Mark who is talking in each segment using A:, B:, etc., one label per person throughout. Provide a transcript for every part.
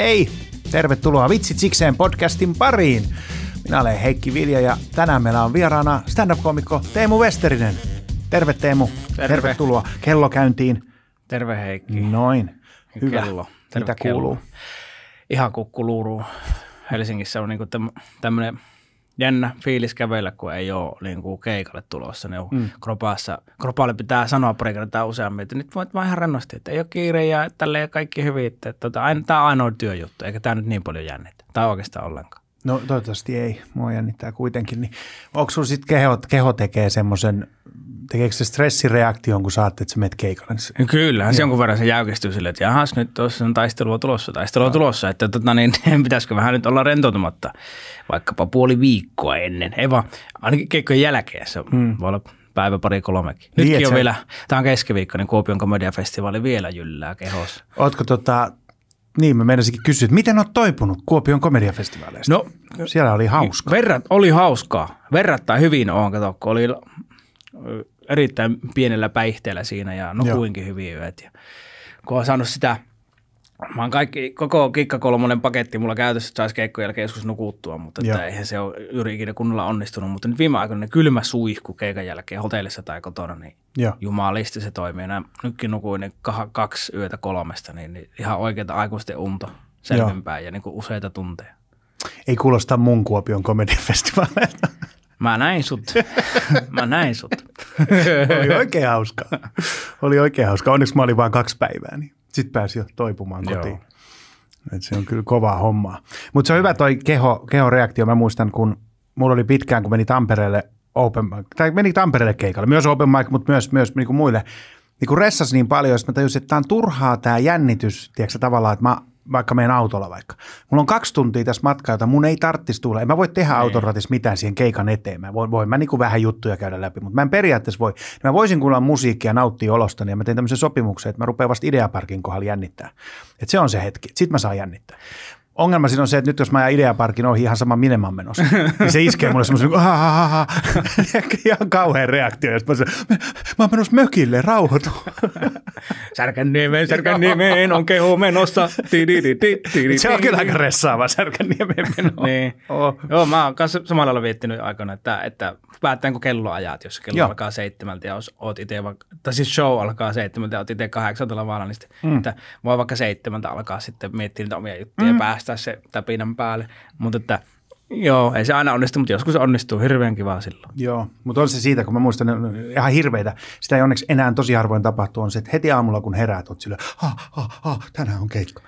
A: Hei, tervetuloa Vitsit sikseen podcastin pariin. Minä olen Heikki Vilja ja tänään meillä on vieraana stand-up-komikko Teemu Westerinen. Terve Teemu, Terve. tervetuloa kello käyntiin. Terve Heikki. Noin, hyvä. Kello. Terve Mitä kello. kuuluu?
B: Ihan kukkuluuruu. Helsingissä on niinku tämmöinen jännä fiilis kävellä, kun ei ole niin kuin keikalle tulossa. Niin mm. kropaassa, kropaalle pitää sanoa pari kertaa useammin, että nyt voit vaan ihan rennosti, että ei ole kiire ja tälleen kaikki hyvin. Että, tota, tämä on ainoa työjuttu, eikä tämä nyt niin paljon jännitä. Tai oikeastaan ollenkaan.
A: No toivottavasti ei, mua jännittää kuitenkin. Niin, onko sinulla sitten keho, keho tekee semmoisen, tekeekö se stressireaktion, kun saatte, että sä menet keikalle? No kyllähän se
B: jonkun verran se jäykistyy sille, että jahas nyt tuossa on taistelua tulossa, taistelua no. tulossa, että tota, niin, pitäisikö vähän nyt olla rentoutumatta vaikkapa puoli viikkoa ennen, ei vaan ainakin keikkojen jälkeen se hmm. voi olla päivä, pari, kolmekin. Nytkin niin, on se... vielä, tämä on keskiviikko, niin Kuopion komediafestivaali vielä jyllää kehossa.
A: Oletko tota, niin, mä menisinkin kysyä, että miten on toipunut Kuopion komediafestivaaleista?
B: No, siellä oli hauskaa. Verrat, oli hauskaa. Verrattain hyvin on, kato, kun oli erittäin pienellä päihteellä siinä ja nukuinkin no Joo. hyvin yöt. Ja kun on saanut sitä – Mä oon kaikki, koko Kikka kolmonen paketti mulla käytössä, että saisi keikkojen jälkeen joskus nukuttua, mutta että eihän se ole juuri ikinä kunnolla onnistunut. Mutta nyt viime aikoina kylmä suihku keikan jälkeen hotellissa tai kotona, niin ja. jumalisti se toimii. Nämä nytkin nukuin niin kaksi yötä kolmesta, niin, niin ihan oikeita aikuisten unta selvempää ja, ja niin kuin useita tunteja.
A: Ei kuulosta mun Kuopion komediafestivaaleilta.
B: Mä näin sut. Mä näin sut.
A: Oli oikein hauska. Oli oikein hauska. Onneksi mä olin vain kaksi päivää. Niin. Sitten pääsi jo toipumaan kotiin. Et se on kyllä kova hommaa. Mutta se on hyvä toi keho, kehon reaktio. Mä muistan, kun mulla oli pitkään, kun meni Tampereelle open mic, tai meni Tampereelle keikalle, myös open mic, mutta myös, myös niin kuin muille. Niin kuin ressas niin paljon, että mä tajusin, että tämä on turhaa tämä jännitys, tiedätkö, tavallaan, että mä vaikka meidän autolla vaikka. Mulla on kaksi tuntia tässä matkaa, jota mun ei tarvitsisi tulla. En mä voi tehdä niin. autoratissa mitään siihen keikan eteen. Mä voin, voin mä niin kuin vähän juttuja käydä läpi, mutta mä en periaatteessa voi. Niin mä voisin kuulla musiikkia, nauttia olosta, ja niin mä tein tämmöisen sopimuksen, että mä rupean vasta Ideaparkin kohdalla jännittää. Et se on se hetki. Sitten mä saan jännittää ongelma siinä on se, että nyt jos mä ajan Ideaparkin ohi ihan sama minne mä menossa, niin se iskee mulle semmoisen niinku, ihan kauhean reaktio, sitten mä sanon, mä oon menossa mökille, rauhoitu.
B: särkän nimeen, on kehu menossa. Se on kyllä aika ressaava nimeen meno. niin. oh. Joo, mä oon kanssa samalla lailla viettinyt aikana, että, että päättään kun kello ajat, jos kello Joo. alkaa seitsemältä ja oot itse, tai siis show alkaa seitsemältä ja oot itse kahdeksalta lavalla, niin sitten, mm. että voi vaikka seitsemältä alkaa sitten miettiä niitä omia juttuja mm. ja päästä se täpinän päälle. Mutta että Joo, ei
A: se aina onnistu, mutta joskus onnistuu. Hirveän kivaa silloin. Joo, mutta on se siitä, kun mä muistan, ihan hirveitä. Sitä ei onneksi enää tosi harvoin tapahtuu. On se, että heti aamulla kun heräät, oot sillä, ha, ha, ha, tänään on keikka.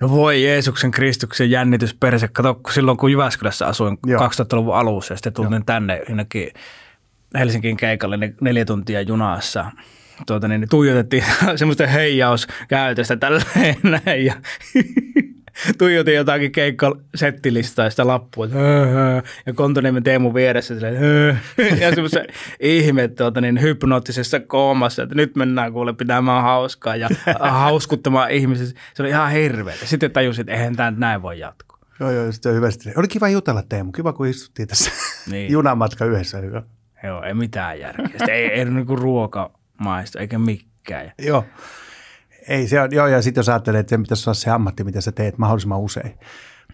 B: No voi Jeesuksen Kristuksen jännitys perse. Kato, kun silloin kun Jyväskylässä asuin Joo. 2000-luvun alussa ja sitten tulin Joo. tänne Helsingin keikalle niin neljä tuntia junassa tuota, niin, niin tuijotettiin semmoista heijauskäytöstä tälleen näin. Ja tuijotin jotakin keikkasettilistaa ja sitä lappua. Äh, äh. Ja Kontoniemen Teemu vieressä silleen, äh. ja semmoisen ihme tuota, niin hypnoottisessa koomassa, että nyt mennään kuule pitämään hauskaa ja hauskuttamaan ihmisiä. Se oli ihan hirveä. Sitten tajusin, että eihän tämä näin voi jatkua.
A: Joo, joo, sitten on hyvä. Oli kiva jutella Teemu, kiva kun istuttiin tässä niin. junamatka yhdessä. Joo, ei mitään järkeä. Sitten ei, ei, ei niinku ruoka maista, eikä mikään. Joo ei se on, joo, ja sitten jos ajattelee, että se pitäisi olla se ammatti, mitä sä teet mahdollisimman usein.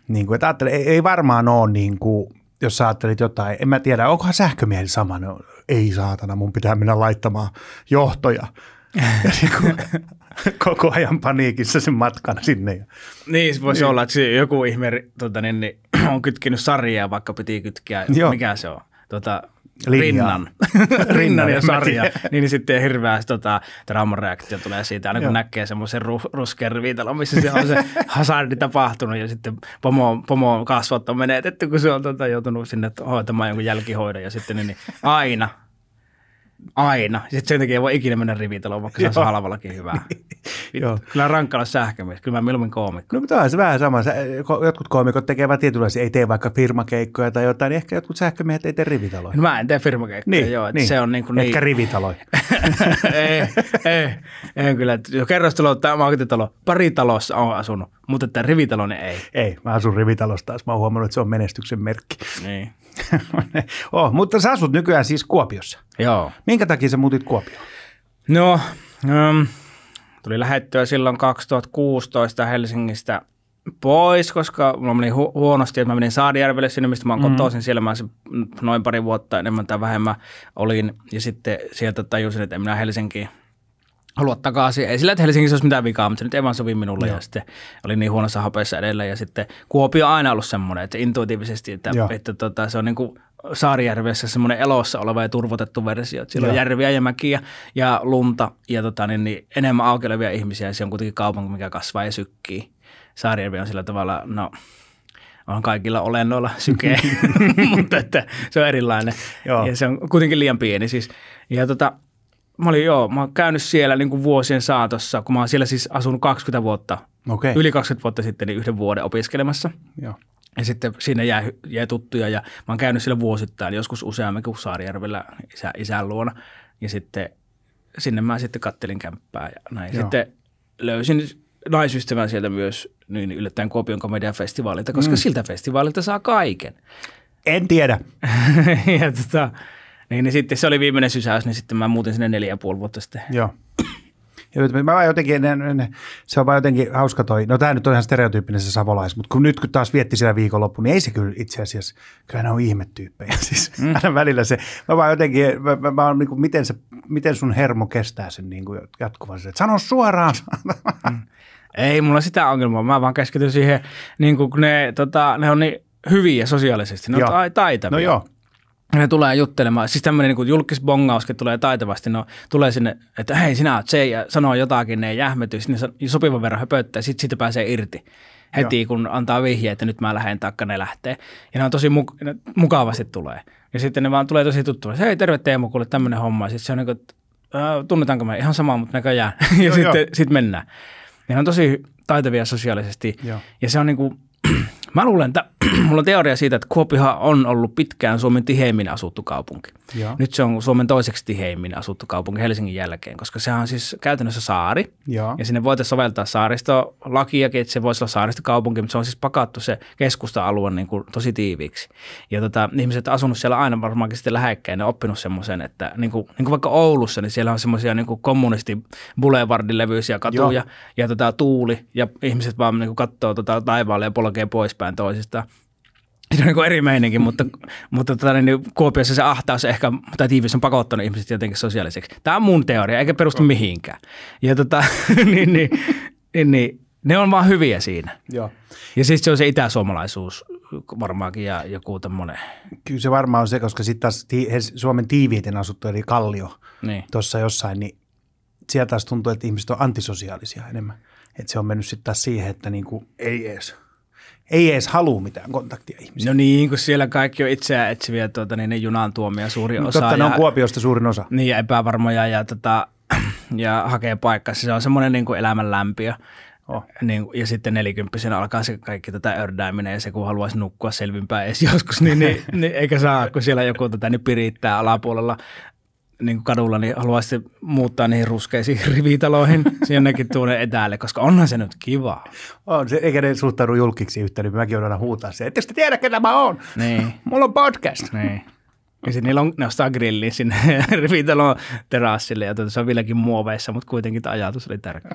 A: Niin kuin, että ei, ei varmaan ole niin kuin, jos sä ajattelet jotain, en mä tiedä, onkohan sähkömiehellä sama, no, ei saatana, mun pitää mennä laittamaan johtoja. Ja niin kuin, koko ajan paniikissa sen matkan sinne. Niin, voisi
B: niin. olla, että joku ihme tuota, niin, niin, on kytkinyt sarjaa, vaikka piti kytkiä, Joo. mikä se on. Tuota, rinnan, rinnan ja sarja, niin, niin sitten hirveä tota, traumareaktio tulee siitä, aina kun Joo. näkee semmoisen ru- ruskean rivitalon, missä se on se hazardi tapahtunut ja sitten pomo, pomo kasvot on menetetty, kun se on tota, joutunut sinne hoitamaan jonkun jälkihoidon ja sitten niin, niin aina aina. Sitten sen takia ei voi ikinä mennä rivitaloon, vaikka se on halvallakin hyvää. Joo. Kyllä rankkala sähkömies, kyllä mä mieluummin koomikko.
A: No mutta on se vähän sama. Eh, jotkut koomikot tekevät tietynlaisia, ei tee vaikka firmakeikkoja tai jotain, niin ehkä jotkut sähkömiehet ei tee rivitaloja. No, mä en tee
B: firmakeikkoja, niin, joo. Niin. Se on niinku niin kuin Etkä niin. rivitaloja. ei, ei, ei, kyllä. Kerrostalo tai omakotitalo, pari talossa
A: on asunut, mutta tämä rivitalo niin ei. Ei, mä asun rivitalossa taas. Mä oon huomannut, että se on menestyksen merkki. Niin. oh, mutta sä asut nykyään siis Kuopiossa. Joo. Minkä takia sä muutit
B: Kuopioon? No, um, tuli lähettyä silloin 2016 Helsingistä pois, koska mulla meni hu- huonosti, että mä menin Saarijärvelle sinne, mistä mä oon mm. kotoisin. Siellä mä noin pari vuotta enemmän tai vähemmän olin ja sitten sieltä tajusin, että en minä Helsinkiin halua takaisin. Ei sillä, että Helsingissä olisi mitään vikaa, mutta se nyt ei vaan sovi minulle. Joo. Ja sitten oli niin huonossa hapeessa edelleen. Ja sitten Kuopio on aina ollut semmoinen, että intuitiivisesti, että, että, että tota, se on niin kuin Saarijärvessä semmoinen elossa oleva ja turvotettu versio. Että siellä Joo. on järviä ja mäkiä ja lunta ja tota, niin, niin, enemmän aukelevia ihmisiä. Se on kuitenkin kaupunki, mikä kasvaa ja sykkii. Saarijärvi on sillä tavalla, no on kaikilla olennoilla syke, mutta että se on erilainen. Joo. Ja se on kuitenkin liian pieni siis. Ja tota, mä olin joo, mä olen käynyt siellä niin kuin vuosien saatossa, kun mä olen siellä siis asunut 20 vuotta, okay. yli 20 vuotta sitten, niin yhden vuoden opiskelemassa. Joo. Ja sitten sinne jäi, jää tuttuja ja mä oon käynyt siellä vuosittain, joskus useammin kuin Saarijärvellä isä, isän luona. Ja sitten sinne mä sitten kattelin kämppää ja näin. Joo. Sitten löysin naisystävän sieltä myös niin yllättäen Kuopion komediafestivaalilta, koska mm. siltä festivaalilta saa kaiken. En tiedä. ja tota, niin, niin sitten se oli viimeinen sysäys, niin sitten mä muutin sinne neljä ja puoli vuotta sitten.
A: Joo. Mä jotenkin, en, en, se on vaan jotenkin hauska toi, no tämä nyt on ihan stereotyyppinen se savolais, mutta kun nyt kun taas vietti siellä viikonloppu, niin ei se kyllä itse asiassa, kyllä ne on ihmetyyppejä siis mm. aina välillä se. Mä vaan jotenkin, mä, mä, mä niin kuin, miten, se, miten sun hermo kestää sen niin kuin jatkuvan, että sano suoraan. Mm. Ei mulla
B: sitä ongelmaa, mä vaan keskityn siihen, niin kuin ne, tota, ne on niin hyviä sosiaalisesti, ne on joo. taitavia. No joo ne tulee juttelemaan, siis tämmöinen niin julkisbongauskin tulee taitavasti, no tulee sinne, että hei sinä oot se ja sanoo jotakin, ne jähmetyy, sinne sopivan verran höpöttää, sitten siitä pääsee irti heti, Joo. kun antaa vihje, että nyt mä lähden taakka, ne lähtee. Ja ne on tosi muk- ne mukavasti tulee. Ja sitten ne vaan tulee tosi tuttuja. Hei, terve Teemu, kuule tämmöinen homma. Sitten se on niin kuin, tunnetaanko me ihan samaa, mutta näköjään. ja jo. sitten Sit mennään. Ne on tosi taitavia sosiaalisesti. Joo. Ja se on niin kuin, mä luulen, että mulla on teoria siitä, että Kuopihan on ollut pitkään Suomen tiheimmin asuttu kaupunki. Ja. Nyt se on Suomen toiseksi tiheimmin asuttu kaupunki Helsingin jälkeen, koska se on siis käytännössä saari. Ja, ja sinne voitaisiin soveltaa saaristolakiakin, että se voisi olla saaristokaupunki, mutta se on siis pakattu se keskusta-alue niin kuin tosi tiiviiksi. Ja tota, ihmiset asunut siellä aina varmaankin sitten lähekkäin, ja oppinut semmoisen, että niin kuin, niin kuin vaikka Oulussa, niin siellä on semmoisia niin kommunisti levyisiä katuja ja, ja tota, tuuli ja ihmiset vaan niin kuin katsoo tota, taivaalle ja polkee poispäin toisistaan se on niin eri meininki, mutta, mutta tota, niin, niin Kuopiossa se ahtaus ehkä, tai tiivis on pakottanut ihmiset jotenkin sosiaaliseksi. Tämä on mun teoria, eikä perustu no. mihinkään. Ja tota, niin, niin, niin, niin, ne
A: on vaan hyviä siinä. Joo. Ja siis se on se itäsuomalaisuus varmaankin ja joku tämmöinen. Kyllä se varmaan on se, koska sitten taas Suomen tiiviiten asuttu, eli Kallio niin. tuossa jossain, niin sieltä taas tuntuu, että ihmiset on antisosiaalisia enemmän. Että se on mennyt sitten taas siihen, että niinku, ei edes – ei edes halua mitään kontaktia ihmisiin. No niin, kun siellä
B: kaikki on itseään etsiviä tuota, niin ne junan tuomia suuri no, osa. Totta, ja, ne on
A: Kuopiosta suurin osa. Niin,
B: ja epävarmoja ja, tota, ja hakee paikkaa. Se on semmoinen niin kuin elämän lämpiö. Oh. Niin, ja sitten nelikymppisenä alkaa se kaikki tätä ördäiminen ja se, kun haluaisi nukkua selvinpäin edes joskus, niin, niin, niin eikä saa, kun siellä joku tätä tota, niin pirittää alapuolella niin kuin kadulla, niin haluaisi muuttaa niihin ruskeisiin rivitaloihin jonnekin tuonne etäälle, koska onhan se nyt kiva.
A: On se, eikä ne suhtaudu julkiksi yhtä, niin mäkin olen aina huutaa se, että te tiedä, ketä mä oon.
B: Niin. Mulla on podcast. Niin. Ja sitten niillä on, ne ostaa grillin sinne rivitalon terassille ja tuota, se on vieläkin muoveissa, mutta kuitenkin tämä ajatus oli tärkeä.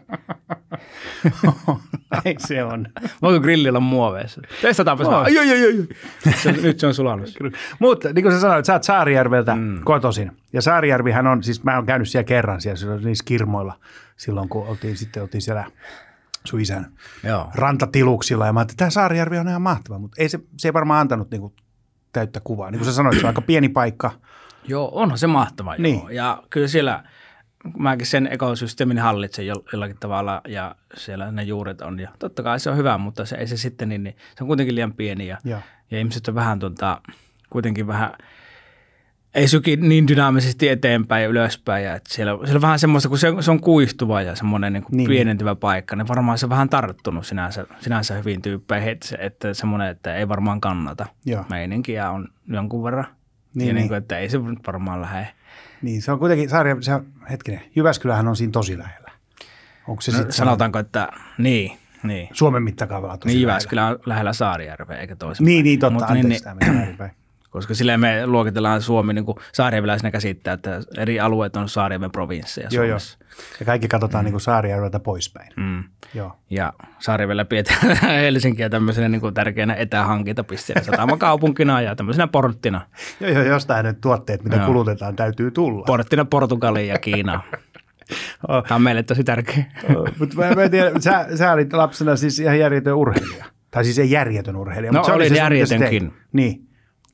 A: Ei se on. Voiko grillillä on muoveissa? Testataanpa se. Ai, ai, ai, nyt se on sulanut. mutta niin kuin sä sanoit, sä oot Saarijärveltä mm. kotoisin. Ja Saarijärvihän on, siis mä oon käynyt siellä kerran siellä, siellä niissä kirmoilla silloin, kun oltiin, sitten oltiin siellä sun isän Joo. rantatiluksilla. Ja mä ajattelin, että tämä Saarijärvi on ihan mahtava, mutta ei se, se ei varmaan antanut niin kuin täyttä kuvaa. Niin kuin sä sanoit, se on aika pieni paikka. Joo, onhan se mahtava. Niin. Joo.
B: Ja kyllä siellä, mäkin sen ekosysteemin hallitsen jollakin tavalla ja siellä ne juuret on. Ja totta kai se on hyvä, mutta se ei se sitten niin, niin se on kuitenkin liian pieni ja, ja. ja ihmiset on vähän tuntaa, kuitenkin vähän – ei syki niin dynaamisesti eteenpäin ja ylöspäin. Ja että siellä, siellä on vähän semmoista, kun se, on, se on kuistuva ja semmoinen niin niin. pienentyvä paikka, niin varmaan se on vähän tarttunut sinänsä, sinänsä hyvin tyyppeihin, että, se, että semmoinen, että ei varmaan kannata Joo. meininkiä
A: on jonkun verran. Niin, ja niin. Niin kuin, että ei se varmaan lähde. Niin, se on kuitenkin, Sarja, se, hetkinen, Jyväskylähän on siinä tosi lähellä. Onko se no, sitten sanotaanko, että niin, niin. Suomen mittakaavalla tosi Niin, Jyväskylä
B: lähellä. on lähellä Saarijärveä, eikä toisin. Niin, niin, totta, Mut, niin, anteeksi, niin, tämä koska sillä me luokitellaan Suomi niin saarjärveläisenä käsittää, että eri alueet on saariemme provinsseja Joo, joo.
A: Ja kaikki katsotaan mm. niin Saarijärveltä poispäin. Mm. Joo.
B: Ja Saarijärvellä pidetään Helsinkiä tämmöisenä niin kuin tärkeänä etähankintapisteenä, satamakaupunkina ja
A: tämmöisenä porttina. joo, joo, jostain ne tuotteet, mitä joo. kulutetaan, täytyy tulla. Porttina Portugaliin ja
B: Kiinaan. Oh. Tämä on meille tosi tärkeä.
A: Oh, mutta mä, mä tiedä, sä, sä olit lapsena siis ihan järjetön urheilija. Tai siis ei järjetön urheilija. No mutta olin se järjetönkin.
B: Niin.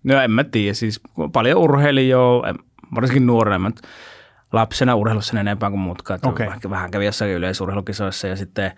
B: No en mä tiedä, siis paljon urheilijoo, varsinkin nuoremmat lapsena
A: urheilussa sen enempää kuin muutkaan. Okay. Vähän kävi jossakin yleisurheilukisoissa ja sitten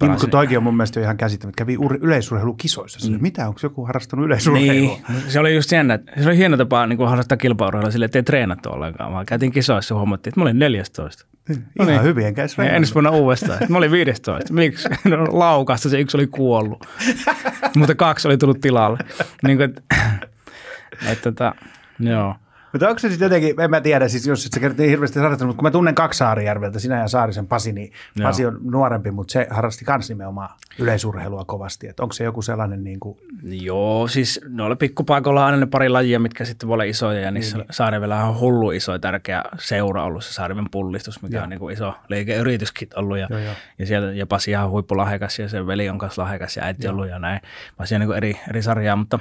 A: niin, mutta toikin on mun mielestä ihan käsittämättä. Kävi ur- yleisurheilukisoissa. mm. Mitä, onko joku harrastanut yleisurheilua? Niin.
B: Se oli just jännä. Se oli hieno tapa niin kuin harrastaa kilpaurheilua sille, ettei treenattu ollenkaan. Mä käytiin kisoissa ja huomattiin, että mä olin 14.
A: Mm. No Ihan niin. hyvin, enkä edes Ensi
B: vuonna uudestaan. Mä olin 15. Miksi? No, laukasta se yksi oli kuollut, mutta kaksi oli tullut tilalle. Niin kuin, että että, että, tota, joo.
A: Mutta onko se sitten jotenkin, en mä tiedä, siis jos se kertoo niin hirveästi harrastanut, mutta kun mä tunnen kaksi Saarijärveltä, sinä ja Saarisen Pasi, niin Pasi on nuorempi, mutta se harrasti kans nimenomaan yleisurheilua kovasti. Et onko se joku sellainen niin kuin...
B: Joo, siis noilla pikkupaikoilla on aina ne pari lajia, mitkä sitten voi olla isoja, ja niissä niin. Saarivellä on hullu iso ja tärkeä seura ollut, se Saariven pullistus, mikä joo. on niin kuin iso liikeyrityskin ollut, ja, joo, joo. ja, siellä, ja Pasi ihan huippulahekas, ja sen veli on kanssa lahekas, ja äiti joo. ollut, ja näin. Pasi on niin kuin eri, eri sarjaa, mutta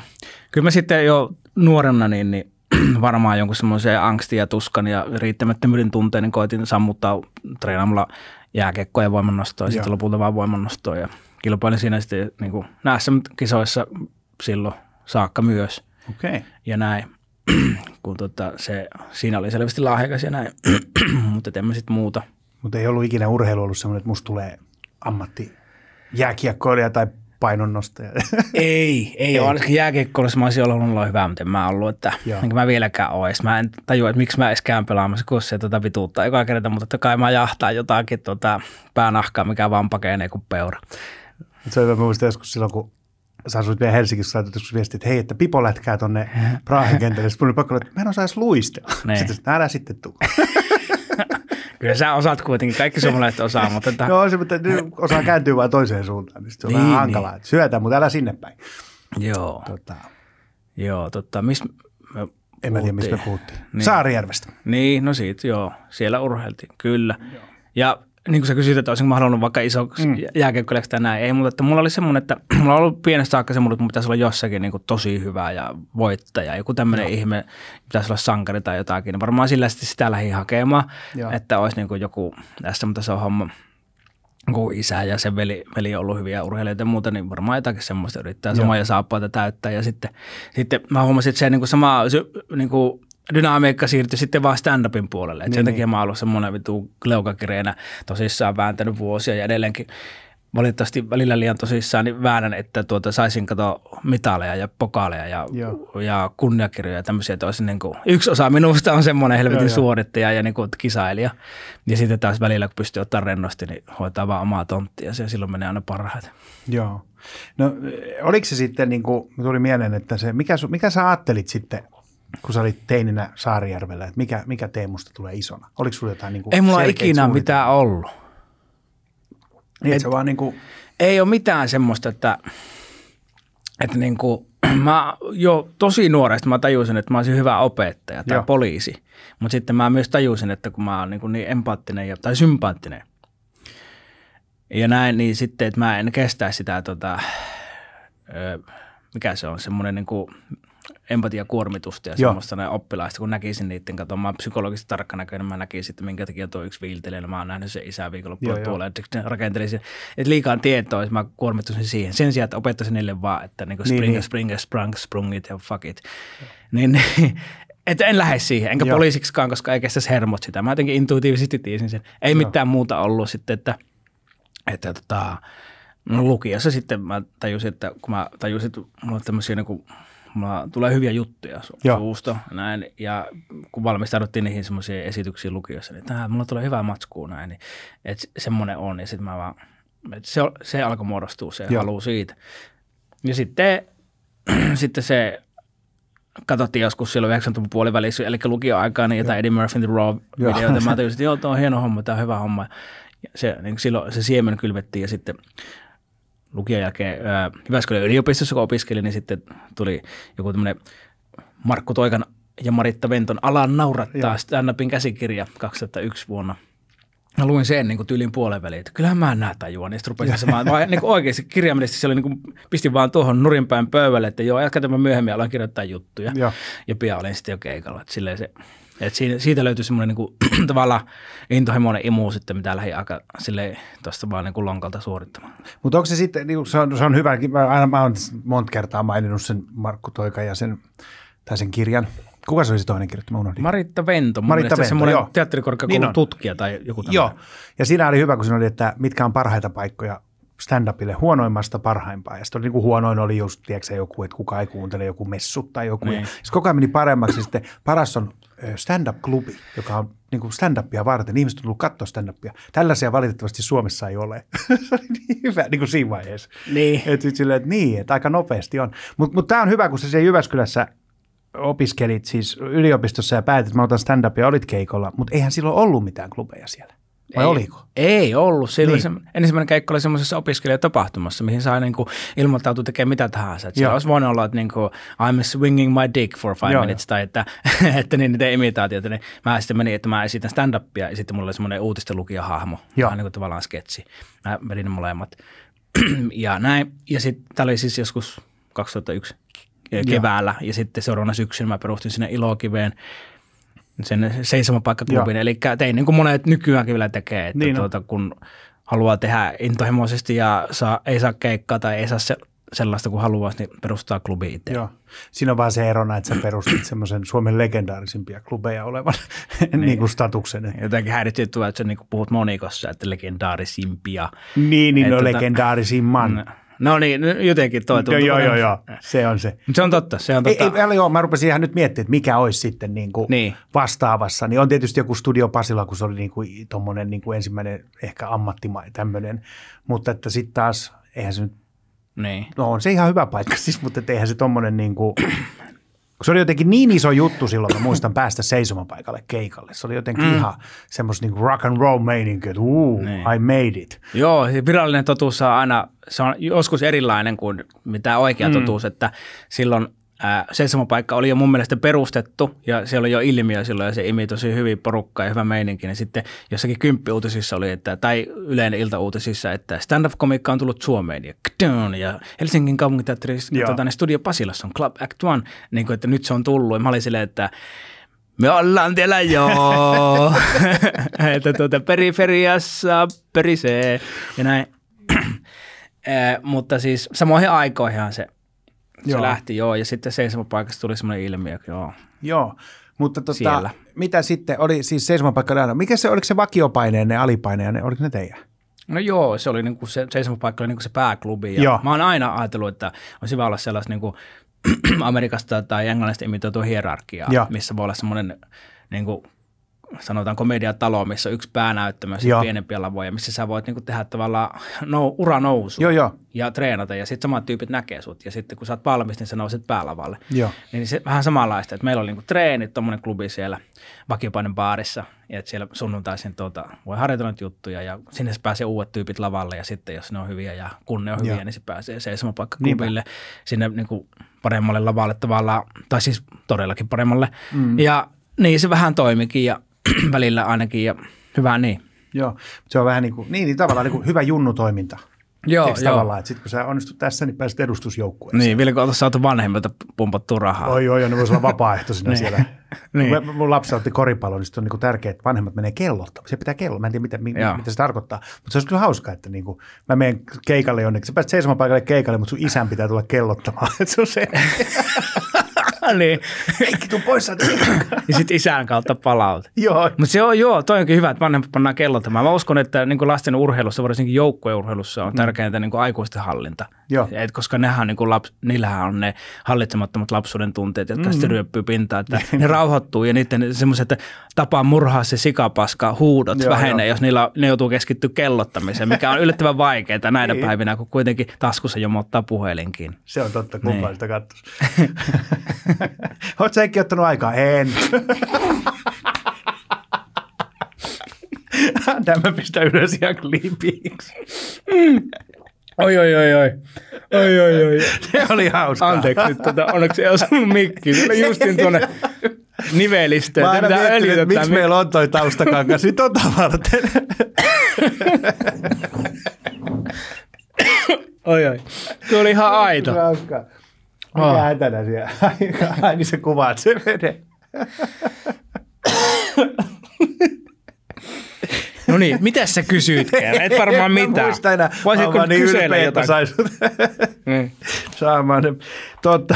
B: kyllä mä sitten jo nuorena, niin, niin varmaan jonkun semmoisen angstin ja tuskan ja riittämättömyyden tunteen, niin koitin sammuttaa treenaamalla jääkekkoja ja voimannostoa ja sitten lopulta vaan voimannostoa ja kilpailin siinä sitten niin kuin näissä kisoissa silloin saakka myös. Okay. Ja näin. kun tota, se, siinä oli selvästi lahjakas ja näin,
A: mutta mä sitten muuta. Mutta ei ollut ikinä urheilu ollut semmoinen, että musta tulee ammatti jääkiekkoilija tai painonnostaja. Ei, ei, ei. ole. Ainakin jääkiekkoilussa mä olisin
B: ollut ollut hyvä, en mä ollut. Että enkä mä vieläkään ole. Mä en tajua, että miksi mä edes käyn pelaamassa se tota vituuttaa joka kerta, mutta totta kai mä jahtaa jotakin tota päänahkaa, mikä vaan pakenee kuin peura.
A: Se on mä muistan joskus silloin, kun sä asuit vielä Helsingissä, sä joskus viestiä, että hei, että pipo lätkää tonne Praahen kentälle. Sitten mun oli pakko, että mä en osaa edes luistella. Niin. Sitten, älä sitten tule.
B: Kyllä sä osaat kuitenkin, kaikki suomalaiset osaa, mutta... Että... Joo, se,
A: mutta osaa kääntyä vain toiseen suuntaan, niin se on niin, vähän hankalaa. Niin. Syötä, mutta älä sinne päin.
B: Joo. Tota. Joo, totta, missä me En mä tiedä, mistä me puhuttiin. Niin. Saarijärvestä. Niin, no siitä, joo. Siellä urheiltiin, kyllä. Joo. Ja niin kuin sä kysyit, että olisinko mä halunnut vaikka iso mm. jääkiekkoilijaksi tai näin. Ei, mutta että mulla oli semmoinen, että mulla on ollut pienestä saakka semmoinen, että mun pitäisi olla jossakin niin kuin tosi hyvää ja voittaja. Joku tämmöinen no. ihme, pitäisi olla sankari tai jotakin. Niin varmaan sillä sitten sitä lähdin hakemaan, Joo. että olisi niin kuin joku se on homma. Kun isä ja sen veli, veli on ollut hyviä urheilijoita ja muuta, niin varmaan jotakin semmoista yrittää ja saappaita täyttää. Ja sitten, sitten mä huomasin, että se niin kuin sama niin kuin dynamiikka siirtyi sitten vaan stand-upin puolelle. Et niin, sen takia niin. mä oon ollut semmoinen vitu leukakireenä tosissaan vääntänyt vuosia ja edelleenkin valitettavasti välillä liian tosissaan niin väännän, että tuota, saisin katoa mitaleja ja pokaaleja ja, ja kunniakirjoja ja tämmöisiä. Että niin kuin, yksi osa minusta on semmoinen helvetin Joo, suorittaja ja niin kuin, kisailija. Ja sitten taas välillä, kun pystyy ottaa rennosti, niin hoitaa vaan omaa tonttia ja silloin menee aina parhaiten.
A: Joo. No oliko se sitten, niin kuin, tuli mieleen, että se, mikä, mikä sä ajattelit sitten – kun sä olit teininä Saarijärvellä, että mikä, mikä Teemusta tulee isona? Oliko sulla jotain niin kuin Ei mulla ikinä suunnitelma? mitään ollut. Niin, et, se vaan niin kuin...
B: Ei ole mitään semmoista, että, että niin kuin, mä jo tosi nuoresta mä tajusin, että mä olisin hyvä opettaja tai Joo. poliisi. Mutta sitten mä myös tajusin, että kun mä olen niin, niin empaattinen ja, tai sympaattinen ja näin, niin sitten, että mä en kestä sitä tota, ö, mikä se on, semmoinen niin kuin – empatiakuormitusta ja semmoista näin oppilaista, kun näkisin niiden, kato, mä oon psykologisesti tarkka näköinen, mä näkisin, että minkä takia tuo yksi viiltelee, mä oon nähnyt sen isä viikonloppuun tuolla, että rakentelisin, että liikaa tietoa, että mä kuormittuisin siihen. Sen sijaan, että opettaisin niille vaan, että niinku springa, niin, springa, niin. sprung, sprungit ja fuck it. Niin, niin. että en lähde siihen, enkä Joo. poliisiksikaan, koska ei kestäisi hermot sitä. Mä jotenkin intuitiivisesti tiesin sen. Ei Joo. mitään muuta ollut sitten, että, että tota, no lukiossa sitten mä tajusin, että kun mä tajusin, että mulla on tämmöisiä niin mulla tulee hyviä juttuja su- suusta. Näin, ja kun valmistauduttiin niihin semmoisiin esityksiin lukiossa, niin tämä, mulla tulee hyvää matskua näin. Niin, että semmoinen on, ja sitten mä vaan, et se, se alkoi muodostua, se haluu siitä. Ja sitten, sitten se katsottiin joskus silloin 90-luvun puolivälissä, eli lukioaikaa, niin jotain Eddie Murphyn The Raw-videoita. Mä tajusin, että joo, tuo on hieno homma, tämä on hyvä homma. Ja se, niin silloin se siemen kylvettiin ja sitten lukion jälkeen Jyväskylän yliopistossa, kun opiskelin, niin sitten tuli joku tämmöinen Markku Toikan ja Maritta Venton Alan naurattaa stand-upin käsikirja 2001 vuonna. Mä luin sen niin kuin tyylin puolen väliin, että kyllähän mä nämä tajua, niin sitten rupesin samaan, mä, niin oikeasti kirjaimellisesti siis se oli niin kuin, pistin vaan tuohon nurinpäin pöydälle, että joo, jatketaan mä myöhemmin, aloin kirjoittaa juttuja. Ja, ja pian olin sitten jo keikalla, että silleen se et siitä, siitä löytyy semmoinen niin tavallaan intohimoinen imu sitten, mitä lähdin aika sille tuosta vaan kuin niinku lonkalta suorittamaan.
A: Mutta onko se sitten, niin se, on, se on hyvä, mä, aina mä olen monta kertaa maininnut sen Markku Toika ja sen, tai sen kirjan. Kuka se oli se toinen kirjoittama? Unohdin. Maritta Vento. Maritta Vento, semmoinen joo.
B: teatterikorkeakoulun niin tutkija tai joku tämmöinen.
A: Joo, ja siinä oli hyvä, kun siinä oli, että mitkä on parhaita paikkoja stand-upille huonoimmasta parhaimpaa. Ja sitten niin kuin huonoin oli just, tiedätkö, joku, että kuka ei kuuntele, joku messu tai joku. Niin. Sitten koko ajan meni paremmaksi. sitten paras on Eh, stand-up-klubi, joka on niin kuin stand-upia varten. Ihmiset on tullut katsoa stand-upia. Tällaisia valitettavasti Suomessa ei ole. Se oli niin hyvä niin kuin siinä vaiheessa. Niin. Et sit silleen, että niin, että aika nopeasti on. Mutta mut tämä on hyvä, kun sä siellä Jyväskylässä opiskelit siis yliopistossa ja päätit, että mä otan stand-upia, olit keikolla, mutta eihän silloin ollut mitään klubeja siellä. Vai ei, oliko? Ei ollut. Silloin niin.
B: se, ensimmäinen keikka oli semmoisessa opiskelijatapahtumassa, mihin sai niinku ilmoittautua tekemään mitä tahansa. Se olisi voinut olla, että niinku, I'm swinging my dick for five Joo, minutes, jo. tai että, että niin, niitä imitaatioita. Niin mä sitten menin, että mä esitän stand-upia, ja sitten mulla oli semmoinen uutisten lukijahahmo, vähän niin kuin tavallaan sketsi. Mä vedin ne molemmat. ja näin. Ja sitten tämä oli siis joskus 2001 keväällä, Joo. ja sitten seuraavana syksynä mä perustin sinne Ilokiveen sen seisomapaikkaklubin. Eli tein niin kuin monet nykyäänkin vielä tekee, että niin tuota, kun haluaa tehdä intohimoisesti ja
A: saa, ei saa keikkaa tai ei saa se, sellaista kuin haluaisi, niin perustaa klubi itse. Joo. Siinä on vaan se erona, että sä perustit semmoisen Suomen legendaarisimpia klubeja olevan niin. niin kuin niin. statuksen.
B: Jotenkin tuo, että sä niin puhut monikossa, että legendaarisimpia. Niin, niin että no, tota,
A: legendaarisimman. Mm. No niin, jotenkin toi tuntuu. Joo, joo, joo, se on se. Se on totta, se on totta. Ei, ei, joo, mä rupesin ihan nyt miettimään, että mikä olisi sitten niin kuin niin. vastaavassa. Niin on tietysti joku Studio Pasila, kun se oli niin kuin tommonen niin kuin ensimmäinen ehkä ammattima tämmöinen. Mutta että sitten taas, eihän se nyt niin. No on se ihan hyvä paikka siis, mutta eihän se tommonen niin kuin, se oli jotenkin niin iso juttu silloin, mä muistan päästä seisomapaikalle keikalle. Se oli jotenkin mm. ihan semmoista niin rock and roll meininki, että uu, niin. I made it.
B: Joo, virallinen totuus on aina, se on joskus erilainen kuin mitä oikea mm. totuus, että silloin – ää, seitsemän paikka oli jo mun mielestä perustettu ja siellä oli jo ilmiö silloin ja se imi tosi hyvin porukkaa ja hyvä meininki. Ja niin sitten jossakin kymppiuutisissa oli, että, tai yleinen iltauutisissa, että stand-up-komiikka on tullut Suomeen ja kdön, ja Helsingin kaupunginteatterissa tota, niin Studio Pasilassa on Club Act One, niin kuin, että nyt se on tullut. Ja mä olin silleen, että me ollaan vielä joo, että tuota, periferiassa perisee ja näin. eh, mutta siis samoihin aikoihin se – se lähti, joo, ja sitten seisomapaikassa tuli semmoinen ilmiö, joo. Joo, mutta tota, Siellä.
A: mitä sitten, oli siis seisomapaikka Mikä se, oliko se ja ne, oliko ne teidän?
B: No joo, se oli niinku se seisomapaikka oli niinku se pääklubi. Ja joo. mä oon aina ajatellut, että on hyvä olla sellaista niinku Amerikasta tai englannista imitoitua hierarkiaa, joo. missä voi olla semmoinen niinku sanotaan komediatalo, missä on yksi päänäyttämö, pienempiä lavoja, missä sä voit niinku tehdä tavallaan no, ura nousu jo, jo. ja treenata ja sitten samat tyypit näkee sut ja sitten kun sä oot valmis, niin sä nouset päälavalle. Jo. Niin se vähän samanlaista, että meillä oli niinku treenit, tuommoinen klubi siellä vakiopainen baarissa ja että siellä sunnuntaisin tuota, voi harjoitella juttuja ja sinne pääsee uudet tyypit lavalle ja sitten jos ne on hyviä ja kun ne on hyviä, jo. niin se pääsee Niinpä. sinne niinku paremmalle lavalle tavallaan, tai siis todellakin paremmalle. Mm. Ja niin se vähän toimikin ja välillä ainakin ja hyvä niin. Joo, se on vähän niin kuin,
A: niin, niin tavallaan niin kuin hyvä junnutoiminta. Joo, Eks joo. tavallaan, että sitten kun sä onnistut tässä, niin pääset edustusjoukkueeseen.
B: Niin, vielä kun olet saatu vanhemmilta pumpattu rahaa.
A: Oi, oi, ne voisi olla vapaaehtoisina niin. siellä. niin. Mun lapsi otti koripallon, niin on niin tärkeää, että vanhemmat menee kellottamaan. Se pitää kello, mä en tiedä mitä, mitä se tarkoittaa. Mutta se olisi kyllä hauskaa, että niin kuin, mä menen keikalle jonnekin. Sä pääset seisomaan paikalle keikalle, mutta sun isän pitää tulla kellottamaan. se on se
B: niin. Heikki, tuu pois Ja sitten isän kautta palaut.
A: joo. Mutta se on, joo,
B: toi onkin hyvä, että vanhemmat pannaan kellotamaan. Mä uskon, että niin lasten urheilussa, varsinkin joukkueurheilussa on mm. tärkeintä mm. niin aikuisten hallinta. Joo. Et koska nehän niin niin laps, niillähän on ne hallitsemattomat lapsuuden tunteet, jotka mm-hmm. sitten ryöppyy pintaan. Että niin. ne rauhoittuu ja niiden semmoiset tapaa murhaa se sikapaska huudot joo, vähenee, joo. jos niillä, ne joutuu keskittyä kellottamiseen, mikä on yllättävän vaikeaa näinä niin. päivinä, kun kuitenkin taskussa jomottaa puhelinkin. Se on totta, kumpaan niin.
A: sitä Oletko säkin ottanut aikaa? En. Tämä pistää ylös ihan klipiksi.
B: Oi, oi, oi, oi. Oi, oi, oi. Se oli hauska. Anteeksi nyt, tota, onneksi ei osunut mikki.
A: Se oli justin tuonne nivelistöön. Mä aina miettinyt, että miksi meillä on toi taustakanka sit tota varten. oi, oi. Tuo oli ihan aito. Rauskaa. Mikä oh. hätänä siellä? Ai niin se kuvaat se vede. No niin, mitä sä kysyitkään? Et varmaan mitään. muista enää. Voisitko Mä niin kysellä ylpeä, jotain? Sain sut niin. saamaan. Totta.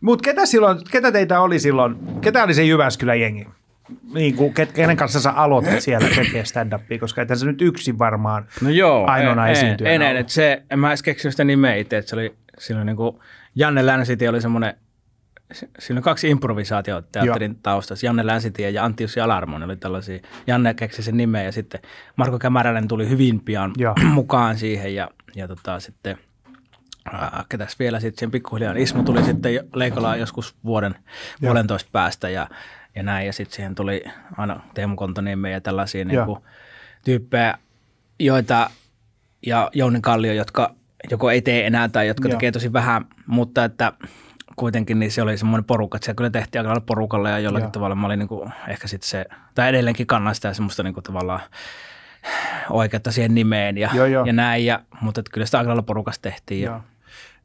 A: Mutta ketä, silloin, ketä teitä oli silloin? Ketä oli se Jyväskylän jengi? niin kuin, kenen kanssa sä aloitat siellä tekee stand-upia, koska ethän se nyt yksin varmaan
B: no joo, ainoana en, en, en, en, se, en mä edes keksinyt sitä nimeä itse, että se oli silloin niin kuin, Janne Länsiti oli semmoinen siinä on kaksi improvisaatioteatterin taustassa. Janne Länsitie ja Jussi Alarmon, oli tällaisia. Janne keksi sen nimen ja sitten Marko Kämäräinen tuli hyvin pian ja. mukaan siihen ja, ja tota, sitten äh, ketäs vielä sitten sen pikkuhiljaa. Ismo tuli sitten Leikolaan joskus vuoden, Joo. puolentoista päästä ja ja näin. Ja sitten siihen tuli aina Teemu Kontoniemme ja tällaisia niin kuin, tyyppejä, joita, ja Jouni Kallio, jotka joko ei tee enää tai jotka ja. tekee tosi vähän, mutta että kuitenkin niin se oli semmoinen porukka, että se kyllä tehtiin aika lailla porukalla ja jollakin ja. tavalla mä olin niin kuin, ehkä sitten se, tai edelleenkin kannan sitä semmoista niin kuin, tavallaan oikeutta siihen nimeen ja, Joo, jo. ja näin, ja, mutta että kyllä sitä aika lailla porukasta tehtiin. Ja. Ja,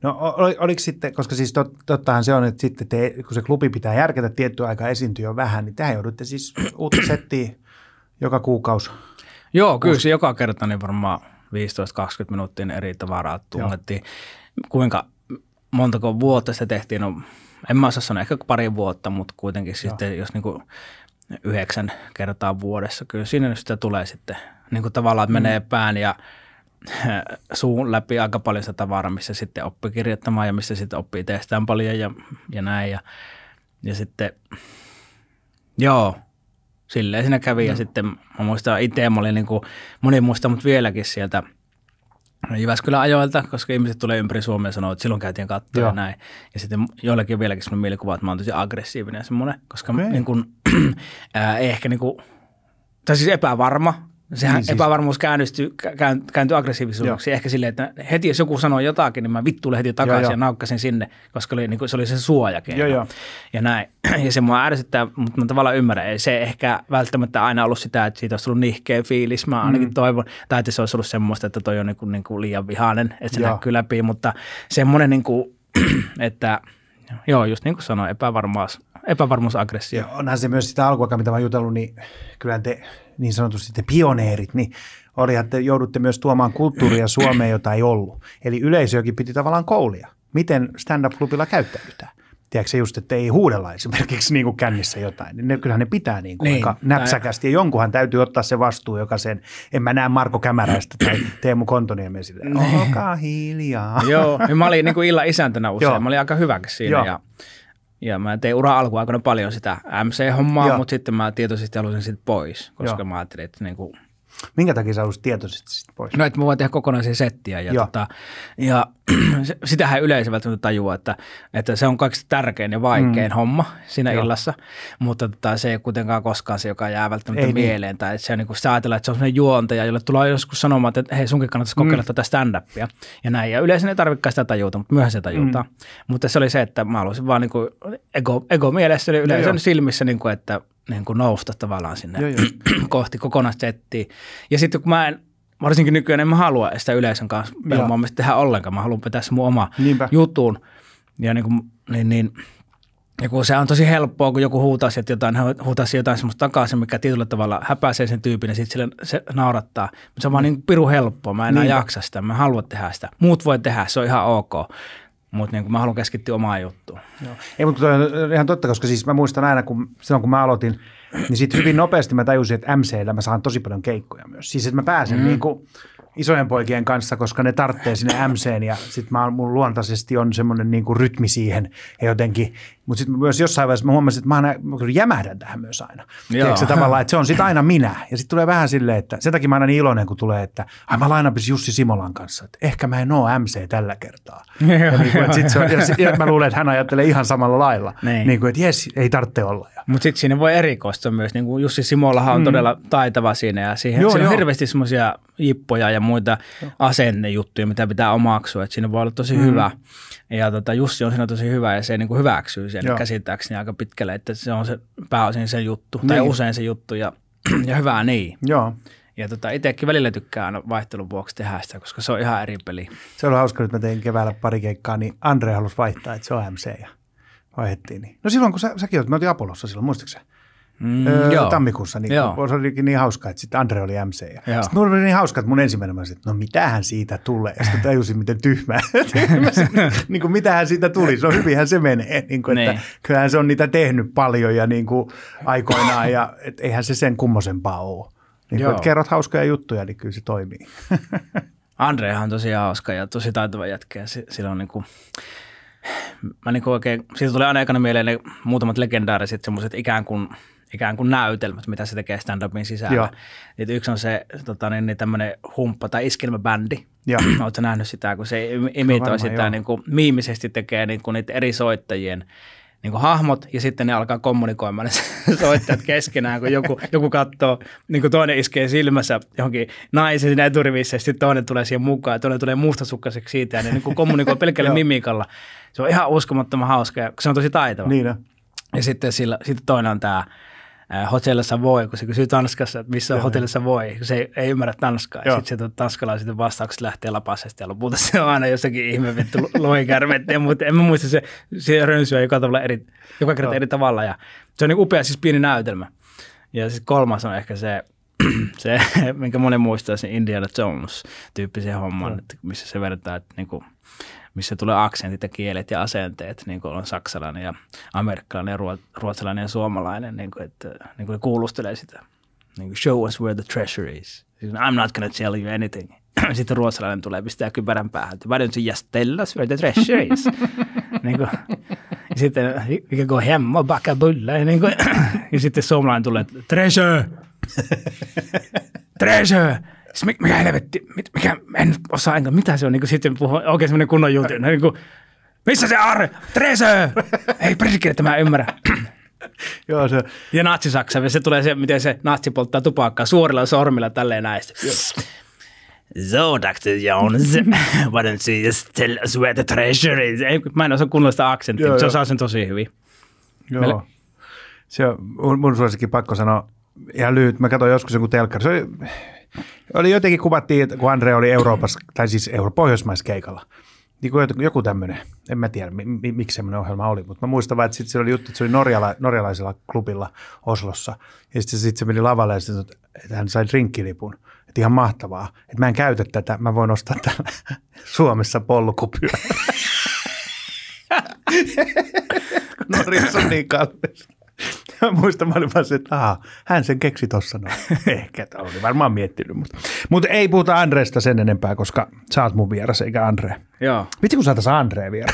A: No ol, oliko sitten, koska siis tot, tottahan se on, että sitten te, kun se klubi pitää järkätä tiettyä aikaa esiintyä jo vähän, niin tähän joudutte siis uutta settiä joka kuukausi. Joo, kyllä se
B: joka kerta niin varmaan 15-20 minuuttia eri tavaraa tunnettiin. Kuinka montako vuotta se tehtiin, no en mä osaa sanoa, ehkä pari vuotta, mutta kuitenkin Joo. sitten jos niin kuin yhdeksän kertaa vuodessa, kyllä siinä sitä tulee sitten niin kuin tavallaan, että menee mm. pään ja – suun läpi aika paljon sitä tavaraa, missä sitten oppi kirjoittamaan ja missä sitten oppii tehdään paljon ja, ja näin. Ja, ja sitten, joo, silleen siinä kävi. Joo. Ja no. sitten mä muistan itse, mä olin niin kuin, moni muistaa mut vieläkin sieltä Jyväskylän ajoilta, koska ihmiset tulee ympäri Suomea ja sanoo, että silloin käytiin kattoa ja näin. Ja sitten joillakin on vieläkin sellainen mielikuva, että mä oon tosi aggressiivinen semmoinen, koska okay. niin kuin, äh, ehkä niin kuin, tai siis epävarma, Sehän niin siis... epävarmuus käännystyy, kääntyy aggressiivisuudeksi. Ehkä silleen, että heti jos joku sanoo jotakin, niin mä vittu heti takaisin ja, ja, ja naukkasin sinne, koska oli, niin kuin, se oli se suojakeino. Ja, ja. ja näin. Ja se mua ärsyttää, mutta mä tavallaan ymmärrän. Ei se ehkä välttämättä aina ollut sitä, että siitä olisi ollut nihkeä fiilis. Mä ainakin mm. toivon. Tai että se olisi ollut semmoista, että toi on niin kuin, niin kuin liian vihainen, että se ja. näkyy läpi. Mutta semmoinen, niin kuin, että joo, just niin kuin sanoin, epävarmuus,
A: epävarmuusaggressio. onhan se myös sitä alkuaikaa, mitä mä oon jutellut, niin kyllä te niin sanotusti te pioneerit, niin oli, että joudutte myös tuomaan kulttuuria Suomeen, jota ei ollut. Eli yleisökin piti tavallaan koulia. Miten stand-up-klubilla käyttäydytään? Tiedätkö just, että ei huudella esimerkiksi niin kuin kännissä jotain. Ne, kyllähän ne pitää niin kuin niin, aika näpsäkästi ja jonkunhan täytyy ottaa se vastuu, joka sen, en mä näe Marko Kämäräistä tai Teemu Kontoniemen sille. Niin. olkaa hiljaa. Joo, niin mä olin
B: niin kuin illan isäntänä usein, Joo. mä olin aika hyväkin siinä Joo. ja ja mä tein ura alkuaikana paljon sitä MC-hommaa, mutta sitten mä tietoisesti halusin sitten pois, koska Joo. mä ajattelin, että niin kuin
A: Minkä takia sä olisit tietoisesti sitten pois? No, että mä voin tehdä kokonaisia settiä ja,
B: tota, ja sitähän yleisö välttämättä tajua, että, että se on kaikista tärkein ja vaikein mm. homma siinä Joo. illassa, mutta tota, se ei kuitenkaan koskaan se, joka jää välttämättä ei niin. mieleen. Niin. Tai niinku, että se on niin kuin, sä ajatella, että se on sellainen juontaja, jolle tulee joskus sanomaan, että hei, sunkin kannattaisi kokeilla mm. tätä stand-upia ja näin. Ja yleensä ei tarvitsekaan sitä tajuta, mutta myöhän se tajutaan. Mm. Mutta se oli se, että mä halusin vaan niin kuin, ego, ego mielessä, eli no yleisön silmissä, niin kuin, että niin kuin nousta tavallaan sinne joo, joo. kohti kokonaissettiä. Ja sitten kun mä en, varsinkin nykyään en mä halua sitä yleisön kanssa pelmoamista tehdä ollenkaan, mä haluan pitää se mun oma Niinpä. jutun. Ja niin, kuin, niin, niin ja kun se on tosi helppoa, kun joku huutaa sieltä jotain, huutaa jotain semmoista takaisin, mikä tietyllä tavalla häpäisee sen tyypin ja sitten sille se naurattaa. Mutta se on vaan mm. niin piru helppoa, mä en niin. jaksa sitä, mä haluan tehdä sitä. Muut voi tehdä, se on ihan ok. Mutta niin mä haluan keskittyä omaan juttuun. Joo.
A: Ei, mutta ihan totta, koska siis mä muistan aina, kun silloin kun mä aloitin, niin sitten hyvin nopeasti mä tajusin, että MCllä mä saan tosi paljon keikkoja myös. Siis että mä pääsen mm. niin kuin isojen poikien kanssa, koska ne tarttee sinne MCn ja sitten mä, mun luontaisesti on semmoinen niin kuin rytmi siihen ja jotenkin mutta sitten myös jossain vaiheessa mä huomasin, että mä, aina, mä jämähdän tähän myös aina. Tiedätkö, tavallaan, että se on sitten aina minä. Ja sitten tulee vähän silleen, että sen takia mä aina niin iloinen, kun tulee, että ai mä lainapis Jussi Simolan kanssa, että ehkä mä en ole MC tällä kertaa. ja, niin kuin, sit se on, ja mä luulen, että hän ajattelee ihan samalla
B: lailla. Niin. niin kuin, että jes, ei tarvitse olla. Mutta sitten siinä voi erikoistua myös. Niin kuin Jussi Simolahan on mm. todella taitava siinä ja siihen, joo, siinä joo. on hirveästi semmoisia jippoja ja muita asennejuttuja, mitä pitää omaksua. Että siinä voi olla tosi mm. hyvä. Ja tota, Jussi on siinä tosi hyvä ja se niin kuin hyväksyy sen Joo. käsittääkseni aika pitkälle, että se on se pääosin se juttu, niin. tai usein se juttu ja, ja hyvää niin. Joo. Ja tota, itsekin välillä tykkään vaihtelun vuoksi tehdä sitä, koska se on ihan eri
A: peli. Se oli hauska, että mä tein keväällä pari keikkaa, niin Andre halusi vaihtaa, että se on MC ja vaihdettiin. Niin. No silloin kun sä, säkin olet, mä olin Apolossa silloin, muistatko Mm, öö, tammikuussa, niin joo. se olikin niin hauska, että sitten Andre oli MC. Ja sitten mulla oli niin hauska, että mun ensimmäinen mä että no mitähän siitä tulee. Ja sitten tajusin, miten tyhmää. niin kuin, mitähän siitä tuli, se on hyvinhän se menee. Niin kuin, että niin. kyllähän se on niitä tehnyt paljon ja niin kuin aikoinaan, ja et eihän se sen kummosempaa ole. Niin kuin, että kerrot hauskoja juttuja, niin kyllä se toimii.
B: Andrehan on tosi hauska ja tosi taitava jätkä. Sillä on niin kuin Mä niin kuin oikein, siitä tulee aina aikana mieleen ne muutamat legendaariset semmoiset ikään kuin ikään kuin näytelmät, mitä se tekee stand-upin sisällä. Joo. Niin yksi on se tota, niin, niin tämmöinen humppa tai iskelmäbändi. Oletko nähnyt sitä, kun se imitoi Kyllä, sitä niin kuin, miimisesti tekee niin kuin niitä eri soittajien niin kuin hahmot ja sitten ne alkaa kommunikoimaan ne soittajat keskenään, kun joku, joku katsoo, niin kuin toinen iskee silmässä johonkin naisen siinä eturivissä ja sitten toinen tulee siihen mukaan ja toinen tulee mustasukkaiseksi siitä ja ne niin kuin kommunikoi pelkällä mimikalla. Se on ihan uskomattoman hauska ja se on tosi taitava. Niin on. Ja sitten, sillä, sitten toinen on tämä Äh, Hotel Savoy, kun se kysyy Tanskassa, että missä on Hotel Savoy, kun se ei, ei ymmärrä Tanskaa. Joo. Sitten se tanskalaiset vastaukset lähtee lapasesta ja lopulta se on aina jossakin ihme vittu lohikärmettä, mutta en mä muista se, se rönsyä joka, tavalla eri, joka kerta Joo. eri tavalla. Ja se on niin upea siis pieni näytelmä. Ja sitten siis kolmas on ehkä se, se minkä moni muistaa, se Indiana Jones-tyyppisen homman, että missä se vertaa, että niin kuin, missä tulee aksentit ja kielet ja asenteet, niin kuin on saksalainen ja amerikkalainen ja ruotsalainen ja suomalainen, niin kuin, että niin kuin kuulustelee sitä. Niin kuin, show us where the treasure is. Siis I'm not gonna tell you anything. Sitten ruotsalainen tulee pistää kypärän päähän, että why don't you just tell us where the treasure is? niin kuin, ja sitten we can go hem och baka Ja, Niin kuin, ja sitten suomalainen tulee, treasure! treasure! Siis Mik, mikä helvetti, mit, mikä, en osaa enkä, mitä se on, niin kuin sitten puhuu, oikein semmoinen kunnon juttu, niin kuin, missä se Arre, Trese, ei persikille, että mä ymmärrän. Joo, se. Ja natsisaksa, ja se tulee se, miten se natsi polttaa tupakkaa suorilla sormilla tälleen näistä. So, Dr. Jones, why don't you just tell us where the treasure is? Ei, mä en osaa kunnollista aksenttia, mutta se osaa sen tosi hyvin.
A: Joo. Meille... Se on mun, mun suosikin pakko sanoa ihan lyhyt. Mä katsoin joskus joku telkkari. Se oli oli jotenkin kuvattiin, että kun Andre oli Euroopassa, tai siis Euro- Pohjoismaissa keikalla, niin kuin joku tämmöinen, en mä tiedä mi- miksi semmoinen ohjelma oli, mutta mä muistan vaan, että sitten oli juttu, että se oli norjala- norjalaisella klubilla Oslossa. Ja sitten sit se meni lavalle ja sanoi, että hän sai drinkkilipun. Että ihan mahtavaa. Että mä en käytä tätä, mä voin ostaa täällä Suomessa polkupyörä. Norjassa on niin kallista. mä muistan, mä olin vaan että aha, hän sen keksi tossa No. Ehkä, oli varmaan miettinyt, mutta, mutta ei puhuta Andreesta sen enempää, koska sä oot mun vieras eikä Andre. Joo. Vitsi, kun saataisiin Andre vielä.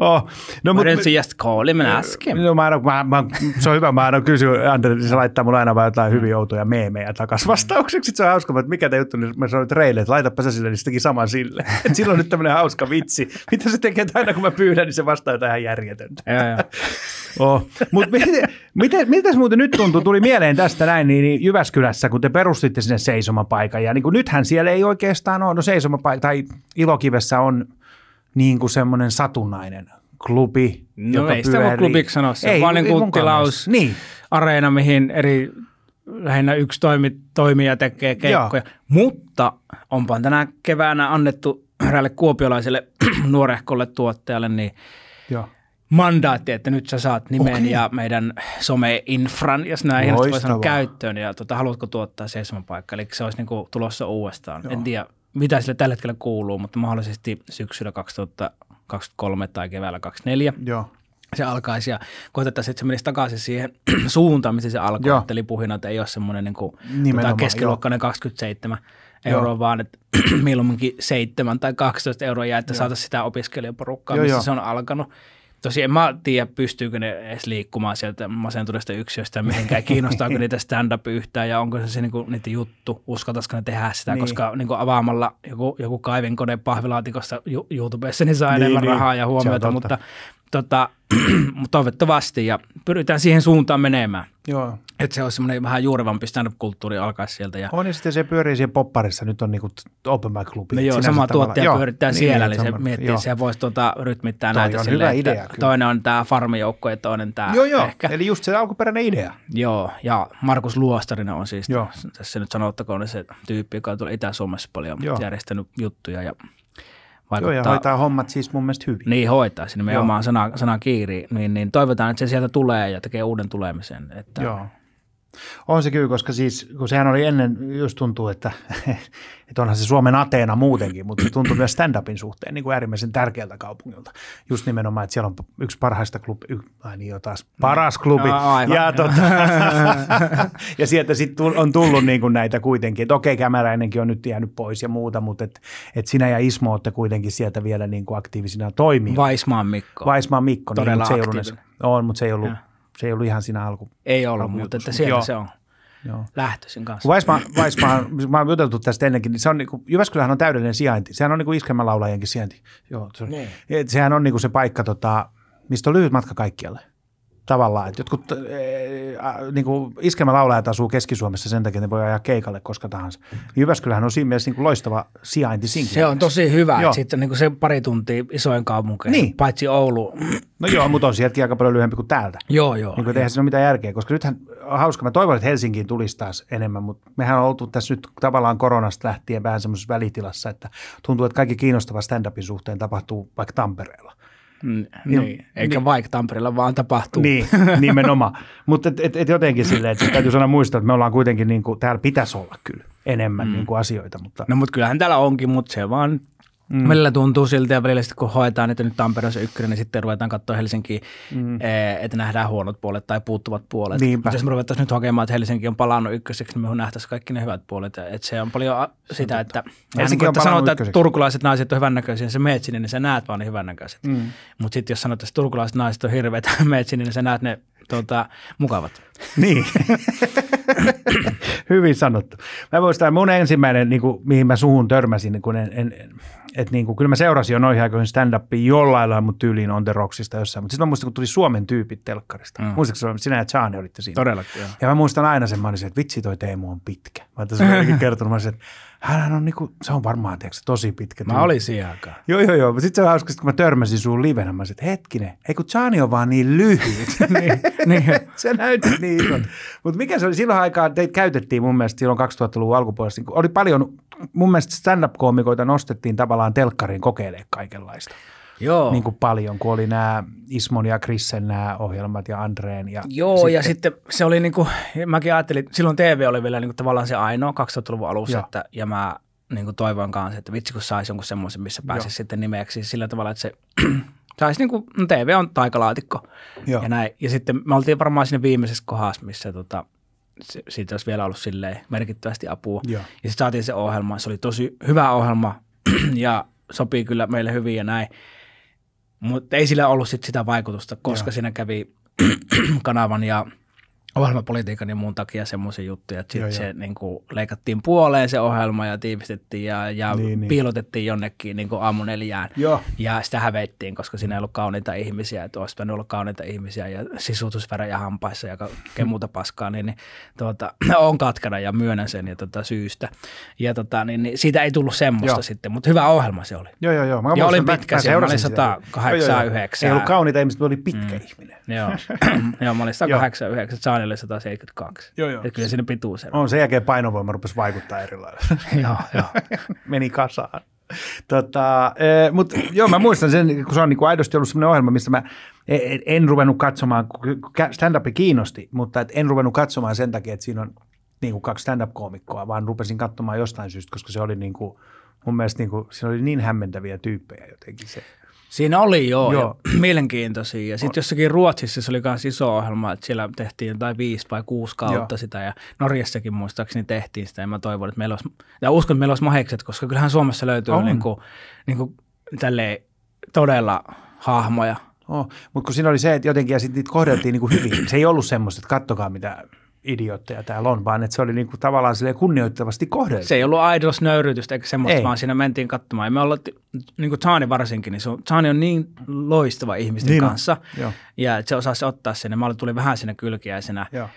A: oh. no, mä mut, just
B: call him äsken.
A: No, mä en, mä, mä, se on hyvä, mä aina kysyn, Andre, niin se laittaa mulle aina vaan jotain hyvin outoja meemejä takaisin vastaukseksi. Sitten se on hauska, että mikä tämä juttu, niin mä sanoin Reille, että laitapa se sille, niin se teki saman sille. Et silloin on nyt tämmöinen hauska vitsi. Mitä se tekee, että aina kun mä pyydän, niin se vastaa jotain ihan järjetöntä. oh. Mutta miten, miten, se muuten nyt tuntuu, tuli mieleen tästä näin, niin, niin Jyväskylässä, kun te perustitte sinne seisomapaikan, ja niin kuin nythän siellä ei oikeastaan ole, no seisomapaikka tai ilo Ilokivessä on niin kuin semmoinen satunnainen klubi, no joka ei sitä voi klubiksi sanoa, se on niin niin. areena, mihin eri
B: lähinnä yksi toimi, toimija tekee keikkoja. Joo. Mutta onpa tänä keväänä annettu eräälle kuopiolaiselle nuorehkolle tuottajalle niin Joo. mandaatti, että nyt sä saat nimen okay. ja meidän some-infran, jos näin ihan voi sanoa käyttöön, ja tuota, haluatko tuottaa seisomapaikka? paikkaa. Eli se olisi niin kuin tulossa uudestaan. Joo. En tiedä, mitä sille tällä hetkellä kuuluu, mutta mahdollisesti syksyllä 2023 tai keväällä 2024. Joo. Se alkaisi ja koetettaisiin, että se menisi takaisin siihen suuntaan, missä se alkoi. Joo. Eli että ei ole semmoinen niin tota, keskiluokkainen joo. 27 euroa, joo. vaan että milloinkin 7 tai 12 euroa ja että saataisiin sitä opiskelijaporukkaa, joo, missä joo. se on alkanut. Tosi en mä tiedä, pystyykö ne edes liikkumaan sieltä masentuneesta yksiöstä mihinkään, kiinnostaako niitä stand-up yhtään ja onko se, se niinku niitä juttu, uskaltaisiko ne tehdä sitä, niin. koska niinku avaamalla joku, joku kaivinkone pahvilaatikosta YouTubessa niin saa niin, enemmän niin. rahaa ja huomiota, mutta Tota, toivottavasti ja pyritään siihen suuntaan menemään. Joo. Että se olisi semmoinen vähän juurevampi stand-up-kulttuuri alkaa sieltä. Ja...
A: On ja sitten se pyörii siellä popparissa, nyt on niinku open mic klubi. No joo, sama tuottaja joo. pyörittää niin, siellä, niin, eli se miettii, että se
B: voisi tuota, rytmittää Toi näitä on silleen, hyvä idea, kyllä. toinen on tämä farmijoukko ja toinen tämä. Joo, joo, ehkä.
A: eli just se alkuperäinen idea.
B: Joo, ja Markus Luostarinen on siis, joo. tässä nyt sanottakoon niin se tyyppi, joka on tuolla Itä-Suomessa paljon joo. järjestänyt juttuja ja vaikuttaa. Joo, ja hoitaa
A: hommat siis mun mielestä hyvin.
B: Niin, hoitaa sinne meidän omaan sana, sanan kiiriin. Niin, niin toivotaan, että se sieltä tulee ja tekee uuden tulemisen.
A: Että Joo. On se kyllä, koska siis, kun sehän oli ennen, just tuntuu, että, että onhan se Suomen Ateena muutenkin, mutta tuntuu myös stand-upin suhteen niin kuin äärimmäisen tärkeältä kaupungilta. Just nimenomaan, että siellä on yksi parhaista klubi, y, ai niin jo taas, paras niin. klubi. No, aivan, ja, tuota, ja sieltä sitten on tullut niin kuin näitä kuitenkin, että okei, Kämäräinenkin on nyt jäänyt pois ja muuta, mutta et, et sinä ja Ismo olette kuitenkin sieltä vielä niin kuin aktiivisina toimijoina. Vaismaan Mikko. Vaismaan Mikko. Niin, Todella niin, mutta se ei ollut, on, mutta se ei ollut ja se ei ollut ihan siinä alku. Ei ollut, alku- mutta että siellä Joo. se on. Joo. lähtöisin kanssa. Weisman, Weisman, siis mä oon juteltu tästä ennenkin, niin se on niinku, Jyväskylähän on täydellinen sijainti. Sehän on niinku iskemälaulajienkin sijainti. Joo, se on, niin. Sehän on niinku se paikka, tota, mistä on lyhyt matka kaikkialle tavallaan, että jotkut äh, niin kuin iskelmälaulajat asuu Keski-Suomessa sen takia, että ne voi ajaa keikalle koska tahansa. Jyväskylähän on siinä mielessä niin kuin loistava sijainti sinkin. Se on tosi hyvä, joo. että sitten niin kuin se pari tuntia isoin kaupunkeja, niin. paitsi Oulu. No joo, mutta on sieltäkin aika paljon lyhyempi kuin täältä. Joo, joo. Niin kuin, eihän siinä ole mitään järkeä, koska nythän on hauska, mä toivon, että Helsinkiin tulisi taas enemmän, mutta mehän on oltu tässä nyt tavallaan koronasta lähtien vähän semmoisessa välitilassa, että tuntuu, että kaikki kiinnostava stand-upin suhteen tapahtuu vaikka Tampereella.
B: Niin, niin. Eikä niin. vaikka
A: Tampereella vaan tapahtuu. Niin, nimenomaan. Mutta et, et, et jotenkin silleen, että täytyy sanoa muistaa, että me ollaan kuitenkin, niin kuin, täällä pitäisi olla kyllä enemmän mm. niin kuin asioita. Mutta... No mutta kyllähän täällä onkin, mutta se
B: vaan Mm. Välillä tuntuu siltä ja välillä sitten kun hoitaa, että nyt Tampere on se ykkönen, niin sitten ruvetaan katsoa Helsinkiin, mm. Eh, että nähdään huonot puolet tai puuttuvat puolet. Niinpä. Mutta jos me ruvetaan nyt hakemaan, että Helsinki on palannut ykköseksi, niin me nähtäisiin kaikki ne hyvät puolet. että se on paljon sitä, että, Helsinki niin, on että sanotaan, että turkulaiset naiset on hyvännäköisiä, niin sä meet sinne, niin sä näet vaan ne hyvännäköiset. Mm. Mutta sitten jos sanotaan, että turkulaiset naiset on hirveitä, meet sinne, niin sä näet ne tuota,
A: mukavat. Niin. Hyvin sanottu. Mä muistan, mun ensimmäinen, niin kuin, mihin mä suhun törmäsin, niin kun en, en, et niin kuin, kyllä mä seurasin jo noihin aikoihin stand-upia jollain lailla, mun tyyliin on the rocksista jossain. Mutta sitten mä muistan, kun tuli Suomen tyypit telkkarista. Mm. Muistatko sinä ja Chani olitte siinä? Todellakin, joo. Ja mä muistan aina sen, mä olisin, että vitsi toi Teemu on pitkä. Mä oon tässä kertonut, mä olisin, että hän on niinku, se on varmaan tiedätkö, tosi pitkä. Mä olin siihen Joo, joo, joo. Sitten se on hauska, kun mä törmäsin sun livenä, mä sanoin, hetkinen, ei kun Chani on vaan niin lyhyt. niin, niin. se näytti niin isolta. Mutta mikä se oli silloin aikaa teitä käytettiin mun mielestä silloin 2000-luvun alkupuolesta, niin oli paljon, mun mielestä stand-up-koomikoita nostettiin tavallaan telkkariin kokeilemaan kaikenlaista. Joo. Niin kuin paljon, kun oli nämä Ismon ja Krissen nämä ohjelmat ja Andreen. Ja Joo, sitten, ja sitten se oli niin kuin, mäkin ajattelin, silloin
B: TV oli vielä niin kuin tavallaan se ainoa 2000-luvun alussa, että, ja mä niin kuin toivon kanssa, että vitsi kun saisi jonkun semmoisen, missä pääsisi Joo. sitten nimeksi siis sillä tavalla, että se saisi niin kuin, no TV on taikalaatikko Joo. ja näin. Ja sitten me oltiin varmaan siinä viimeisessä kohdassa, missä tota, se, siitä olisi vielä ollut silleen merkittävästi apua. Joo. Ja sitten saatiin se ohjelma, se oli tosi hyvä ohjelma ja sopii kyllä meille hyvin ja näin mutta ei sillä ollut sit sitä vaikutusta, koska Joo. siinä kävi kanavan ja – ohjelmapolitiikan ja muun takia semmoisia juttuja, että sitten se niin kuin, leikattiin puoleen se ohjelma ja tiivistettiin ja, ja niin, niin. piilotettiin jonnekin niin kuin neljään. Ja sitä hävettiin, koska siinä ei ollut kauniita ihmisiä, että olisi pitänyt olla kauniita ihmisiä ja sisutusvärejä hampaissa ja kaikkea muuta paskaa, niin, niin tuota, on katkana ja myönnän sen ja tuota, syystä. Ja tuota, niin, niin, siitä ei tullut semmoista joo. sitten, mutta hyvä ohjelma se oli. Joo, joo, joo. Mä ja olin pitkä, mä, siellä, mä olin 189. Ei ollut
A: kauniita ihmisiä, mutta oli pitkä mm. ihminen.
B: Joo. joo, mä olin 189, 172. Joo, joo. Että kyllä siinä pituus on.
A: sen jälkeen painovoima rupesi vaikuttaa erilaisesti. joo, joo. Meni kasaan. Tota, e, mut, joo, mä muistan sen, kun se on niinku aidosti ollut sellainen ohjelma, missä mä e, e, en ruvennut katsomaan, stand-up kiinnosti, mutta et en ruvennut katsomaan sen takia, että siinä on niinku kaksi stand-up-koomikkoa, vaan rupesin katsomaan jostain syystä, koska se oli niinku, mun mielestä niinku, siinä oli niin hämmentäviä tyyppejä jotenkin se. Siinä oli joo, joo.
B: Ja mielenkiintoisia. Ja sitten jossakin Ruotsissa se oli myös iso ohjelma, että siellä tehtiin jotain viisi vai kuusi kautta joo. sitä. Ja Norjassakin muistaakseni tehtiin sitä. Ja mä toivon, että meillä olisi, ja uskon, että meillä olisi mahekset, koska kyllähän Suomessa löytyy niin
A: kuin, niin kuin niinku todella hahmoja. Oh, mutta kun siinä oli se, että jotenkin ja sitten niitä kohdeltiin niin kuin hyvin. Se ei ollut semmoista, että kattokaa mitä idiotteja täällä on, vaan että se oli niinku tavallaan sille kunnioittavasti kohdeltu. Se
B: ei ollut aidos nöyrytystä eikä semmoista, ei. vaan siinä mentiin katsomaan. Ja me ollaan, niin kuin Tani varsinkin, niin se on, Tani on niin loistava ihmisten niin kanssa. Joo. Ja että se osasi ottaa sinne. Niin mä tuli vähän sinne kylkiäisenä. Joo.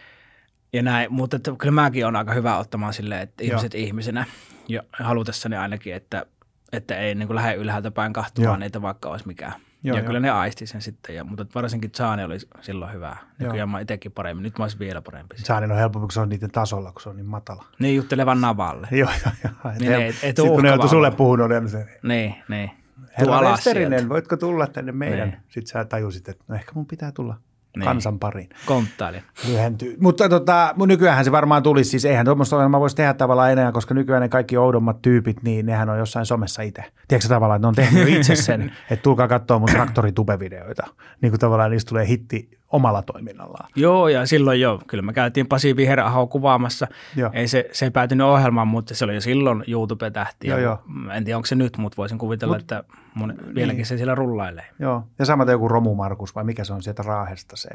B: Ja näin, mutta että kyllä mäkin olen aika hyvä ottamaan silleen, että ihmiset Joo. ihmisenä. Ja halutessani ainakin, että, että ei niin kuin lähde ylhäältä päin kahtumaan niitä, vaikka olisi mikään. Joo, ja joo. kyllä ne aisti sen sitten, ja, mutta varsinkin Zane oli silloin hyvä. Nykyään mä itsekin paremmin, nyt mä olisin vielä parempi.
A: Zane on helpompi, kun se on niiden tasolla, kun se on niin matala. Niin juttelevan navalle. joo, joo, joo. Niin, ne, et, et sitten kun ne joutuu sulle puhunut, niin se... Niin, niin. Herra Lesterinen, voitko tulla tänne meidän? Niin. Sitten sä tajusit, että no ehkä mun pitää tulla niin. kansan pariin. Konttaili. Lyhentyy. Mutta tota, nykyään se varmaan tulisi, siis eihän tuommoista ohjelmaa voisi tehdä tavallaan enää, koska nykyään ne kaikki oudommat tyypit, niin nehän on jossain somessa itse. Tiedätkö tavallaan, että ne on tehnyt itse sen, että tulkaa katsoa mun traktoritube-videoita. Niin kuin tavallaan niistä tulee hitti omalla toiminnallaan.
B: Joo, ja silloin jo. Kyllä me käytiin Pasi Viherahoa kuvaamassa. Joo. Ei se, se ei päätynyt ohjelmaan, mutta se oli jo silloin YouTube-tähti. Joo, joo. En tiedä, onko se nyt,
A: mutta voisin kuvitella, Mut, että mun, niin. vieläkin se siellä rullailee. Joo, ja samaten joku Romu Markus, vai mikä se on sieltä Raahesta se?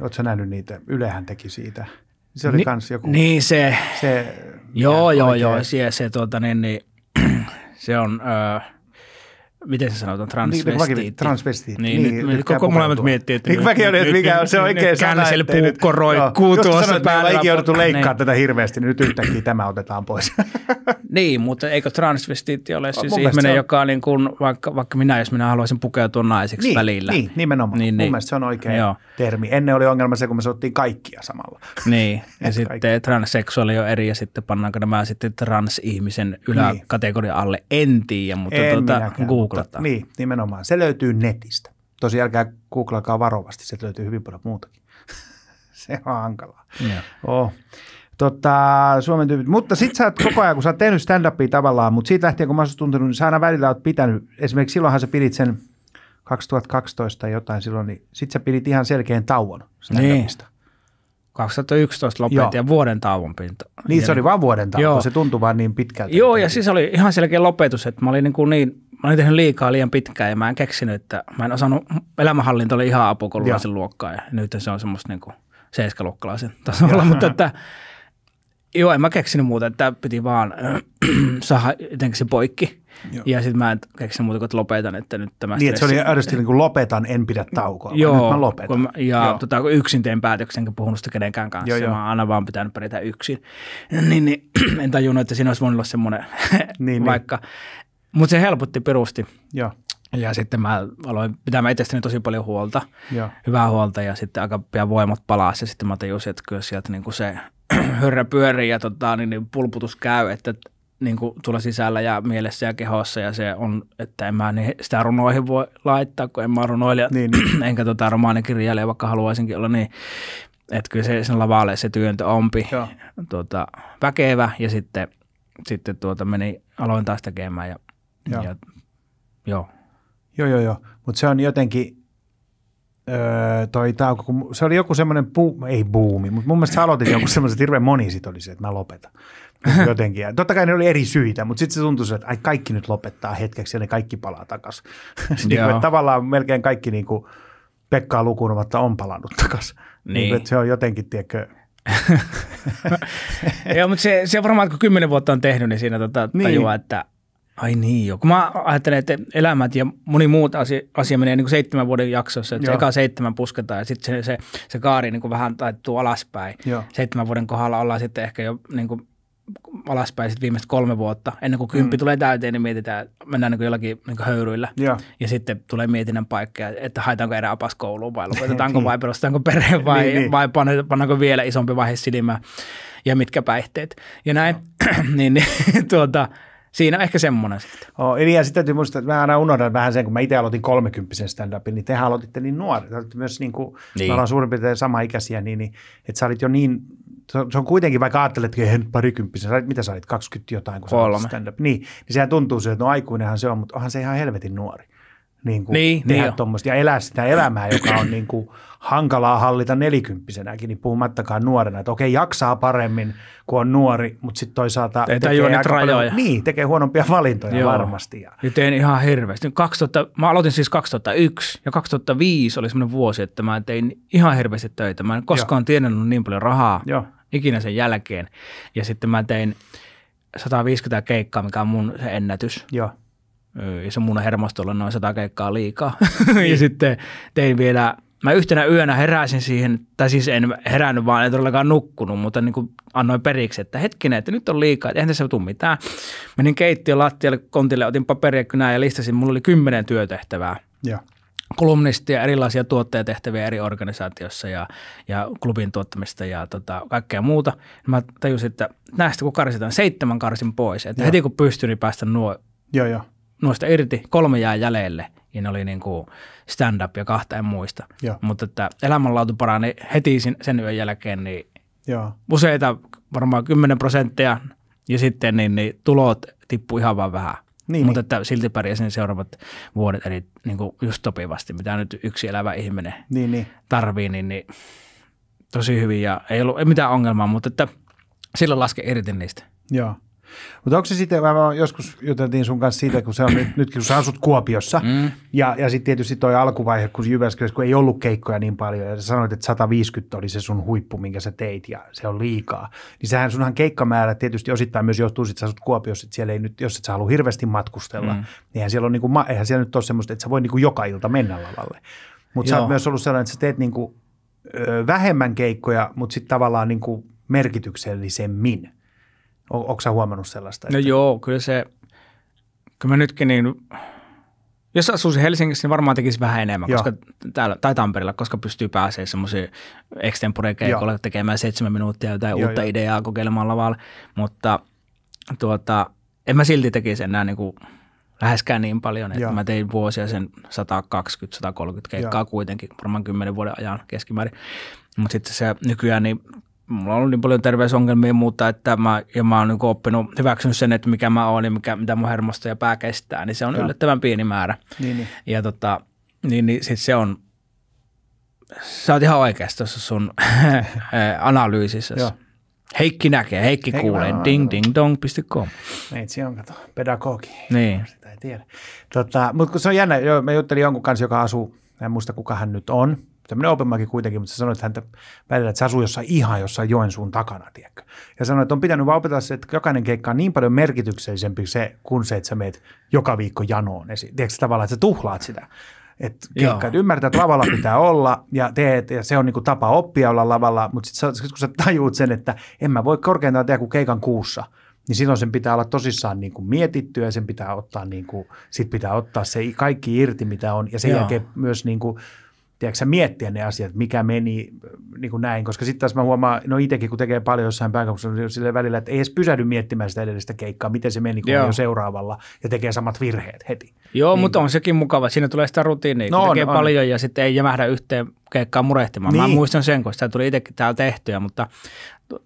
A: Oletko nähnyt niitä? Ylehän teki siitä. Se oli Ni, kans
B: joku... Niin se. se joo, joo, oikein. joo. Se, se, tuota, niin, niin, se on... Öö, miten se sanotaan, niin, niin, transvestiitti. Niin, transvestiitti. Niin, niin, niin, niin, niin koko mulla miettii, että niin, nyt, mäkin olin, mikä on se oikein sana. Känselpuukko roikkuu no, tuossa sanoit, päällä. Just jouduttu leikkaa niin. tätä
A: hirveästi, niin nyt yhtäkkiä tämä otetaan pois.
B: niin, mutta eikö transvestiitti ole siis Mun ihminen, on... joka niin kuin, vaikka, vaikka minä, jos minä haluaisin pukeutua naiseksi niin, välillä. Niin, nimenomaan. Niin, niin. Mun mielestä se on oikein Joo.
A: termi. Ennen oli ongelma se, kun me sanottiin kaikkia samalla.
B: Niin, ja sitten transseksuaali on eri ja sitten pannaanko nämä sitten transihmisen yläkategoria alle, en
A: tiedä, mutta tuota, googlattaa. Niin, nimenomaan. Se löytyy netistä. Tosi älkää googlakaa varovasti, se löytyy hyvin paljon muutakin. se on hankalaa. Yeah. Oh. Tota, Suomen tyypit. Mutta sit sä oot koko ajan, kun sä oot tehnyt stand-upia tavallaan, mutta siitä lähtien kun mä oon tuntenut, niin sä aina välillä oot pitänyt, esimerkiksi silloinhan sä pidit sen 2012 tai jotain silloin, niin sit sä pidit ihan selkeän tauon niin. stand-upista. Niin. 2011 lopetin Joo. ja vuoden tauon pinta. Niin, se oli vain niin vuoden tauon, Joo. se tuntui vaan niin pitkältä.
B: Joo, ja siis oli ihan selkeä lopetus, että mä olin niin, kuin niin mä olin tehnyt liikaa liian pitkään ja mä en keksinyt, että mä en osannut, elämänhallinto oli ihan apukoululaisen luokkaa ja nyt se on semmoista niin kuin seiskaluokkalaisen tasolla, mutta että Joo, en mä keksinyt muuta, että piti vaan äh, saada jotenkin se poikki. Joo. Ja sitten mä en keksin muuta kuin, että lopetan, että nyt tämä Niin, stressi... että se oli äärysti niin
A: kuin lopetan, en pidä taukoa, Joo, nyt mä lopetan. Kun mä, ja Joo.
B: Tota, kun yksin teen päätöksen, enkä puhunut sitä kenenkään kanssa, Joo, mä oon aina vaan pitänyt pärjätä yksin. Niin, niin en tajunnut, että siinä olisi voinut olla semmoinen niin, niin. vaikka. Niin. Mutta se helpotti perusti. Joo. Ja sitten mä aloin pitämään itsestäni tosi paljon huolta, Joo. hyvää huolta ja sitten aika pian voimat palaa ja sitten mä tajusin, että kyllä sieltä niin kuin se hörrä pyörii ja tota, niin, niin pulputus käy, että niin kuin tulla sisällä ja mielessä ja kehossa ja se on, että en mä niin sitä runoihin voi laittaa, kun en mä runoilija, niin, niin. enkä tota romaanikirjailija, vaikka haluaisinkin olla niin. Että kyllä se sen lavalle se työntö ompi tuota, väkevä ja sitten, sitten tuota meni, aloin taas tekemään ja, joo. ja joo.
A: Joo, joo, joo. Mutta se on jotenkin, öö, toi tauko, se oli joku semmoinen, ei buumi, mutta mun mielestä sä aloitit joku semmoisen, hirveän moni sit oli se, että mä lopetan. jotenkin. Ja totta kai ne oli eri syitä, mutta sitten se tuntui, että ai, kaikki nyt lopettaa hetkeksi ja ne kaikki palaa takaisin. niin kuin tavallaan melkein kaikki niin kuin Pekkaa lukunomatta on palannut takaisin. Niin. Niin, että se on jotenkin, tiedätkö,
B: Joo, mutta se, se varmaan, kun kymmenen vuotta on tehnyt, niin siinä tota, niin. tajuaa, niin. että ai niin jo. Kun mä ajattelen, että elämät ja moni muut asia, asia menee niin kuin seitsemän vuoden jaksossa, että se eka seitsemän pusketaan ja sitten se, se, se kaari niin kuin vähän taittuu alaspäin. Joo. Seitsemän vuoden kohdalla ollaan sitten ehkä jo niin kuin alaspäin sitten viimeiset kolme vuotta, ennen kuin kymppi mm. tulee täyteen, niin mietitään, mennään niin kuin jollakin niin höyryillä. Ja. Ja sitten tulee mietinnän paikka, että haetaanko apas kouluun vai lopetetaanko niin. vai perustetaanko perheen niin, vai, niin, niin. vai pannaanko vielä isompi vaihe silmään
A: ja mitkä päihteet. Ja näin, niin, niin tuota, siinä ehkä semmoinen sitten. Oh, eli ja sitten täytyy muistaa, että mä aina unohdan vähän sen, kun mä itse aloitin 30 stand-upin, niin tehän aloititte niin nuori. Myös niin kuin, niin. me ollaan suurin piirtein sama ikäisiä, niin, niin että sä olit jo niin se on kuitenkin, vaikka ajatteletkin, että nyt parikymppisen, mitä sä olit, 20 jotain, kun Kolme. sä stand-up. Niin, niin sehän tuntuu se, että no aikuinenhan se on, mutta onhan se ihan helvetin nuori. Niin, kuin niin, niin tehdä niin tuommoista ja elää sitä elämää, joka on niin kuin hankalaa hallita nelikymppisenäkin, niin puhumattakaan nuorena. Että okei, jaksaa paremmin, kuin on nuori, mutta sitten toisaalta Ei tekee, niitä rajoja. Paljon, niin, tekee huonompia valintoja Joo. varmasti. Ja
B: tein ihan hirveästi. 2000, mä aloitin siis 2001 ja 2005 oli semmoinen vuosi, että mä tein ihan hirveästi töitä. Mä en koskaan Joo. tienannut niin paljon rahaa Joo. ikinä sen jälkeen. Ja sitten mä tein 150 keikkaa, mikä on mun se ennätys. Joo ja se mun hermostolla noin 100 keikkaa liikaa. Niin. ja sitten tein vielä mä yhtenä yönä heräsin siihen, tai siis en herännyt vaan, en todellakaan nukkunut, mutta niin kuin annoin periksi, että hetkinen, että nyt on liikaa, että eihän tässä tule mitään. Menin keittiön lattialle, kontille, otin paperia kynää ja listasin, mulla oli kymmenen työtehtävää. Ja. Kolumnistia, erilaisia tuottajatehtäviä eri organisaatiossa ja, ja klubin tuottamista ja tota, kaikkea muuta. Mä tajusin, että näistä kun karsitaan, seitsemän karsin pois. Että ja. heti kun pystyn, niin päästä nuo, ja, ja. noista irti, kolme jää jäljelle – ja ne oli niin kuin stand-up ja kahta en muista. Joo. Mutta että elämänlaatu parani heti sen yön jälkeen, niin Joo. useita, varmaan 10 prosenttia, ja sitten niin, niin tulot tippui ihan vaan vähän. Niin, Mutta niin. Että silti pärjäsin seuraavat vuodet, eli niin kuin just sopivasti, mitä nyt yksi elävä ihminen niin, niin. tarvii, niin, niin tosi hyvin ja ei ollut ei mitään ongelmaa, mutta että silloin laske irti niistä.
A: Joo. Mutta onko se sitten, mä joskus juteltiin sun kanssa siitä, kun se on nyt, nytkin, kun sä asut Kuopiossa, mm. ja, ja sitten tietysti toi alkuvaihe, kun Jyväskylässä, kun ei ollut keikkoja niin paljon, ja sä sanoit, että 150 oli se sun huippu, minkä sä teit, ja se on liikaa. Niin sähän sunhan keikkamäärä tietysti osittain myös johtuu, että sä asut Kuopiossa, että siellä ei nyt, jos et sä halua hirveästi matkustella, mm. niin siellä on niin kuin, eihän siellä nyt ole semmoista, että sä voi niin kuin joka ilta mennä lavalle. Mutta sä oot myös ollut sellainen, että sä teet niin kuin, ö, vähemmän keikkoja, mutta sitten tavallaan niin kuin merkityksellisemmin – O, onko sä huomannut sellaista? No että...
B: No joo, kyllä se, kyllä mä nytkin niin, jos asuisi Helsingissä, niin varmaan tekisi vähän enemmän joo. koska täällä, tai Tampereella, koska pystyy pääsemään semmoisia extempore keikolle tekemään seitsemän minuuttia jotain joo, uutta joo. ideaa kokeilemaan lavalla, mutta tuota, en mä silti tekisi enää niin kuin läheskään niin paljon, että Joo. mä tein vuosia sen 120-130 keikkaa Joo. kuitenkin, varmaan kymmenen vuoden ajan keskimäärin. Mutta sitten se nykyään, niin mulla on ollut niin paljon terveysongelmia ja muuta, että mä, ja mä oon niin oppinut, hyväksynyt sen, että mikä mä oon ja mikä, mitä mun hermosto ja pää kestää, niin se on Joo. yllättävän pieni määrä. Niin, niin. Ja tota, niin, niin sit se on, sä oot ihan oikeassa tuossa sun analyysissä. Heikki
A: näkee, Heikki, Heikki kuulee, ding ding
B: Ei,
A: Neitsi on, kato, pedagogi. Niin. Sitä ei tiedä. Tota, mutta kun se on jännä, joo, mä juttelin jonkun kanssa, joka asuu, en muista kuka hän nyt on, tämmöinen open kuitenkin, mutta se sanoi, että häntä välillä, että se asuu jossain ihan jossain Joensuun takana, tiedätkö. Ja sanoi, että on pitänyt vaan opetella se, että jokainen keikka on niin paljon merkityksellisempi se, kuin se, että sä meet joka viikko janoon. Esi- tiedätkö tavallaan, että sä tuhlaat sitä. Et keikka, että ymmärtää, että lavalla pitää olla ja, teet, ja se on niinku tapa oppia olla lavalla, mutta sitten kun sä tajuut sen, että en mä voi korkeintaan tehdä kuin keikan kuussa, niin silloin sen pitää olla tosissaan niin kuin mietittyä ja sen pitää ottaa, niin kuin, sit pitää ottaa se kaikki irti, mitä on. Ja sen Joo. jälkeen myös niin kuin, tiedätkö, miettiä ne asiat, mikä meni äh, niin kuin näin, koska sitten taas mä huomaan, no itsekin kun tekee paljon jossain pääkaupunkiseudulla niin sillä välillä, että ei edes pysähdy miettimään sitä edellistä keikkaa, miten se meni, kun on jo seuraavalla ja tekee samat virheet heti.
B: Joo, niin. mutta on sekin mukava, siinä tulee sitä rutiinia, kun no, tekee no, on, paljon on. ja sitten ei jämähdä yhteen keikkaan murehtimaan. Niin. Mä muistan sen, kun sitä tuli itsekin täällä tehtyä, mutta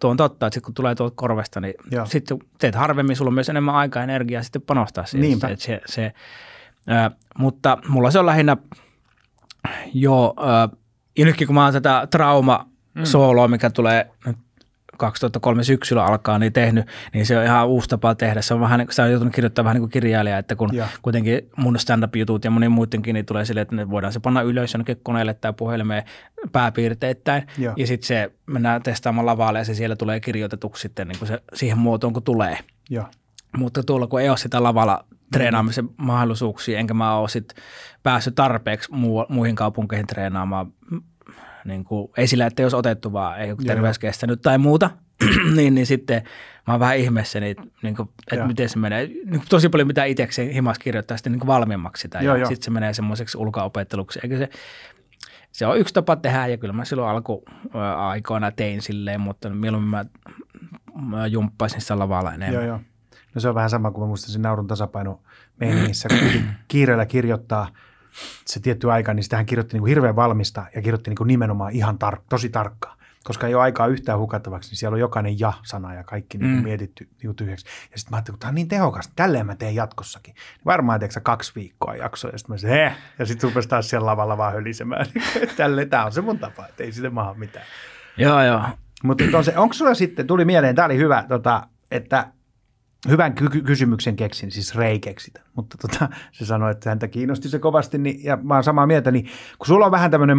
B: tuo on totta, että kun tulee tuolta korvesta, niin sitten teet harvemmin, sulla on myös enemmän aikaa ja energiaa sitten panostaa siihen. Se, se, se, mutta mulla se on lähinnä Joo, äh, ja nytkin kun mä oon tätä trauma mm. sooloa, mikä tulee nyt 2003 syksyllä alkaa, niin tehnyt, niin se on ihan uusi tapa tehdä. Se on vähän, niin se on joutunut kirjoittamaan vähän niin kuin kirjailija, että kun ja. kuitenkin mun stand-up-jutut ja moni muidenkin, niin tulee silleen, että ne voidaan se panna ylös jonnekin koneelle tai puhelimeen pääpiirteittäin. Ja, ja sitten se mennään testaamaan lavalle ja se siellä tulee kirjoitetuksi sitten niin kuin se, siihen muotoon, kun tulee. Ja. Mutta tuolla kun ei ole sitä lavalla Mm-hmm. treenaamisen mm. mahdollisuuksia, enkä mä ole sit päässyt tarpeeksi muu, muihin kaupunkeihin treenaamaan. Mm, niin kuin, ei sillä, että jos otettu vaan, ei ole terveys kestänyt tai muuta, niin, niin sitten mä oon vähän ihmeessä, niin, niin kuin, että Joo. miten se menee. Niin kuin, tosi paljon mitä itse himas kirjoittaa sitten niin valmiimmaksi sitä. Joo, ja sitten se menee semmoiseksi ulkoopetteluksi. Eikö se, se on yksi tapa tehdä ja kyllä mä silloin alkuaikoina tein silleen, mutta mieluummin mä,
A: mä jumppasin sitä lavalla enemmän. Joo, jo. No se on vähän sama kuin mä muistan sen naurun tasapaino meiningissä, kun kiireellä kirjoittaa se tietty aika, niin sitähän kirjoitti niin kuin hirveän valmista ja kirjoitti niin kuin nimenomaan ihan tar- tosi tarkkaa. Koska ei ole aikaa yhtään hukattavaksi, niin siellä on jokainen ja-sana ja kaikki niin mm. mietitty niin kuin tyhjäksi. Ja sitten mä ajattelin, että tämä on niin tehokas, tälleen mä teen jatkossakin. Niin varmaan teekö kaksi viikkoa jaksoa, ja sitten mä sanoin, ja sitten rupesi taas siellä lavalla vaan hölisemään. tämä on se mun tapa, että ei sille maahan mitään. Joo, joo. Mutta on onko sulla sitten, tuli mieleen, tämä oli hyvä, tota, että hyvän ky- kysymyksen keksin, siis Rei keksitä, mutta tota, se sanoi, että häntä kiinnosti se kovasti niin, ja mä oon samaa mieltä, niin kun sulla on vähän tämmöinen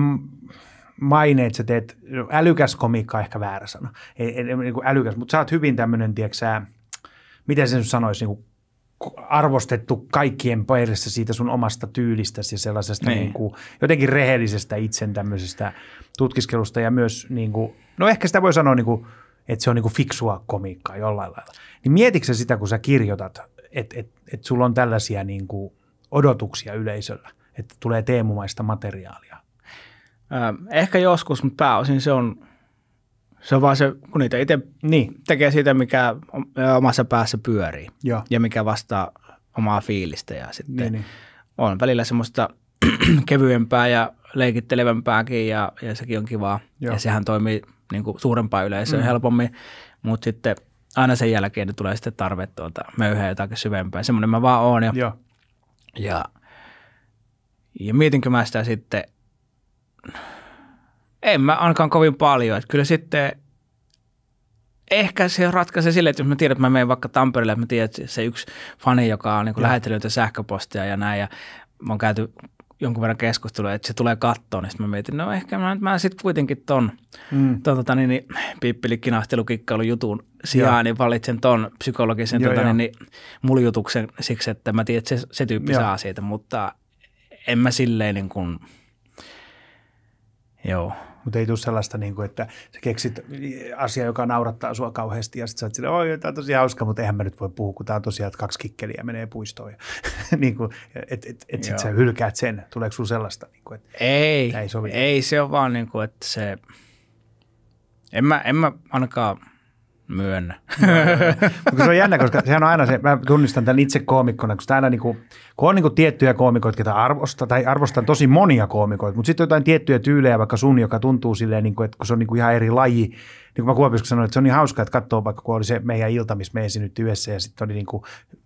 A: maine, että sä teet, älykäs komiikka ehkä väärä sana, ei, ei, e, niin kuin älykäs, mutta sä oot hyvin tämmöinen, tiedätkö miten sen sanoisi, niin kuin arvostettu kaikkien pairissa siitä sun omasta tyylistäsi ja sellaisesta niin. Niin kuin, jotenkin rehellisestä itsen tämmöisestä tutkiskelusta ja myös, niin kuin, no ehkä sitä voi sanoa niin kuin, että se on niinku fiksua komiikkaa jollain lailla. Niin mietitkö sitä, kun sä kirjoitat, että et, et sulla on tällaisia niinku odotuksia yleisöllä, että tulee teemumaista materiaalia? Ähm, ehkä joskus, mutta pääosin se on, se on vaan se, kun niitä itse niin.
B: tekee siitä, mikä omassa päässä pyörii ja, ja mikä vastaa omaa fiilistä ja sitten niin, niin. on välillä semmoista kevyempää ja leikittelevämpääkin ja, ja sekin on kivaa. Joo. Ja sehän toimii niin kuin suurempaan yleisöön mm. helpommin, mutta sitten aina sen jälkeen tulee sitten tarve tuota, möyhää jotakin syvempää. Semmoinen mä vaan oon. Ja, Joo. ja, ja mietinkö mä sitä sitten, en mä ainakaan kovin paljon. Että kyllä sitten ehkä se ratkaisee sille, että jos mä tiedän, että mä menen vaikka Tampereelle, että mä tiedän, että se yksi fani, joka on niin lähetellyt sähköpostia ja näin, ja mä oon käyty jonkun verran keskustelua, että se tulee kattoon, niin sitten mä mietin, no ehkä mä, mä sitten kuitenkin ton, mm. ton tota, niin, niin, piippilikkinahtelukikkailun jutun sijaan, niin valitsen ton psykologisen joo, tota, Niin, niin muljutuksen siksi, että mä tiedän, että se, se tyyppi joo. saa siitä, mutta en mä silleen niin kuin,
A: joo. Mutta ei tule sellaista, niin kuin, että sä keksit asia, joka naurattaa sua kauheasti ja sitten sä oot sille, oi, tämä on tosi hauska, mutta eihän mä nyt voi puhua, kun tämä on tosiaan, että kaksi kikkeliä menee puistoon. niin kuin, et, et, et sit sä hylkäät sen. Tuleeko sulla sellaista? Niin kuin, että ei, ei, sovi.
B: ei, se on vaan niin kuin, että se, en mä, en mä ainakaan, Myönnä.
A: Mutta se on jännä, koska sehän on aina se, mä tunnistan tämän itse koomikkona, koska aina niinku, kun on niinku tiettyjä koomikoita, joita arvostan, tai arvostan tosi monia koomikoita, mutta sitten jotain tiettyjä tyylejä, vaikka sun, joka tuntuu silleen, niinku, että kun se on niinku ihan eri laji, niin kuin mä Kuopiossa sanoin, että se on niin hauskaa, että katsoo vaikka, kun oli se meidän ilta, missä me yhdessä, ja sitten oli niinku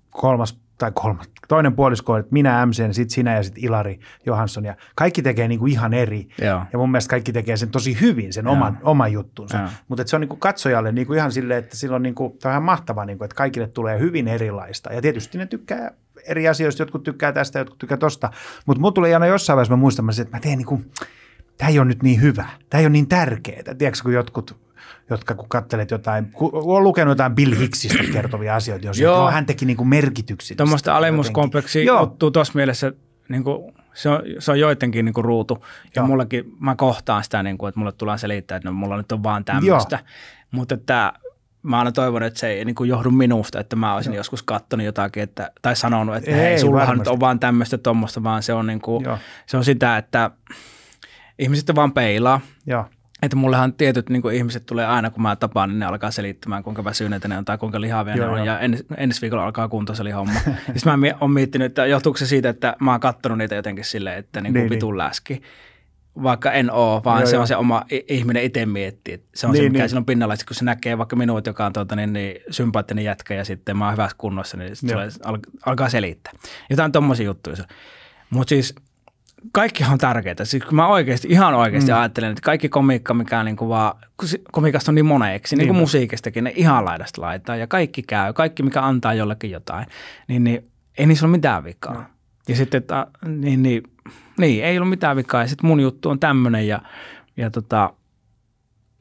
A: kolmas tai kolmas, toinen puolisko, että minä MCn, niin sitten sinä ja sitten Ilari Johansson. Ja kaikki tekee niinku ihan eri. Joo. Ja mun mielestä kaikki tekee sen tosi hyvin, sen oman, oman juttunsa. Mutta se on niinku katsojalle niinku ihan silleen, että silloin niinku, tämä on ihan mahtavaa, niinku, että kaikille tulee hyvin erilaista. Ja tietysti ne tykkää eri asioista, jotkut tykkää tästä, jotkut tykkää tosta. Mutta mulla tulee aina jossain vaiheessa, mä muistan, että mä teen niinku, tämä ei ole nyt niin hyvä, tämä ei ole niin tärkeää. Tiedätkö, kun jotkut jotka kun katselet jotain, kun on lukenut jotain Bill Hicksistä kertovia asioita, niin jos joo. hän teki niin merkityksiä. Tuommoista
B: joo. ottuu tuossa mielessä, niin kuin, se, on, se on joidenkin niin kuin ruutu. Ja joo. mullakin, mä kohtaan sitä, niin kuin, että mulle tulee selittää, että no, mulla nyt on vaan tämmöistä. Mutta että mä aina toivon, että se ei niin kuin johdu minusta, että mä olisin Joo. joskus katsonut jotakin että, tai sanonut, että ei, hei, sullahan nyt on vaan tämmöistä tuommoista, vaan se on, niin kuin, se on sitä, että ihmiset vaan peilaa. Joo. Että mullehan tietyt niin kuin ihmiset tulee aina, kun mä tapaan, niin ne alkaa selittämään, kuinka väsyneitä ne on tai kuinka lihavia joo, ne on. Joo. Ja en, ensi viikolla alkaa kuntosalihomma. Sitten mä oon miettinyt, että johtuuko se siitä, että mä oon kattonut niitä jotenkin silleen, että niin kuin niin, vitun niin. läski. Vaikka en oo, vaan joo, se on joo. se oma ihminen itse miettii. Se on niin, se, mikä niin. silloin pinnalla, kun se näkee vaikka minut, joka on tuota, niin, niin, sympaattinen jätkä ja sitten mä oon hyvässä kunnossa, niin se alkaa selittää. Jotain tommosia juttuja. Mutta siis – kaikki on tärkeää. Siis kun mä oikeasti, ihan oikeasti mm. ajattelen, että kaikki komiikka, mikä on niin kuin vaan, komiikasta on niin moneeksi, niin kuin niin. musiikistakin, ne ihan laidasta laittaa ja kaikki käy, kaikki mikä antaa jollekin jotain, niin, niin ei niissä ole mitään vikaa. No. Ja sitten, että, niin, niin, niin, ei ole mitään vikaa ja sitten mun juttu on tämmöinen ja, ja tota,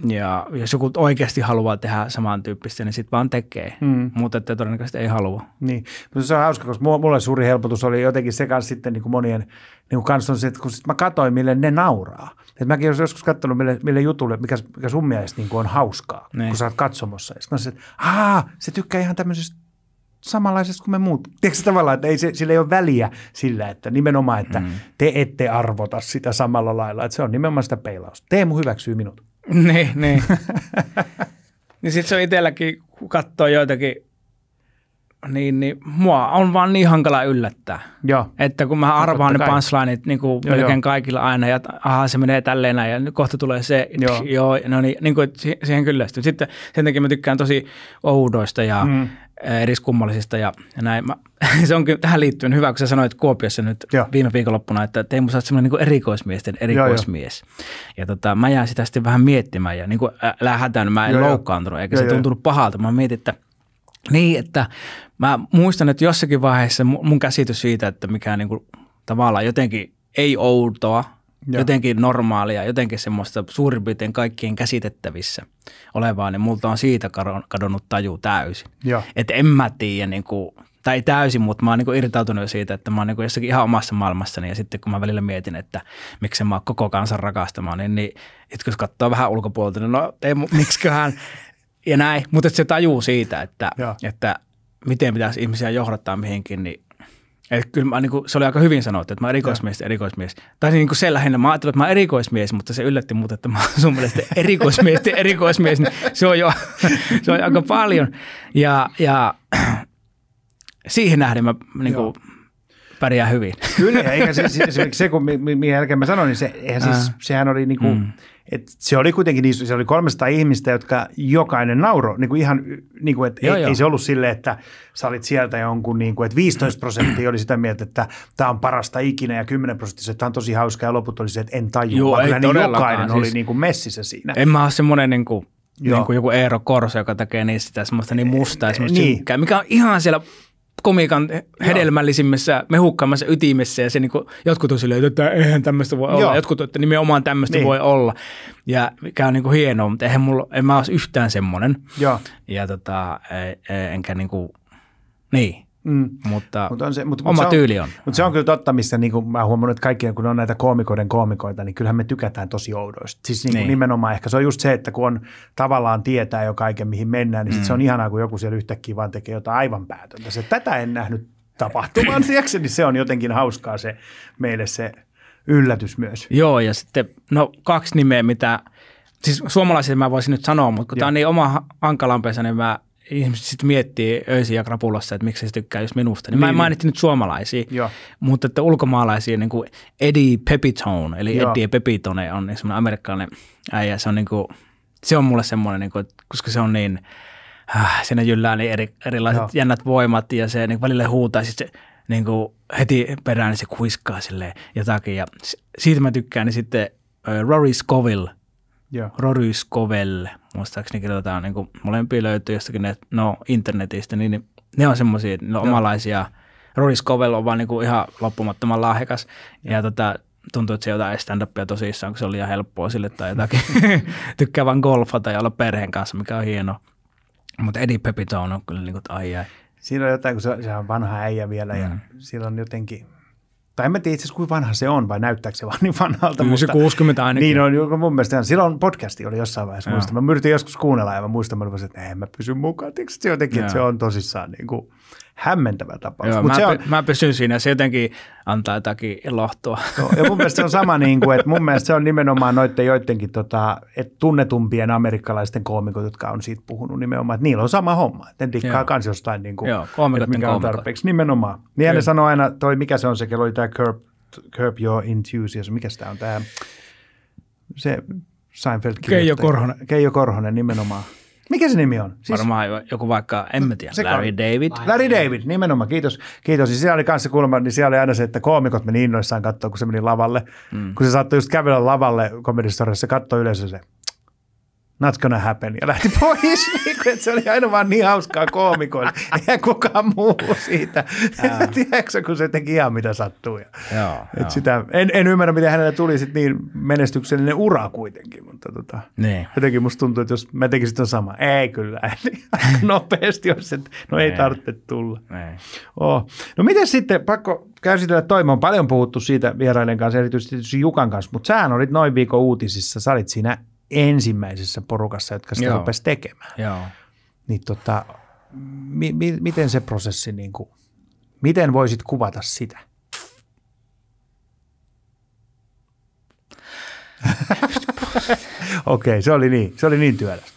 B: ja jos joku oikeasti haluaa tehdä samantyyppistä, niin sitten vaan tekee. Mm. Mutta että
A: todennäköisesti ei halua. Niin, mutta se on hauska, koska mulle suuri helpotus oli jotenkin se kanssa sitten niin kuin monien niin kuin kanssa se, että kun sit mä katsoin, mille ne nauraa. Et mäkin olisin joskus katsonut, mille, mille jutulle, mikä, mikä sun mielestä niin kuin on hauskaa, niin. kun sä oot katsomossa. Ja sitten että Aa, se tykkää ihan tämmöisestä samanlaisesta kuin me muut. Tiedätkö tavallaan, että ei se, sillä ei ole väliä sillä, että nimenomaan, että mm. te ette arvota sitä samalla lailla. Että se on nimenomaan sitä peilausta. Teemu hyväksyy minut.
B: Niin, niin. niin sitten se on itselläkin, kun katsoo joitakin, niin, niin mua on vaan niin hankala yllättää. Joo. Että kun mä arvaan ne punchlineit niin kuin joo, melkein joo. kaikilla aina, ja aha, se menee tälleen näin, ja kohta tulee se, joo, joo no niin, niin kuin, siihen kyllästyy. Sitten sen takia mä tykkään tosi oudoista ja mm eriskummallisista ja, ja näin. Mä, se onkin tähän liittyen hyvä, kun sä sanoit Kuopiossa nyt Joo. viime viikonloppuna, että Teemu, sä oot semmoinen niin erikoismiesten erikoismies. Joo, jo. Ja tota, mä jään sitä sitten vähän miettimään ja niin kuin, mä en Joo, loukkaantunut, eikä jo, se tuntunut tuntunut pahalta. Mä mietin, että niin, että mä muistan, että jossakin vaiheessa mun käsitys siitä, että mikä niin kuin, tavallaan jotenkin ei outoa – ja. jotenkin normaalia, jotenkin semmoista suurin piirtein kaikkien käsitettävissä olevaa, niin multa on siitä kadonnut taju täysin. Että en mä tiedä, niin kuin, tai täysin, mutta mä oon niin irtautunut siitä, että mä oon niin jossakin ihan omassa maailmassani ja sitten kun mä välillä mietin, että miksi mä oon koko kansan rakastamaan, niin, niin kun katsoo vähän ulkopuolelta, niin no ei, miksiköhän ja näin, mutta se tajuu siitä, että, että miten pitäisi ihmisiä johdattaa mihinkin, niin et kyllä mä, niin kuin, se oli aika hyvin sanottu, että mä erikoismies, ja. erikoismies. Tai niin kuin se lähinnä, mä ajattelin, että mä erikoismies, mutta se yllätti mut, että mä oon sun mielestä erikoismies, erikoismies, niin se on jo se on aika paljon. Ja, ja siihen nähden mä niin kuin, Joo
A: pärjää hyvin. Kyllä, eikä siis, se, se kun, mihin jälkeen mä sanoin, niin se, eihän siis, äh. sehän oli niinku, mm. et se oli kuitenkin, niin, se oli 300 ihmistä, jotka jokainen nauro, niin kuin ihan, niin kuin et joo, ei, joo. ei, se ollut sille, että sä olit sieltä jonkun, kuin että 15 prosenttia oli sitä mieltä, että tämä on parasta ikinä ja 10 prosenttia, että tämä on tosi hauska ja loput oli se, että en tajua. Joo, niin jokainen siis, oli kuin niinku messissä siinä.
B: En mä ole semmoinen niin kuin, niin kuin joku Eero Korso, joka tekee niistä semmoista niin mustaa ja semmoista niin. synkkää, mikä on ihan siellä komiikan hedelmällisimmässä, mehukkaimmassa ytimessä ja se niin kuin, jotkut on silleen, että eihän tämmöistä voi olla, Joo. jotkut että nimenomaan tämmöistä niin. voi olla. Ja mikä on niin kuin hienoa, mutta eihän mulla, en mä olisi yhtään semmoinen. Joo. Ja tota, e- e- enkä niinku- niin kuin, niin. Mm. Mutta, mutta, on se, mutta oma se on, tyyli on.
A: Mutta se on kyllä totta, missä kuin niinku mä huomannut, että kaikki kun on näitä koomikoiden koomikoita, niin kyllähän me tykätään tosi oudoista. Siis niinku niin. nimenomaan ehkä se on just se, että kun on tavallaan tietää jo kaiken, mihin mennään, niin mm. sit se on mm. ihanaa, kun joku siellä yhtäkkiä vaan tekee jotain aivan päätöntä. Se, tätä en nähnyt tapahtumaan, sieksi, niin se on jotenkin hauskaa se meille se yllätys myös.
B: Joo, ja sitten no kaksi nimeä, mitä, siis suomalaisille mä voisin nyt sanoa, mutta kun tämä on niin oma hankalampensa, niin mä ihmiset sitten miettii öisin ja krapulossa, että miksi se tykkää just minusta. Niin, niin. mä mainitsin nyt suomalaisia, Joo. mutta että ulkomaalaisia, niin kuin Eddie Pepitone, eli Joo. Eddie Pepitone on niin semmoinen amerikkalainen äijä. Se on, niin kuin, se on mulle semmoinen, niin kuin, koska se on niin, äh, siinä jyllää niin eri, erilaiset Joo. jännät voimat ja se niin välillä huutaa. Sitten se, niin kuin heti perään niin se kuiskaa sille jotakin ja siitä mä tykkään, niin sitten äh, Rory Scoville – Yeah. Rory Scovelle, muistaakseni kirjoitetaan, tota niin molempia löytyy jostakin ne, no, internetistä, niin, niin ne, on semmoisia, ne on omalaisia. Rory Scovelle on vaan niin kuin ihan loppumattoman lahjakas ja, ja tota, tuntuu, että se jotain stand-upia tosissaan, kun se oli liian helppoa sille tai jotakin. Tykkää vaan golfata ja olla perheen kanssa, mikä on hienoa. Mutta Eddie
A: Pepitone on kyllä niin kuin, ai, ai. Siinä on jotain, kun se, on vanha äijä vielä mm. ja sillä on jotenkin – tai en mä tiedä itse asiassa, kuinka vanha se on, vai näyttääkö se vaan niin vanhalta. Kyllä se mutta, 60 ainakin. Niin on, mun mielestä silloin podcasti oli jossain vaiheessa, muistan. Mä yritin joskus kuunnella ja mä muistan, että en mä pysy mukaan. Tiedätkö se jotenkin, että se on tosissaan niin kuin, hämmentävä tapaus. Joo, mä, se on,
B: mä pysyn siinä, se jotenkin antaa jotakin lohtua. No, ja mun mielestä se on
A: sama, niin kuin, että mun mielestä se on nimenomaan noiden joidenkin tota, et tunnetumpien amerikkalaisten koomikot, jotka on siitä puhunut nimenomaan, että niillä on sama homma. Että ne dikkaa kans jostain, niin kuin, Joo, että mikä on tarpeeksi. Nimenomaan. Niin Kyllä. ne sanoo aina, toi mikä se on se, kello oli tämä Curb, Curb Your Enthusiasm, mikä sitä on tämä, se Seinfeld Keijo Korhonen. Keijo Korhonen nimenomaan. Mikä se nimi on? Siis... Varmaan joku vaikka, en mä tiedä, se Larry on. David. Larry David, nimenomaan, kiitos. Kiitos. Siis siellä oli kanssa kulma, niin siellä oli aina se, että koomikot meni innoissaan katsoa, kun se meni lavalle. Mm. Kun se saattoi just kävellä lavalle komedistoriassa, katsoa yleensä. yleisö se not gonna happen, ja lähti pois. Niin kuin, että se oli aina vaan niin hauskaa koomikoille. Eihän kukaan muu siitä. Tiedätkö, kun se teki ihan mitä sattuu. Ja, joo, joo. Sitä, en, en ymmärrä, miten hänellä tuli sit niin menestyksellinen ura kuitenkin, mutta tota, niin. jotenkin musta tuntuu, että jos mä tekisin sitä sama, ei kyllä, niin, niin nopeasti jos, että no ei, ei niin. tarvitse tulla. Ei. Niin. Oh. No miten sitten, pakko käsitellä toimon. On paljon puhuttu siitä vieraiden kanssa, erityisesti Jukan kanssa, mutta sähän olit noin viikon uutisissa, sä olit siinä ensimmäisessä porukassa, jotka sitä Joo. rupesi tekemään. Joo. Niin tota, mi, mi, miten se prosessi, niin kuin, miten voisit kuvata sitä? Okei, okay, se oli niin, se oli niin työlästä.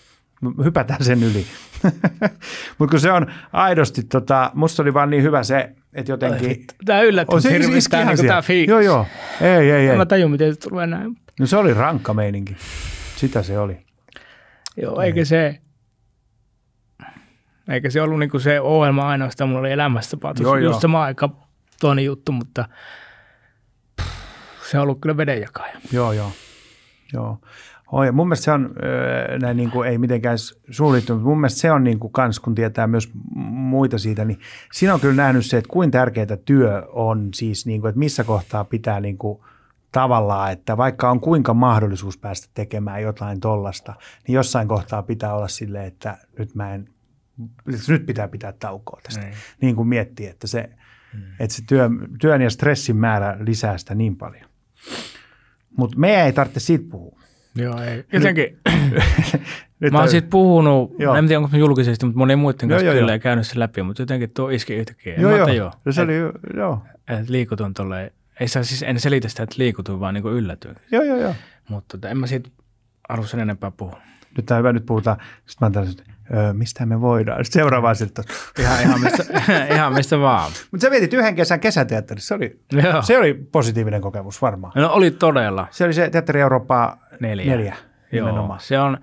A: Hypätään sen yli. Mutta kun se on aidosti, tota, musta oli vaan niin hyvä se, että jotenkin... Tämä yllätti on hirveän, tämä, niin tämä fiilis. Joo, joo. Ei, ei, ei. mä
B: tajun, miten se tulee näin.
A: No se oli rankka meininki. Sitä se oli.
B: Joo, eikä niin. se, eikä se ollut niinku se ohjelma ainoastaan, mulla oli elämässä patus. Joo, Just sama aika toinen juttu,
A: mutta pff, se on ollut kyllä vedenjakaja. Joo, joo. joo. Oi, mun mielestä se on, näin niin kuin, ei mitenkään suunnittu, mutta mun mielestä se on niin kuin kans, kun tietää myös muita siitä, niin siinä on kyllä nähnyt se, että kuinka tärkeää työ on siis, niin kuin, että missä kohtaa pitää niin kuin tavallaan, että vaikka on kuinka mahdollisuus päästä tekemään jotain tollasta, niin jossain kohtaa pitää olla silleen, että nyt mä en, siis nyt pitää pitää taukoa tästä. Niin, niin kuin miettii, että se, mm. että se työ, työn ja stressin määrä lisää sitä niin paljon. Mutta meidän ei tarvitse siitä puhua. Joo, ei. Jotenkin. Nyt, mä oon siitä puhunut, joo. en tiedä onko julkisesti, mutta moni
B: muiden kanssa joo, kyllä joo. käynyt sen läpi, mutta jotenkin tuo iski yhtäkkiä. Joo, joo. Jo. Se oli, joo. Et liikutun tolleen
A: ei saa siis, en selitä sitä, että liikutuin, vaan niin yllätyin. Joo, joo, joo. Mutta en mä siitä alussa sen enempää puhu. Nyt tämä hyvä, nyt puhutaan. Sitten mä tällaiset, että mistä me voidaan. Sitten seuraavaa siltä. Ihan, ihan, mistä, ihan mistä vaan. Mutta sä vietit yhden kesän kesäteatterissa. Se oli, joo. se oli positiivinen kokemus varmaan. No oli todella. Se oli se Teatteri Eurooppaa neljä, neljä joo, nimenomaan. se, on,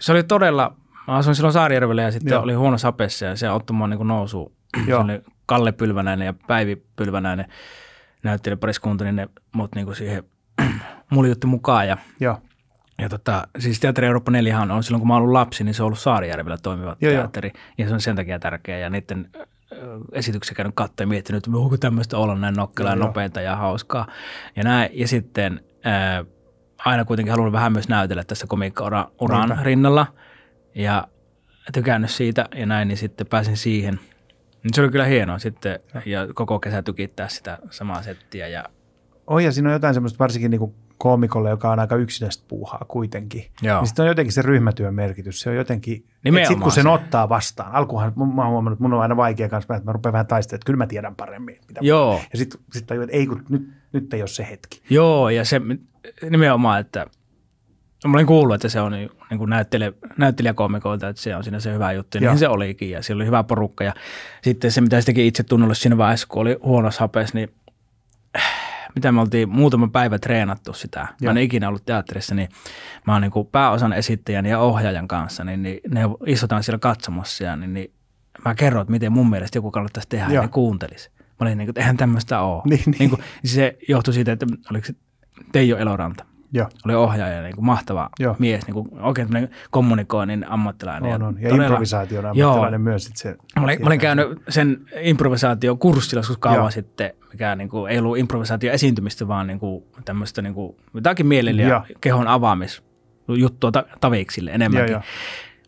A: se oli todella, mä asuin silloin Saarijärvellä ja sitten joo. oli
B: huono sapessa ja se ottamaan niin nousu. Joo. Se oli Kalle Pylvänäinen ja Päivi Pylvänäinen näyttelijäpariskunta, niin ne mut niinku siihen muljutti mukaan. Ja, ja. ja tota, siis Teatteri Eurooppa 4 on silloin, kun mä ollut lapsi, niin se on ollut Saarijärvellä toimiva ja, teatteri. Jo. Ja se on sen takia tärkeä. Ja niiden esityksiä käynyt katsoa ja miettinyt, että onko tämmöistä olla näin nokkelaa, nopeita ja hauskaa. Ja, näin. ja sitten ää, aina kuitenkin haluan vähän myös näytellä tässä komiikka-uran rinnalla. Ja tykännyt siitä ja näin, niin sitten pääsin siihen – se oli kyllä hienoa sitten ja koko kesä tykittää sitä samaa settiä. Ja...
A: Oh ja siinä on jotain semmoista varsinkin niin koomikolle, joka on aika yksinäistä puuhaa kuitenkin. Joo. Niin sitten on jotenkin se ryhmätyön merkitys. Se on jotenkin, sitten kun sen se. ottaa vastaan. Alkuhan mä oon huomannut, että mun on aina vaikea kanssa, että mä rupean vähän taistelemaan, että kyllä mä tiedän paremmin. Mitä Joo. Mä. Ja sitten sit tajuu, että ei kun nyt, nyt ei ole se hetki.
B: Joo, ja se nimenomaan, että No, mä olen kuullut, että se on niin, niin kuin näyttelijä, näyttelijäkomikoilta, että se on siinä se hyvä juttu. Niin se olikin ja siellä oli hyvä porukka. Ja sitten se, mitä se teki itse tunnolle siinä vaiheessa, kun oli huono hapes, niin äh, mitä me oltiin muutama päivä treenattu sitä. Joo. Mä en ikinä ollut teatterissa, niin mä oon niin kuin pääosan esittäjän ja ohjaajan kanssa, niin, niin ne istutaan siellä katsomassa ja niin, niin mä kerron, että miten mun mielestä joku kannattaisi tehdä Joo. ja ne kuuntelisi. Mä olin niin kuin, että eihän tämmöistä ole. Niin, niin. Niin kuin, se johtui siitä, että oliko se Teijo Eloranta. Joo. Oli ohjaaja, niin kuin mahtava ja. mies, niin kuin, oikein kommunikoinnin ammattilainen. On, on. Ja, ja todella, improvisaation ammattilainen joo. myös. Sit se, mä, olin, mä olin käynyt sen improvisaatiokurssilla joskus kauan Joo. sitten, mikä niin kuin, ei ollut improvisaatio esiintymistä, vaan niin kuin, tämmöistä niin kuin, jotakin mielen ja kehon avaamisjuttua ta- taviksille enemmänkin.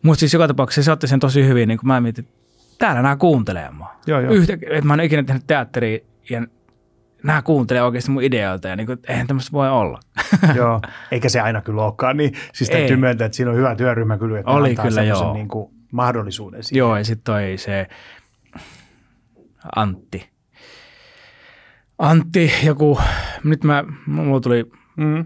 B: Mutta siis joka tapauksessa se otti sen tosi hyvin, niin kuin mä mietin, täällä nämä kuuntelee mua. Joo, joo. Yhtä, että mä en ikinä tehnyt teatteria ja nämä kuuntelee oikeasti mun ideoita ja niin kuin, eihän tämmöistä voi olla. joo, eikä se aina kyllä olekaan.
A: Niin, siis täytyy myöntää, että siinä on hyvä työryhmä kyllä, että Oli antaa kyllä, joo. Niin
B: kuin mahdollisuuden siihen. Joo, ja sitten toi se Antti. Antti, joku, nyt mä, mulla tuli, mm.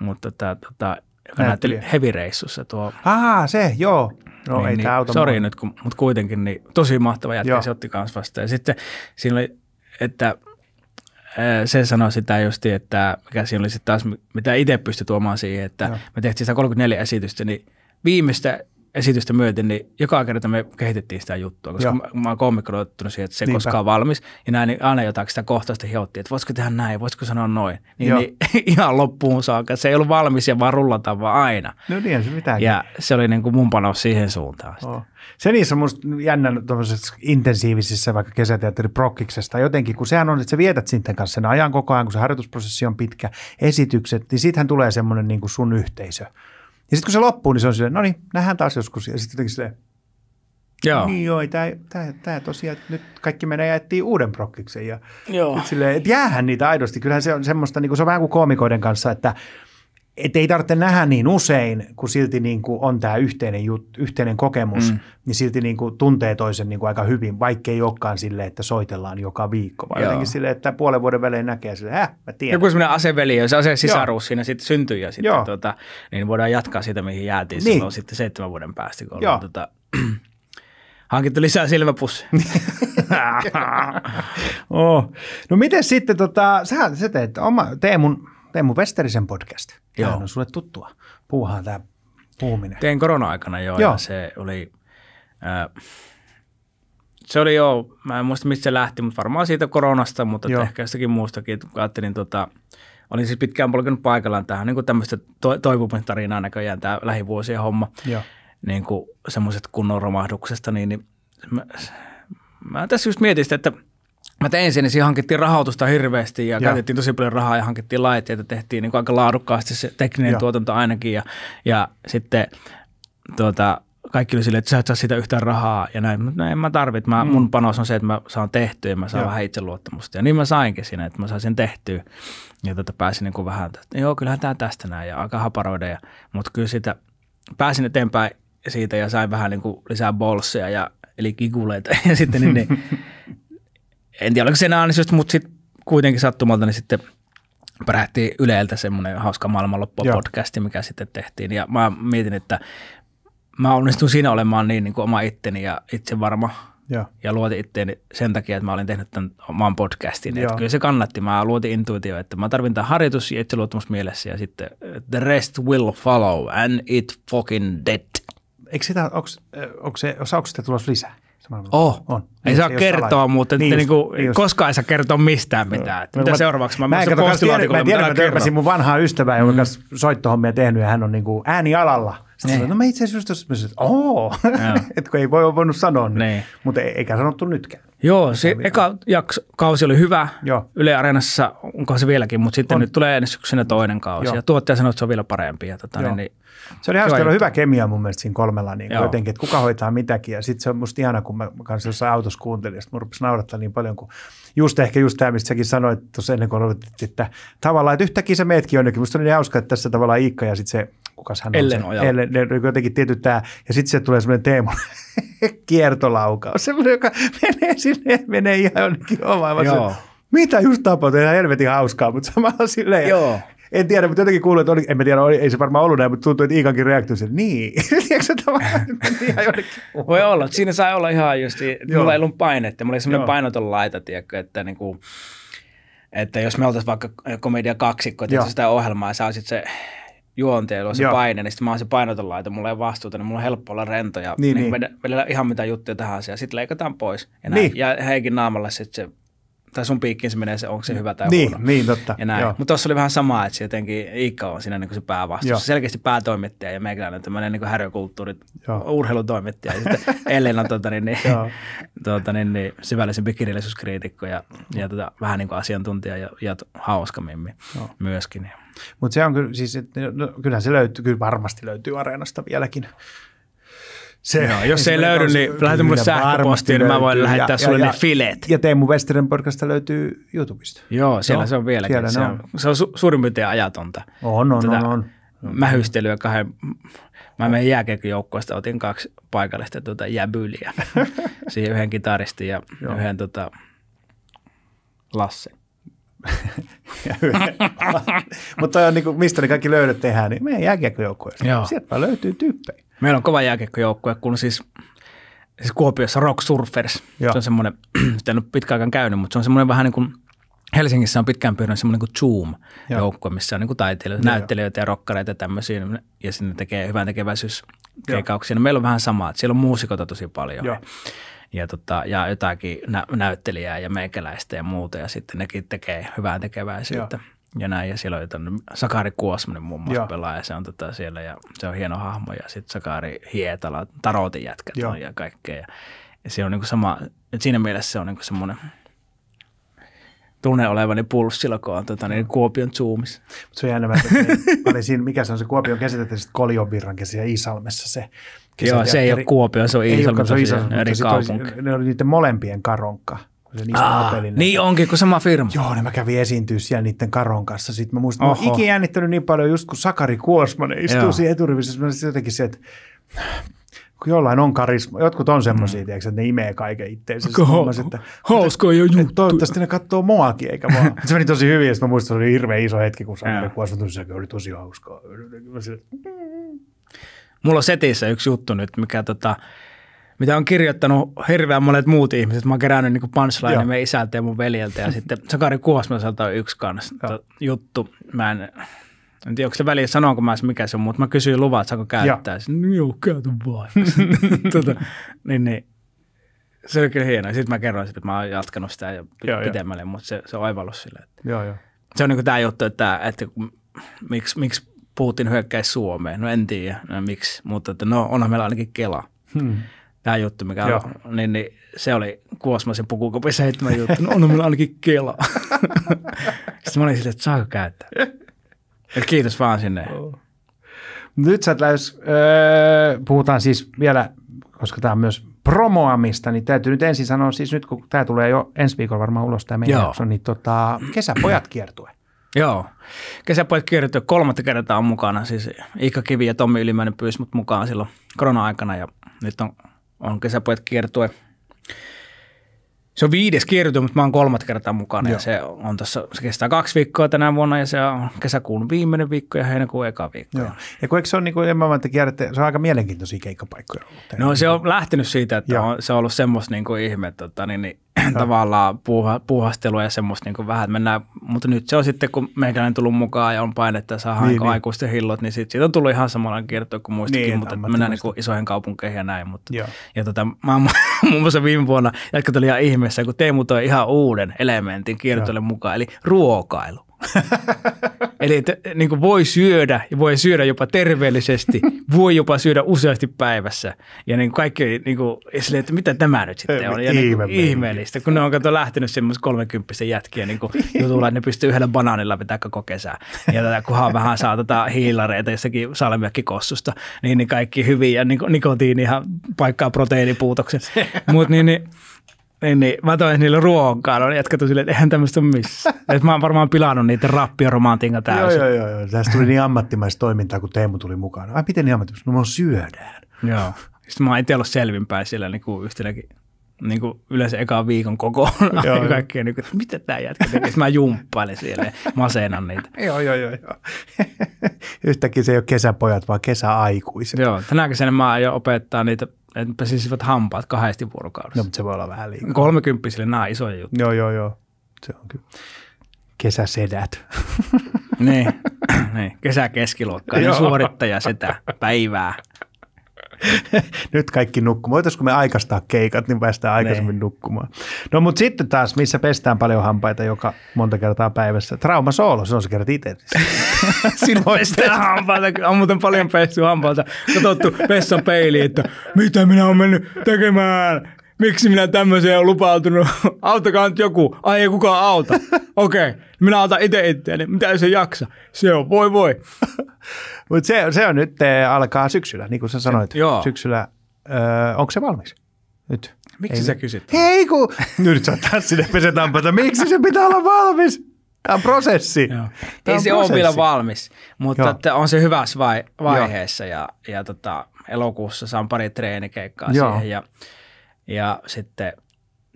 B: mutta tota, tämä, tota, joka näytteli hevireissussa tuo.
A: Aha, se, joo. No niin, ei niin, auta Sori nyt, kun,
B: mutta kuitenkin niin tosi mahtava jätkä, se otti kanssa vastaan. Ja sitten siinä oli, että – se sanoi sitä just, että mikä siinä oli sitten taas, mitä itse pystyi tuomaan siihen, että Joo. me tehtiin sitä 34 esitystä, niin viimeistä esitystä myöten, niin joka kerta me kehitettiin sitä juttua, koska Joo. mä, mä oon koomikkona siihen, että se Niinpä. koskaan valmis. Ja näin, niin aina jotakin sitä kohtaista hiottiin, että voisiko tehdä näin, voisiko sanoa noin. Niin, niin ihan loppuun saakka. Se ei ollut valmis ja vaan rullataan vaan aina.
A: No niin, se mitään.
B: Ja se oli niin kuin mun panos siihen
A: suuntaan. Oh. Se niissä on musta jännä intensiivisissä vaikka kesäteatteriprokkiksesta jotenkin, kun sehän on, että sä vietät sitten kanssa sen ajan koko ajan, kun se harjoitusprosessi on pitkä, esitykset, niin siitähän tulee semmoinen niin kuin sun yhteisö ja sitten kun se loppuu, niin se on silleen, no niin, nähdään taas joskus. Ja sitten jotenkin silleen, Joo. Niin joo, tämä, tämä, tämä tosiaan, nyt kaikki menee jaettiin uuden prokkiksen. Ja Joo. Silleen, että jäähän niitä aidosti. Kyllähän se on semmoista, niin kuin se on vähän kuin koomikoiden kanssa, että – et ei tarvitse nähdä niin usein, kun silti niin kuin on tämä yhteinen, jut, yhteinen kokemus, mm. niin silti niin kuin tuntee toisen niin kuin aika hyvin, vaikka ei olekaan sille, että soitellaan joka viikko, vaan Joo. jotenkin sille, että puolen vuoden välein näkee sille, häh, mä tiedän. Joku semmoinen
B: aseveli, jos ase sisaruus siinä sitten syntyy ja sitten Joo. tota, niin voidaan jatkaa sitä, mihin jäätiin niin. silloin sitten seitsemän vuoden päästä, kun ollaan tota, hankittu lisää silmäpussia.
A: oh. No miten sitten, tota, sä, sä teet oma, Teemun, Teemu Westerisen podcast. Joo. on sulle tuttua puuhaa tämä puuminen.
B: Tein korona-aikana jo, joo. Ja se oli... Äh, se oli joo, mä en muista mistä se lähti, mutta varmaan siitä koronasta, mutta ehkä jostakin muustakin. Ajattelin, niin tota, olin siis pitkään polkenut paikallaan tähän niin tämmöistä to- tarinaa näköjään tämä lähivuosien homma. Joo. Niin kuin semmoiset kunnon romahduksesta, niin, niin mä, mä tässä just mietin sitä, että – Mä tein sen, niin siihen hankittiin rahoitusta hirveästi ja, ja. käytettiin tosi paljon rahaa ja hankittiin laitteita, tehtiin niin kuin aika laadukkaasti se tekninen ja. tuotanto ainakin ja, ja sitten tuota, kaikki oli silleen, että sä et saa sitä yhtään rahaa ja näin, mutta en mä tarvit. Mä, mm. Mun panos on se, että mä saan tehtyä ja mä saan ja. vähän itseluottamusta. Ja niin mä sainkin siinä, että mä saan sen tehtyä ja tota pääsin niin kuin vähän, että joo, kyllähän tämä tästä näin ja aika haparoida. Ja, mutta kyllä sitä pääsin eteenpäin siitä ja sain vähän niin kuin lisää bolsseja ja eli kikuleita ja sitten niin, niin en tiedä oliko sen ansiosta, mutta sitten kuitenkin sattumalta niin sitten pärähti Yleltä semmoinen hauska maailmanloppu podcasti, mikä sitten tehtiin. Ja mä mietin, että mä onnistun siinä olemaan niin, niin kuin oma itteni ja itse varma. Ja, ja luotin itteeni sen takia, että mä olin tehnyt tämän oman podcastin. Että kyllä se kannatti. Mä luotin intuitio, että mä tarvin tämän harjoitus ja itseluottamus mielessä ja sitten eh, the rest will follow and it fucking dead.
A: Eikö sitä, onko, eh, onko se, onko se tulossa lisää? Oh. On. Ei saa ei kertoa salaja. muuten, niin, niin kuin, just.
B: koskaan ei saa kertoa mistään mitään. No. Mitä mä, seuraavaksi? Mä, mä, en kato, tiedän, mä tiedän, mä mä törmäsin mun
A: vanhaa ystävää, jonka mm. kanssa soittohommia tehnyt ja hän on niin kuin äänialalla – sitten niin. no mä itse asiassa just tuossa, oo, että kun ei voi voinut sanoa, niin. niin. mutta e- eikä sanottu nytkään.
B: Joo, se eka jakso, kausi oli
A: hyvä Joo.
B: Yle Areenassa, onko se vieläkin, mutta sitten on. nyt tulee ensi syksynä toinen kausi. Joo. Ja tuottaja sanoi, että se on vielä parempi. Ja tota, niin, niin,
A: se oli hauska, oli hyvä kemia mun mielestä siinä kolmella niin jotenkin, että kuka hoitaa mitäkin. Ja sitten se on musta ihana, kun mä kanssa jossain autossa kuuntelin, ja sitten mun naurattaa niin paljon, kuin just ehkä just tämä, mistä säkin sanoit tuossa ennen kuin aloitit, että tavallaan, että yhtäkkiä sä meetkin jonnekin. Musta on niin hauska, että tässä tavallaan Iikka ja sitten se kukas hän on Ellen Ojala. Ellen, ne, jotenkin tietyt tämä, ja sitten se tulee semmoinen teemo kiertolaukaus, semmoinen, joka menee sinne, menee ihan jonnekin omaan. Joo. Mitä just tapahtui, ihan helvetin hauskaa, mutta samalla silleen. Joo. En tiedä, mutta jotenkin kuuluu, että oli, en tiedä, oli, ei se varmaan ollut näin, mutta tuntui, että Iikankin reaktio sen, niin. Tiedätkö tavallaan, ihan jonnekin. Voi olla, siinä sai olla
B: ihan just, mulla ei ollut painetta, mulla oli semmoinen painoton laita, tiedätkö, että kuin, niinku, että jos me oltaisiin vaikka komedia kaksikko, että sitä ohjelmaa, sä olisit se juonteella on se Joo. paine, niin sitten mä oon se painotonlaito, mulla ei ole vastuuta, niin mulla on helppo olla rento ja niin, niin, niin. Mennä, mennä ihan mitä juttuja tähän asiaan. sitten leikataan pois. Ja, niin. ja heikin naamalla sitten se tai sun piikkiin se menee se, onko se hyvä tai niin, huono.
A: Niin, totta. Ja näin. Mutta
B: tuossa oli vähän sama, että se jotenkin Iikka on siinä niin se päävastuussa. Selkeästi päätoimittaja ja meikäläinen tämmöinen niin härjökulttuuri, Joo. urheilutoimittaja. Ja sitten Ellen on tuota, niin, niin, tuota, niin, niin, syvällisempi kirjallisuuskriitikko ja, ja tuota, vähän niin kuin asiantuntija ja, ja hauska mimmi Joo. myöskin.
A: Mutta se on kyllä, siis, no, no, kyllähän se löytyy, kyllä varmasti löytyy areenasta vieläkin se, Joo, jos niin ei löydy, niin lähetä mulle sähköpostiin, niin mä voin ja, lähettää ja, sulle ja, ne fileet. Ja Teemu Westerin podcasta löytyy YouTubesta. Joo, siellä Joo, se on vieläkin. Siellä se, on, on.
B: se on su- suurin piirtein ajatonta. On, on, Tätä on, on, on. Mähystelyä kahden... Mä menin jääkeikkojoukkoista, otin kaksi paikallista tuota jäbyliä. Siihen yhden kitaristin ja Joo. yhden tota, Lasse.
A: Mutta niin kuin, mistä ne kaikki löydöt tehdään, niin meidän jääkiekkojoukkoista. Sieltä löytyy tyyppejä.
B: Meillä on kova jääkiekkojoukkue, kun siis, siis Kuopiossa Rock Surfers. Joo. Se on semmoinen, sitä en ole pitkään aikaan käynyt, mutta se on semmoinen vähän niin kuin Helsingissä on pitkään pyörinyt semmoinen kuin Zoom-joukkue, missä on niin kuin taiteilijoita, näyttelijöitä jo. ja rokkareita ja tämmöisiä, ja sinne tekee hyvän tekeväisyys keikauksia. No meillä on vähän samaa, siellä on muusikoita tosi paljon. Joo. Ja, ja, tota, ja jotakin nä- näyttelijää ja meikäläistä ja muuta, ja sitten nekin tekee hyvää tekeväisyyttä. Joo ja näin. Ja siellä on jotain, Sakari Kuosmanen muun muassa pelaaja pelaa ja se on tota siellä ja se on hieno hahmo. Ja sitten Sakari Hietala, Tarotin jätkät ja kaikkea. Ja, ja se on niinku sama, että siinä mielessä se on niinku semmoinen tunne olevani pulssilla, kun on tota, niin Kuopion Zoomissa.
A: Mutta se on jännä, että olin siinä, mikä se on se Kuopion käsitettä, sitten Kolion kesä ja Iisalmessa se.
B: Kesäteatteri. Joo, se ei ole Kuopio, se on Iisalmi, se on Iisalmi, eri kaupunki.
A: Olisi, ne oli niiden molempien karonkka. Se niin, Aa, niin onkin, kuin sama firma. Joo, niin mä kävin esiintyä siellä niiden Karon kanssa. Sitten mä muistan, Oho. mä ikinä jännittänyt niin paljon, just kun Sakari Kuosmanen istuu Joo. siinä eturivissä, mä jotenkin se, että kun jollain on karisma, jotkut on semmoisia, mm. että ne imee kaiken itteensä. Hauskoja jo juttu. Toivottavasti ne katsoo muakin, eikä vaan. se meni tosi hyvin, ja mä muistan, että se oli hirveän iso hetki, kun Sakari Kuosmanen tuli, oli tosi hauskaa.
B: Mulla on setissä yksi juttu nyt, mikä tota, mitä on kirjoittanut hirveän monet muut ihmiset. Mä oon kerännyt niin punchline meidän isältä ja mun veljeltä ja sitten Sakari Kuosmaselta on yksi kanssa tota, juttu. Mä en, en tiedä, onko se väliä sanoa, mä mikä se on, mutta mä kysyin luvat, saako käyttää. Sitten, no joo, käytä vaan. tota, niin, niin. Se oli kyllä hienoa. Sitten mä kerroin, että mä oon jatkanut sitä jo pitemmälle, mutta se, se on oivallus silleen. Että... Joo, joo. Se on niin tämä juttu, että, että miksi, miksi Putin hyökkäisi Suomeen. No en tiedä, no, miksi, mutta että no, onhan meillä ainakin Kela. Hmm tämä juttu, mikä Joo. on, niin, niin, se oli Kuosmasen pukukopi seitsemän juttu. No, no meillä ainakin kela.
A: Sitten mä olin silleen, että saako käyttää.
B: Et kiitos vaan sinne.
A: Nyt sä lähes, öö, puhutaan siis vielä, koska tämä on myös promoamista, niin täytyy nyt ensin sanoa, siis nyt kun tämä tulee jo ensi viikolla varmaan ulos tämä meidän jakso, niin tota, kesäpojat kiertue.
B: Joo. Kesäpojat kiertue kolmatta kertaa on mukana. Siis Iikka Kivi ja Tommi Ylimäinen pyysi mut mukaan silloin korona-aikana ja nyt on on kesäpojat kiertue. Se on viides kiertue, mutta mä oon kolmatta kertaa mukana Joo. ja se, on tossa, se kestää kaksi viikkoa tänä vuonna ja se on kesäkuun viimeinen viikko ja heinäkuun eka viikko. Joo. Ja kun se
A: on, niin kuin, en mä että kierrätte, se on aika mielenkiintoisia keikkapaikkoja
B: ollut. No se on niinku- lähtenyt siitä, että on, se on ollut semmoista niin kuin ihme, tota, niin, niin tavallaan puuha, puuhastelua ja semmoista niin vähän, että mennään, mutta nyt se on sitten, kun meikäläinen tullut mukaan ja on painetta ja saadaan niin, niin. hillot, niin sit siitä on tullut ihan samalla kierto kuin muistakin, niin, mutta mennään niin kuin isoihin kaupunkeihin ja näin. Mutta, Joo. ja tota, mä oon muun muassa viime vuonna, jätkät oli ihan ihmeessä, kun Teemu toi ihan uuden elementin kiertoille mukaan, eli ruokailu. Eli että, niin kuin voi syödä ja voi syödä jopa terveellisesti, voi jopa syödä useasti päivässä. Ja niin kaikki niin kuin, silleen, että mitä tämä nyt sitten on. Ja niin kuin, ihmeellistä, kun ne on kato lähtenyt semmoisen kolmekymppisen jätkiä niin kuin jutulla, että ne pystyy yhdellä banaanilla vetää koko kesää. Ja tätä, kunhan vähän saa tätä hiilareita jossakin salmiakki kossusta, niin, niin kaikki hyvin ja niin, nikotiini ihan paikkaa proteiinipuutoksen. Mutta niin, niin niin, niin. Mä toin niille ruokaa, no jätkät silleen, että eihän tämmöistä ole missään. Et mä oon varmaan pilannut niiden rappioromantiikan täysin. joo,
A: joo, joo. Tästä tuli niin ammattimaista toimintaa, kun Teemu tuli mukaan. Ai miten niin ammattimaista? No mä syödään. joo.
B: Sitten mä oon itse ollut selvinpäin siellä niin kuin yhtenäkin niin kuin yleensä ekaan viikon koko joo, kaikkea, niin että mitä tämä jätkä tekee. mä
A: jumppailen siellä ja masenan niitä. joo, joo, joo. joo. Yhtäkkiä se ei ole kesäpojat, vaan kesäaikuiset.
B: Joo, tänään kesänä mä aion opettaa niitä että pesisivät hampaat kahdesti
A: vuorokaudessa. No, mutta se voi olla vähän liikaa. Kolmekymppisille nämä on isoja juttuja. Joo, joo, joo. Se on kyllä. Kesäsedät. niin, niin. kesä niin suorittaja
B: sitä päivää.
A: nyt kaikki nukkumaan. Voitaisiko me aikastaa keikat, niin päästään aikaisemmin ne. Niin. nukkumaan. No mutta sitten taas, missä pestään paljon hampaita joka monta kertaa päivässä. Trauma soolo, se on se kerran itse. Sinä pestään
B: hampaita, on muuten paljon pessy hampaita. Katsottu vessan peiliin, että mitä minä olen mennyt tekemään miksi minä tämmöiseen on lupautunut? Auttakaa nyt joku. Ai ei kukaan auta. Okei, okay.
A: minä autan itse itseäni. Mitä se jaksa? Se on, voi voi. Mutta se, se on nyt, eh, alkaa syksyllä, niin kuin sä sanoit. joo. Syksyllä, Öö, eh, onko se valmis nyt? Miksi ei, sä kysyt? Hei kun, nyt sä taas sinne ampata. Miksi se pitää olla valmis? Tämä on prosessi. Joo. Tämä ei se prosessi. ole vielä
B: valmis, mutta että on se hyvässä vai- vaiheessa Joo. ja, ja tota, elokuussa saan pari treenikeikkaa Joo. siihen ja ja sitten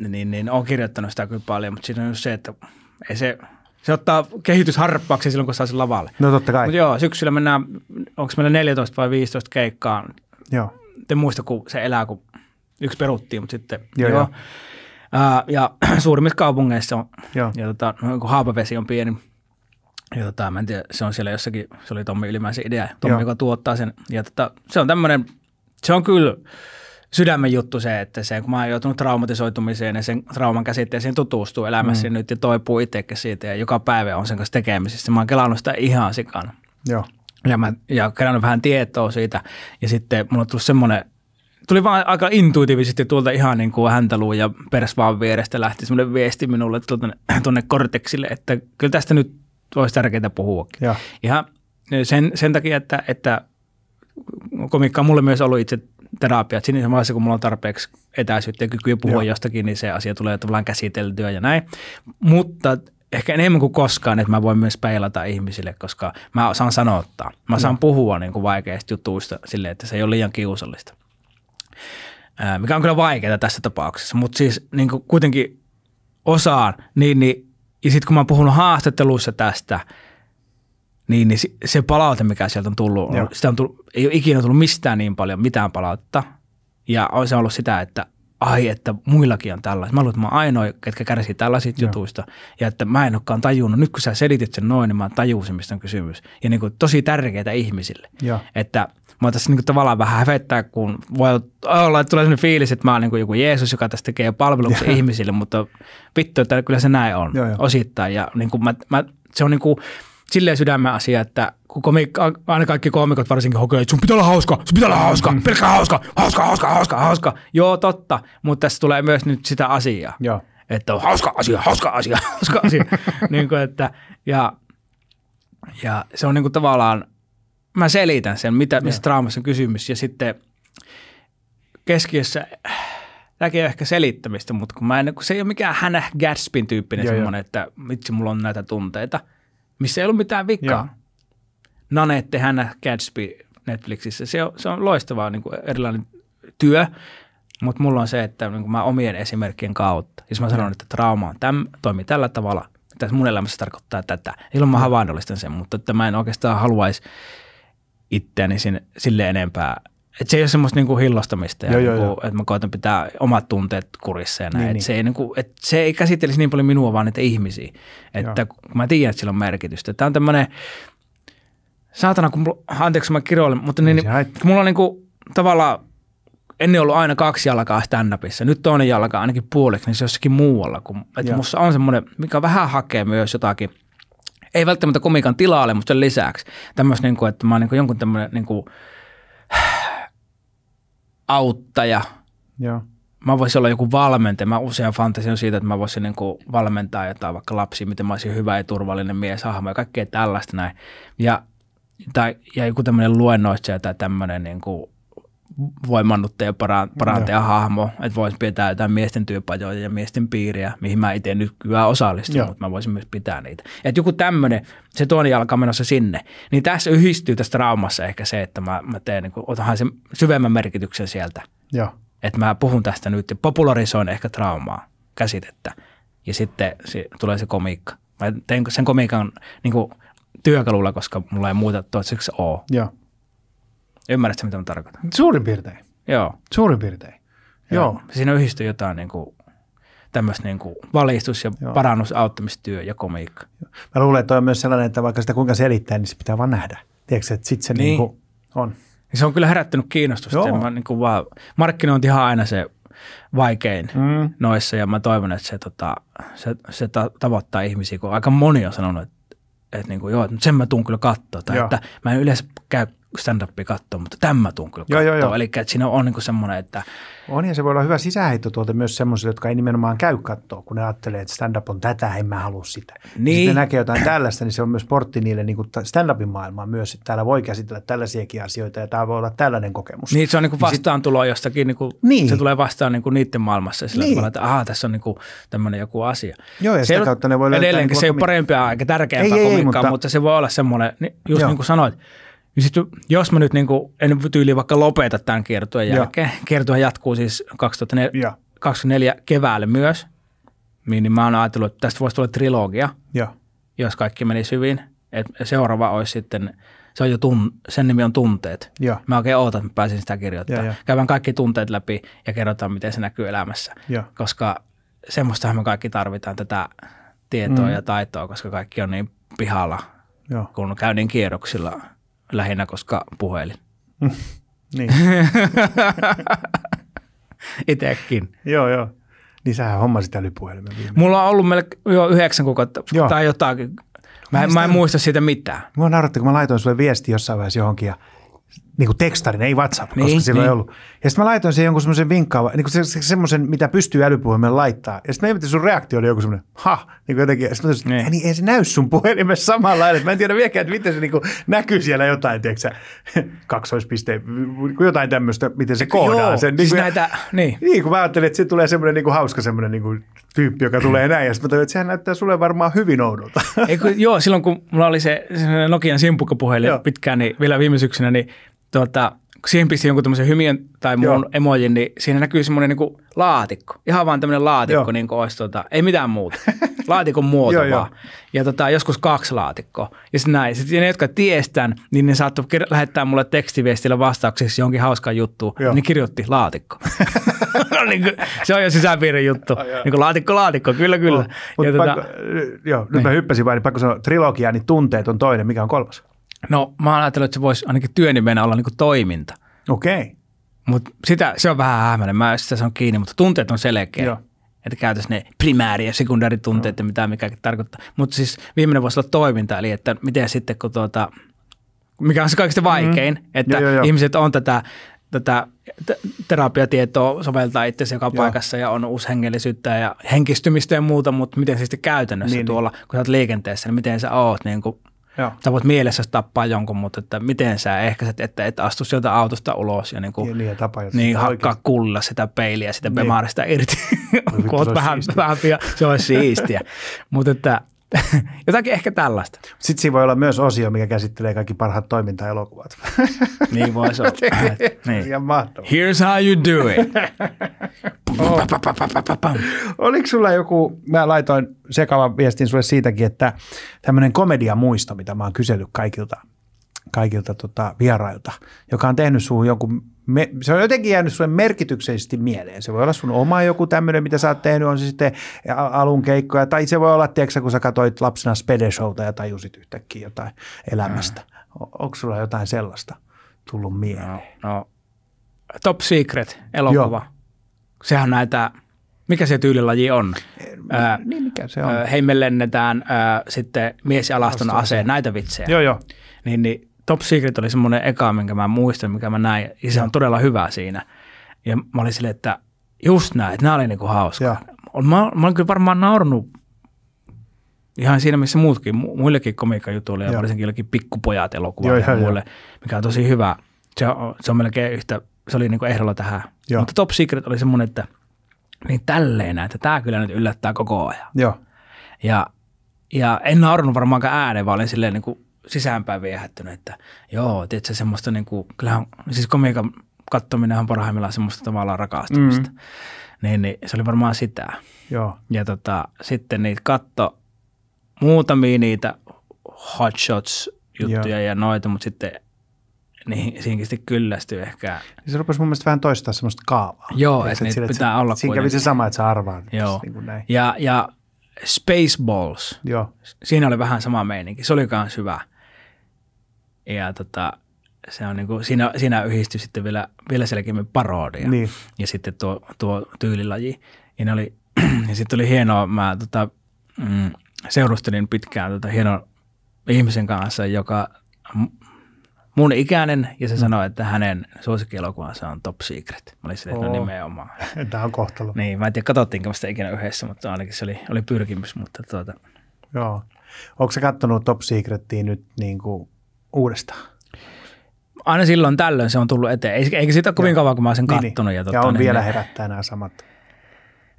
B: niin, niin on kirjoittanut sitä kyllä paljon, mutta siinä on just se, että ei se, se ottaa kehitysharppauksen silloin, kun saa sen lavalle.
A: No totta kai. Mutta joo,
B: syksyllä mennään, onko meillä 14 vai 15 keikkaa. Joo. Te muista, kun se elää, kun yksi peruttiin, mutta sitten joo. joo. joo. Uh, ja suurimmissa kaupungeissa on, joo. ja tota, kun Haapavesi on pieni, ja tota, mä en tiedä, se on siellä jossakin, se oli Tommi Ylimäisen idea, Tommi, Joo. joka tuottaa sen. Ja tota, se on tämmöinen, se on kyllä, sydämen juttu se, että se, kun mä oon joutunut traumatisoitumiseen ja sen trauman käsitteeseen tutustuu elämässä mm. Niin nyt ja toipuu itsekin siitä ja joka päivä on sen kanssa tekemisissä. Mä oon kelannut sitä ihan sikana.
A: Joo. Ja mä
B: ja kerännyt vähän tietoa siitä ja sitten mulla on tullut semmoinen Tuli vaan aika intuitiivisesti tuolta ihan niin kuin häntäluun ja vaan vierestä lähti semmoinen viesti minulle tuonne, korteksille, että kyllä tästä nyt olisi tärkeää puhua. Ja. Ihan sen, sen takia, että, että komiikka on mulle myös ollut itse terapia. Et siinä vaiheessa, kun mulla on tarpeeksi etäisyyttä ja kykyä puhua Joo. jostakin, niin se asia tulee tavallaan käsiteltyä ja näin. Mutta ehkä enemmän kuin koskaan, että mä voin myös peilata ihmisille, koska mä saan sanottaa. Mä saan no. puhua niin kuin vaikeista jutuista sille, että se ei ole liian kiusallista. mikä on kyllä vaikeaa tässä tapauksessa, mutta siis niin kuin kuitenkin osaan. Niin, niin, ja sitten kun mä oon puhunut haastatteluissa tästä – niin, niin se palaute, mikä sieltä on tullut, Joo. sitä on tullut, ei ole ikinä tullut mistään niin paljon mitään palautetta. Ja on ollut sitä, että ai, että muillakin on tällaisia. Mä luulen, että mä ainoa, ketkä kärsii tällaisista Joo. jutuista. Ja että mä en olekaan tajunnut. Nyt kun sä selitit sen noin, niin mä tajusin, mistä on kysymys. Ja niin kuin tosi tärkeää ihmisille. Joo. Että mä tässä niin kuin tavallaan vähän hävettää, kun voi olla, että tulee sellainen fiilis, että mä oon niin kuin joku Jeesus, joka tästä tekee palveluksen ihmisille. Mutta vittu, että kyllä se näin on Joo, jo. osittain. Ja niin kuin mä, mä, se on niin kuin, silleen sydämen asia, että kun komik, aina kaikki komikot varsinkin hokee, että sun pitää olla hauska, sun pitää olla hauska, mm. pelkkä hauska, hauska, hauska, hauska, hauska. Joo, totta, mutta tässä tulee myös nyt sitä asiaa. Joo. Että on hauska asia, hauska asia, hauska asia. niin kuin, että, ja, ja se on niin kuin tavallaan, mä selitän sen, mitä, mistä Joo. traumassa on kysymys. Ja sitten keskiössä, tämäkin on ehkä selittämistä, mutta kun mä en, kun se ei ole mikään hänä Gatsbyn tyyppinen semmoinen, että vitsi, mulla on näitä tunteita – missä ei ollut mitään vikaa. Joo. Nanette Hannah Gatsby Netflixissä. Se on, se on loistavaa niin kuin erilainen työ, mutta mulla on se, että niin kuin mä omien esimerkkien kautta, jos mä sanon, että trauma on täm, toimii tällä tavalla, että mun elämässä tarkoittaa tätä, ilman mä havainnollistan sen, mutta että mä en oikeastaan haluaisi itseäni sinne, sille enempää et se ei ole semmoista niinku hillostamista, ja joo, niinku, joo. että mä koitan pitää omat tunteet kurissa ja näin. Niin, et niin. Se, ei niinku, et se ei käsittelisi niin paljon minua, vaan niitä ihmisiä. Että joo. mä tiedän, että sillä on merkitystä. Tämä on tämmöinen, saatana, kun mulla, anteeksi mä kiroilen, mutta niin, niin, mulla on niinku, tavallaan, ennen ollut aina kaksi jalkaa stand-upissa, nyt toinen jalka ainakin puoleksi, niin se jossakin muualla. Kun, että musta on semmoinen, mikä vähän hakee myös jotakin, ei välttämättä komikan tilalle, mutta sen lisäksi tämmöistä, kuin niinku, että mä oon kuin niinku jonkun tämmöinen niinku, – auttaja. Joo. Mä voisin olla joku valmentaja. Mä usein fantasian siitä, että mä voisin niin kuin valmentaa jotain vaikka lapsia, miten mä olisin hyvä ja turvallinen mies, hahmo ja kaikkea tällaista näin. Ja, tai, ja joku tämmöinen luennoitsija tai tämmöinen niin kuin voimannutteja parantaja mm, hahmo, että voisin pitää jotain miesten työpajoja ja miesten piiriä, mihin mä itse nyt kyllä osallistun, Joo. mutta mä voisin myös pitää niitä. Että joku tämmöinen, se toinen jalka menossa sinne, niin tässä yhdistyy tässä traumassa ehkä se, että mä, mä teen, niin kun, otanhan sen syvemmän merkityksen sieltä. Joo. Että mä puhun tästä nyt ja popularisoin ehkä traumaa, käsitettä. Ja sitten se, tulee se komiikka. Mä teen sen komiikan niin kuin, työkalulla, koska mulla ei muuta toiseksi ole. Joo. Ymmärrätkö, mitä mä tarkoitan?
A: Suurin piirtein. Joo. Suurin piirtein. Joo. Joo.
B: Siinä yhdistyy jotain niin kuin, tämmöistä niin kuin valistus- ja Joo. parannus-, auttamistyö ja komiikka.
A: Mä luulen, että toi on myös sellainen, että vaikka sitä kuinka selittää, niin se pitää vaan nähdä. Tiedätkö, että sit se niin. Niin kuin
B: on. Se on kyllä herättänyt kiinnostusta. Joo. mä, niin kuin vaan, markkinointi on aina se vaikein mm. noissa ja mä toivon, että se, tota, se, se ta- tavoittaa ihmisiä, kun aika moni on sanonut, että, että niin kuin, joo, että sen mä tuun kyllä katsoa. Tai että mä en yleensä käy stand-upia
A: katsoa, mutta tämä mä tuun kyllä katsoa. Eli että siinä on niin semmoinen, että... On ja se voi olla hyvä tuolta myös semmoisille, jotka ei nimenomaan käy katsoa, kun ne ajattelee, että stand-up on tätä, en mä halua sitä. Niin. Sitten näkee jotain tällaista, niin se on myös portti niille niin kuin stand-upin maailmaan myös, että täällä voi käsitellä tällaisiakin asioita ja tämä voi olla tällainen kokemus. Niin, se on niin kuin
B: vastaantulo niin sit... jostakin, niin kuin, niin. se tulee vastaan niin kuin niiden maailmassa sillä niin. tavalla, että aha, tässä on niin kuin tämmöinen joku asia. Joo, ja se sitä on, kautta ne voi Edelleenkin niin se ei ole parempaa aika tärkeämpää kuin mutta... mutta se voi olla semmoinen, niin just Joo. niin kuin sanoit, niin sit, jos mä nyt niin kuin, en tyyli vaikka lopeta tämän kiertueen jälkeen, ja. kiertue jatkuu siis 2024 24 keväällä myös, niin, niin mä oon ajatellut, että tästä voisi tulla trilogia, ja. jos kaikki menisi hyvin. Et seuraava olisi sitten, se on jo tun, sen nimi on Tunteet. Ja. Mä oikein ootan, että mä pääsin sitä kirjoittamaan. Ja, ja. Käydään kaikki tunteet läpi ja kerrotaan, miten se näkyy elämässä. Ja. Koska semmoistahan me kaikki tarvitaan tätä tietoa mm. ja taitoa, koska kaikki on niin pihalla, ja. kun käy niin kierroksilla – lähinnä, koska puhelin.
A: niin.
B: Itekin. Joo, joo. Niin sähän hommasit älypuhelimen viime. Mulla on ollut melkein jo yhdeksän kuukautta joo. tai jotakin.
A: Mä, mä en muista siitä mitään. Mua nauratti, kun mä laitoin sulle viesti jossain vaiheessa johonkin ja niin kuin tekstarin, ei WhatsApp, niin, koska silloin niin. ei ollut. Ja sitten mä laitoin siihen jonkun semmoisen vinkkaavan, niin kuin se, se, semmoisen, mitä pystyy älypuhelimeen laittaa. Ja sitten mä ihmettelin sun reaktio oli joku semmoinen, ha, niin kuin jotenkin. Ja sitten mä niin. niin, ei se näy sun puhelimessa lailla. Mä en tiedä vieläkään, että miten se niin kuin näkyy siellä jotain, tiedätkö kaksoispiste, niinku jotain tämmöistä, miten se kohdaa Joo, sen. Niin, siis niinku- näitä, niin. niin, kun mä ajattelin, että se tulee semmoinen niin kuin hauska semmoinen niin kuin tyyppi, joka tulee näin. Ja sitten mä tajun, että sehän näyttää sulle varmaan hyvin oudolta.
B: Ei, kun, joo, silloin kun mulla oli se, se Nokian simpukkapuhelin pitkään, niin vielä viime syksynä, niin tuota, kun siihen pisti jonkun tämmöisen hymiön tai muun Joo. emojin, niin siinä näkyy semmoinen niin laatikko. Ihan vaan tämmöinen laatikko, niin kuin olisi, tuota, ei mitään muuta. Laatikon muoto vaan. Jo. Ja tota, joskus kaksi laatikkoa. Ja sitten näin. Sitten ne, jotka tiestän, niin ne saattoi kir- lähettää mulle tekstiviestillä vastaukseksi jonkin hauskaan juttuun. Ne kirjoitti laatikko. niin kuin, se on jo
A: sisäpiirin juttu. Oh, niin kuin laatikko, laatikko, kyllä, kyllä. Oh, ja tota, pakko, joo, nyt niin. mä hyppäsin vain, niin pakko sanoa, trilogia, niin tunteet on toinen, mikä on kolmas? No mä oon ajatellut, että se voisi ainakin työnimenä olla niin kuin
B: toiminta. Okei. Okay. Mutta sitä, se on vähän hämmäinen. Mä sitä on kiinni, mutta tunteet on selkeä. Joo. Että käytäisiin ne primääri- ja sekundääritunteet ja mitä mikäkin tarkoittaa. Mutta siis viimeinen voisi olla toiminta, eli että miten sitten kun tuota, mikä on se kaikista mm-hmm. vaikein, mm-hmm. että joo, joo, joo. ihmiset on tätä, tätä terapiatietoa soveltaa itse joka joo. paikassa ja on uushengellisyyttä ja henkistymistä ja muuta, mutta miten se sitten käytännössä niin, niin, tuolla, kun sä oot liikenteessä, niin miten sä oot niin kuin – Joo. Sä voit mielessä tappaa jonkun, mutta että miten sä ehkäiset, että et astu sieltä autosta ulos ja, niinku, niin, niin, ja niin, tapa, niin hakkaa kulla sitä peiliä sitä niin. bemarista irti.
A: No, vittu, vähän, vähän se olisi siistiä. mutta että Jotakin ehkä tällaista. Sitten siinä voi olla myös osio, mikä käsittelee kaikki parhaat toimintaelokuvat. niin voi olla. niin. niin. Here's how you do it. oh. Oliko sulla joku, mä laitoin sekavan viestin sulle siitäkin, että tämmöinen komediamuisto, mitä mä oon kysellyt kaikilta, kaikilta tota vierailta, joka on tehnyt suhun jonkun me, se on jotenkin jäänyt sulle merkityksellisesti mieleen. Se voi olla sun oma joku tämmöinen, mitä sä oot tehnyt, on se sitten alun keikkoja, tai se voi olla, tiedätkö, kun sä katsoit lapsena Spedeshowta ja tajusit yhtäkkiä jotain elämästä. Mm. Onko sulla jotain sellaista tullut mieleen? No, no. Top Secret-elokuva. Joo. Sehän näitä,
B: mikä se tyylilaji on? No, äh, niin, mikä se on? Äh, heimme lennetään äh, sitten miesialaston aseen, näitä vitsejä. Joo, joo. Niin, niin Top Secret oli semmoinen eka, minkä mä muistan, mikä mä näin, ja se on todella hyvä siinä. Ja mä olin silleen, että just näin, että nämä oli niinku hauska. Mä, mä olin kyllä varmaan naurunut ihan siinä, missä muutkin, muillekin komiikkajutuille ja, ja varsinkin jollekin pikkupojat elokuville ja, ja muille, jo. mikä on tosi hyvä. Se on, se on melkein yhtä, se oli niinku ehdolla tähän. Ja. Mutta Top Secret oli semmoinen, että niin tälleen että tämä kyllä nyt yllättää koko ajan. Joo. Ja, ja en naurunut varmaankaan ääneen, vaan olin silleen niin kuin sisäänpäin viehättynyt, että joo, tiedätkö, semmoista niin kuin, kyllähän, siis komiikan katsominen on parhaimmillaan semmoista tavallaan rakastumista. Mm. Niin, niin, se oli varmaan sitä. Joo. Ja tota, sitten niitä katto muutamia niitä hotshots-juttuja joo. ja noita, mutta sitten niin siinkin sitten kyllästyi ehkä.
A: Niin se rupesi mun mielestä vähän toistaa semmoista kaavaa. Joo, että niitä sille, pitää että se, olla. Siinä kävi se sama, että sä arvaan. Joo. Niin kuin näin.
B: Ja, ja Spaceballs. Joo. Siinä oli vähän sama meininki. Se oli myös hyvä ja tota, se on niin kuin, siinä, siinä yhdistyi sitten vielä, vielä selkeämmin parodia niin. ja sitten tuo, tuo tyylilaji. Ja, ne oli, ja sitten oli hienoa, mä tota, mm, seurustelin pitkään tota hienon ihmisen kanssa, joka mun ikäinen, ja se mm. sanoi, että hänen suosikkielokuvansa on Top Secret. Mä olin silleen, että no nimenomaan. Tämä on kohtalo. Niin, mä en tiedä, katsottiinko sitä ikinä yhdessä, mutta ainakin se oli, oli pyrkimys. Mutta tuota.
A: Joo. Onko sä kattonut Top Secretia nyt niin kuin uudestaan?
B: Aina silloin tällöin se on tullut eteen. Eikä sitä ole kovin kauan, kun mä olen sen niin, niin. kattonut. Niin. Ja, totta, ja on tota, niin, vielä herättää nämä samat.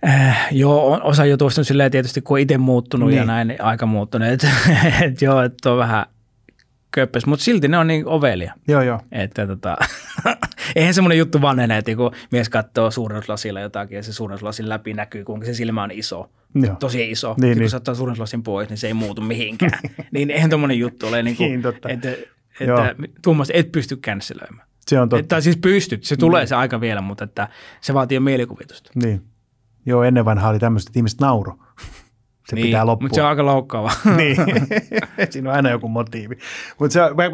B: Äh, joo, on osa jutuista on silleen tietysti, kun on itse muuttunut niin. ja näin, niin aika muuttunut. Et, et, joo, että on vähän köppös, mutta silti ne on niin ovelia. Joo, joo. Että tota, eihän semmoinen juttu vanhene, että kun mies katsoo suurennuslasilla jotakin ja se suurennuslasin läpi näkyy, kuinka se silmä on iso. Joo. Tosi iso. Niin, niin. Kun saattaa suurennuslasin pois, niin se ei muutu mihinkään. niin eihän tuommoinen juttu ole, niin kuin, niin, totta. että, että tuommoista et pysty känselöimään. Se on totta. Tai siis pystyt, se tulee niin. se aika vielä, mutta että se vaatii jo mielikuvitusta.
A: Niin. Joo, ennen vanhaa oli tämmöistä, että ihmiset nauro se niin, pitää loppua. mutta se on
B: aika loukkaava. niin,
A: siinä on aina joku motiivi. Mutta se, me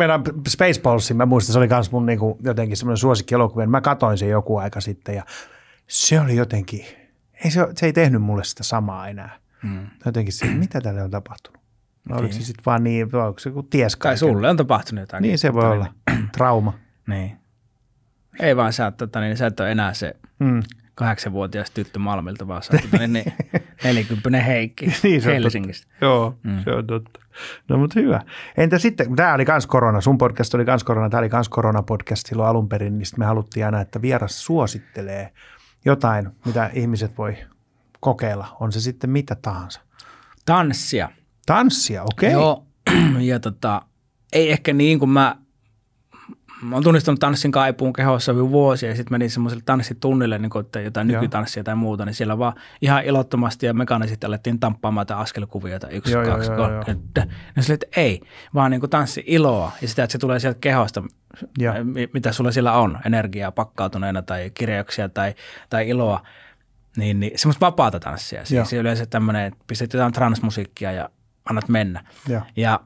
A: Space Spaceballsiin, mä muistan, se oli myös mun niinku jotenkin semmoinen suosikkielokuvien. Niin mä katoin sen joku aika sitten ja se oli jotenkin, ei se, se ei tehnyt mulle sitä samaa enää. Mm. Jotenkin se, mitä tälle on tapahtunut? No, oliko se niin. sitten vaan niin, vai oliko se kun ties Tai sulle on
B: tapahtunut jotain. Niin se voi olla.
A: Trauma. Niin.
B: Ei vaan sä, tota, niin, sä et ole enää se mm kahdeksanvuotias tyttö Malmilta, vaan sä no niin 40 niin, Heikki niin, Helsingistä. Totta. Joo, mm. se on totta.
A: No mutta hyvä. Entä sitten, tämä oli kans korona, sun podcast oli kans korona, tämä oli kans korona-podcast silloin alun perin, niin me haluttiin aina, että vieras suosittelee jotain, mitä ihmiset voi kokeilla, on se sitten mitä tahansa. Tanssia. Tanssia, okei.
B: Okay. Joo, ja tota, ei ehkä niin kuin mä mä oon tunnistanut tanssin kaipuun kehossa jo vuosia ja sitten menin semmoiselle tanssitunnille, niin kun, että jotain Joo. nykytanssia tai muuta, niin siellä vaan ihan ilottomasti ja mekaanisesti alettiin tamppaamaan tai askelkuvia tai yksi, Joo, kaksi, jo, jo, kolme. Ja niin sille, että ei, vaan niin tanssi iloa ja sitä, että se tulee sieltä kehosta, ja. mitä sulla siellä on, energiaa pakkautuneena tai kirjauksia tai, tai iloa. Niin, niin semmoista vapaata tanssia. Siis yleensä tämmöinen, että pistät jotain transmusiikkia ja annat mennä. Ja, ja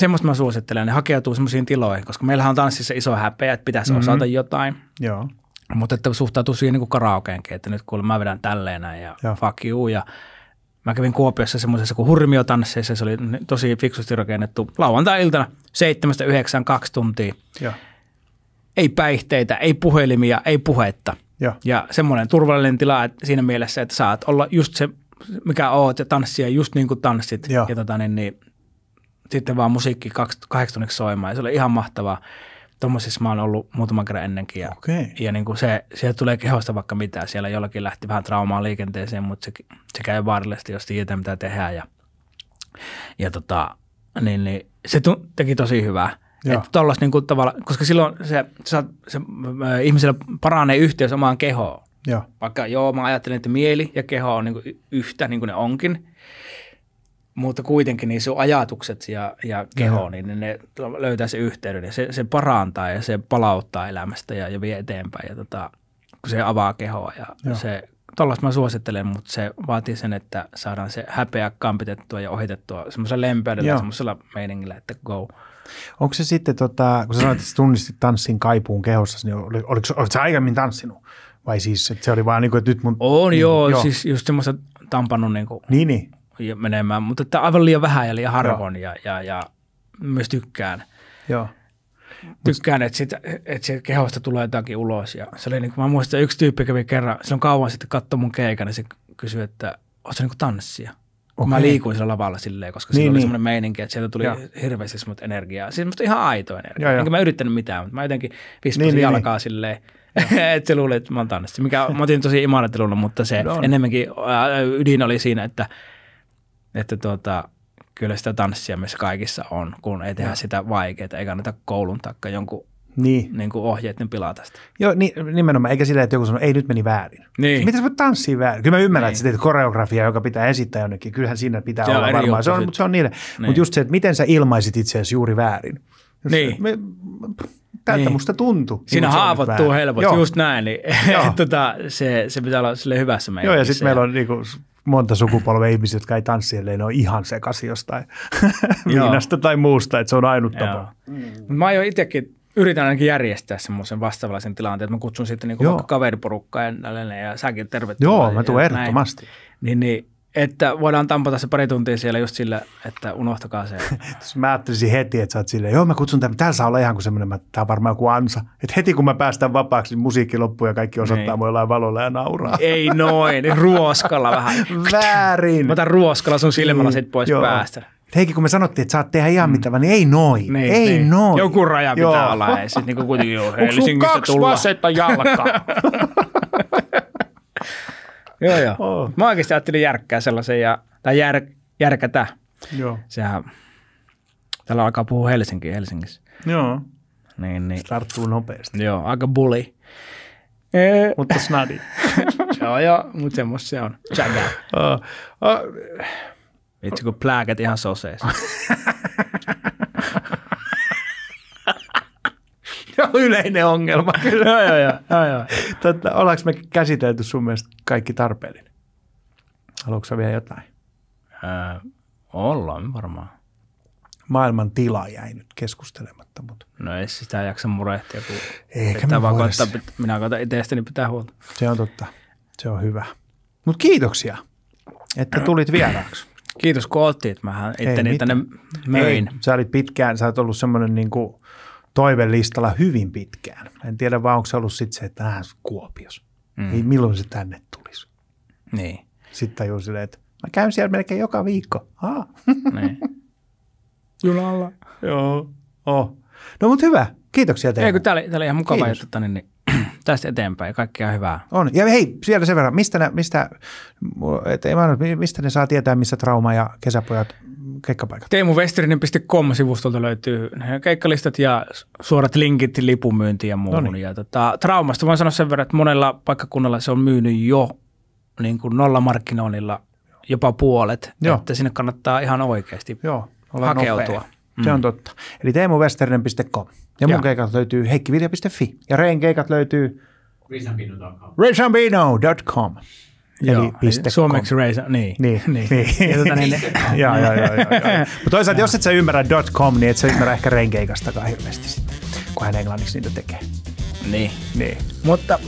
B: semmoista mä suosittelen, ne hakeutuu semmoisiin tiloihin, koska meillähän on tanssissa iso häpeä, että pitäisi mm-hmm. osata jotain. Joo. Mutta että suhtautuu siihen niin kuin karaokeenkin, että nyt kuule mä vedän tälleen näin ja Joo. fuck you ja Mä kävin Kuopiossa semmoisessa kuin hurmiotansseissa, se oli tosi fiksusti rakennettu lauantai-iltana, 7 kaksi tuntia. Ja. Ei päihteitä, ei puhelimia, ei puhetta. Ja, ja semmoinen turvallinen tila että siinä mielessä, että saat olla just se, mikä oot ja tanssia just niin kuin tanssit. Ja, ja tota, niin, niin, sitten vaan musiikki kahdeksan kahdeksi tunniksi soimaan ja se oli ihan mahtavaa. Tuommoisissa mä oon ollut muutaman kerran ennenkin ja, okay. ja niin kuin se, sieltä tulee kehosta vaikka mitä. Siellä jollakin lähti vähän traumaa liikenteeseen, mutta se, se käy vaarallisesti, jos tietää mitä tehdään. Ja, ja tota, niin, niin, se tu- teki tosi hyvää. Että tollas niin kuin tavalla, koska silloin se, se, se se ihmisellä paranee yhteys omaan kehoon. Joo. Vaikka joo, mä ajattelin, että mieli ja keho on niin kuin yhtä, niin kuin ne onkin, mutta kuitenkin niin sun ajatukset ja, ja keho, Joo. niin ne löytää se yhteyden ja se, se parantaa ja se palauttaa elämästä ja, ja vie eteenpäin. Ja tota, kun se avaa kehoa ja se, tollaista mä suosittelen, mutta se vaatii sen, että saadaan se häpeä kampitettua ja ohitettua semmoisella lempeydellä semmoisella meiningillä, että go.
A: Onko se sitten, tota, kun sanoit, että tunnistit tanssin kaipuun kehossa, niin oliko, oliko, oliko sä aiemmin tanssinut? Vai siis, että se oli vaan niin kuin, että nyt mun... On niin, joo, joo, siis just semmoista tampannut niin kuin... Niin, niin menemään, mutta että aivan liian vähän ja liian harvoin
B: ja, ja, ja myös tykkään. Joo. Tykkään, että, siitä, että siitä kehosta tulee jotakin ulos. Ja se oli niin kuin, mä muistan, yksi tyyppi kävi kerran, se on kauan sitten katsoi mun keikan, ja niin se kysyi, että onko se niin tanssia? Okay. Mä liikuin sillä lavalla silleen, koska niin, siinä oli niin. semmoinen meininki, että sieltä tuli ja. hirveästi semmoista energiaa. Siis semmoista ihan aitoa energiaa. Enkä mä yrittänyt mitään, mutta mä jotenkin vispasin niin, niin jalkaa niin. silleen. että se luuli, että mä oon tanssi. Mikä mä otin tosi imartelulla, mutta se no. enemmänkin ydin oli siinä, että – että tuota, kyllä sitä tanssia myös kaikissa on, kun ei tehdä sitä vaikeaa, eikä näitä koulun takka jonkun niin. Niin kuin niin
A: pilaa tästä. Joo, niin, nimenomaan, eikä sillä, että joku sanoo, ei nyt meni väärin. Niin. Mitä sä voit tanssia väärin? Kyllä mä ymmärrän, niin. että sä niin. teet koreografiaa, joka pitää esittää jonnekin. Kyllähän siinä pitää se olla varmaan, se on, mutta se on niille. Niin. Mutta just se, että miten sä ilmaisit itseäsi juuri väärin. Just, niin. Me, tältä niin. musta tuntuu. Niin, siinä haavoittuu helposti, just
B: näin. Niin, tota, se, se pitää olla sille hyvässä Joo, ja sitten meillä
A: on niin kuin, monta sukupolvea ihmisiä, jotka ei tanssi, ellei ne ole ihan sekaisin jostain viinasta tai muusta, että se on ainut tapa. Mm. Mä aion itsekin yritän ainakin järjestää semmoisen
B: vastaavallisen tilanteen, että mä kutsun sitten niinku vaikka kaveriporukkaa ja, ja säkin tervetuloa. Joo, mä tuun ehdottomasti. Niin, niin että voidaan tampata se pari tuntia siellä just sillä, että unohtakaa se.
A: mä ajattelisin heti, että sä oot silleen, joo mä kutsun tämän, täällä saa olla ihan kuin semmoinen, että tämä on varmaan joku ansa. Että heti kun mä päästän vapaaksi, niin musiikki loppuu ja kaikki osoittaa niin. mua jollain valolla ja nauraa.
B: Ei noin, niin ruoskalla vähän. Väärin.
A: Mä otan ruoskalla sun silmällä sit pois joo. päästä. Heikki, kun me sanottiin, että saat tehdä ihan mm. mitä niin ei noin. Niin, ei niin. noin. Joku raja pitää joo. olla. Ja sit
B: niinku kuitenkin joo, Helsingistä tulla. kaksi vasetta jalkaa? joo, joo. Oh. Mä oikeasti ajattelin järkkää sellaisen, ja, tai jär, järkätä. Joo. Sehän, täällä alkaa puhua Helsinki Helsingissä. Joo. Niin, niin. Starttuu nopeasti. Joo, aika bully. Ee... Mutta snadi. joo, joo, mutta semmoista se on. Jaga. Oh. Oh. Itse kun plääkät ihan soseessa.
A: on yleinen ongelma. Kyllä. joo, joo, joo, joo. Totta, ollaanko me käsitelty sun mielestä kaikki tarpeellinen? Haluatko vielä jotain? Öö, ollaan varmaan. Maailman tila jäi nyt keskustelematta.
B: Mutta... No ei sitä jaksa murehtia, kun Eikä pitää minä koitan itsestäni pitää huolta.
A: Se on totta. Se on hyvä. Mutta kiitoksia, että tulit vieraaksi. Kiitos kun oltiin. Mähän itteni tänne möin. Ei, sä olit pitkään, sä olet ollut semmoinen niin kuin toivelistalla hyvin pitkään. En tiedä vaan, onko se ollut sitten se, että äh, Kuopios. Mm. milloin se tänne tulisi? Niin. Sitten tajuu silleen, että mä käyn siellä melkein joka viikko. Ah. Niin. Junalla. Joo. Oh. No mutta hyvä. Kiitoksia teille. Ei, kun tää oli, tää oli ihan mukava juttu
B: tänne, niin tästä eteenpäin. Kaikkea hyvää.
A: On. Ja hei, siellä sen verran, mistä, ne, mistä, et, ei mä, mistä ne saa tietää, missä trauma ja kesäpojat keikkapaikat?
B: TeemuVesterinen.com-sivustolta löytyy keikkalistat ja
A: suorat linkit lipunmyyntiin ja muuhun. Noniin.
B: Ja tota, traumasta voin sanoa sen verran, että monella paikkakunnalla se on myynyt jo niin kuin
A: nollamarkkinoinnilla jopa puolet, Joo. että sinne kannattaa ihan oikeasti Joo, hakeutua. Nopea. Se on mm. totta. Eli teemuwesterinen.com. Ja mun ja. keikat löytyy heikkivilja.fi. Ja Reen keikat löytyy reisambino.com. Eli piste suomeksi reisa, niin. Niin, niin. niin. Ja, tota niin ja, ja, ja, ja. Mutta toisaalta, jos et sä ymmärrä .com, niin et sä ymmärrä ehkä renkeikastakaan hirveästi sitten, kun hän englanniksi niitä tekee. Niin. niin. Mutta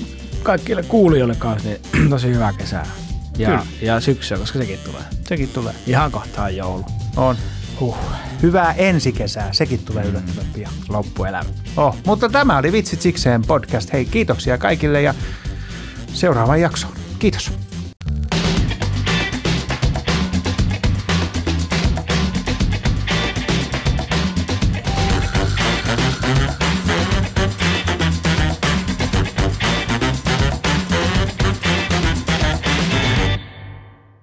A: kaikille kuulijoille kanssa niin tosi hyvää kesää. Ja, Kyllä. ja syksyä, koska sekin tulee. Sekin tulee. Ihan kohtaan joulu. On. Huh. Hyvää ensi kesää, sekin tulee yllättävän pian. Loppuelämä. Oh, mutta tämä oli Vitsit sikseen podcast. Hei, kiitoksia kaikille ja seuraavaan jaksoon. Kiitos.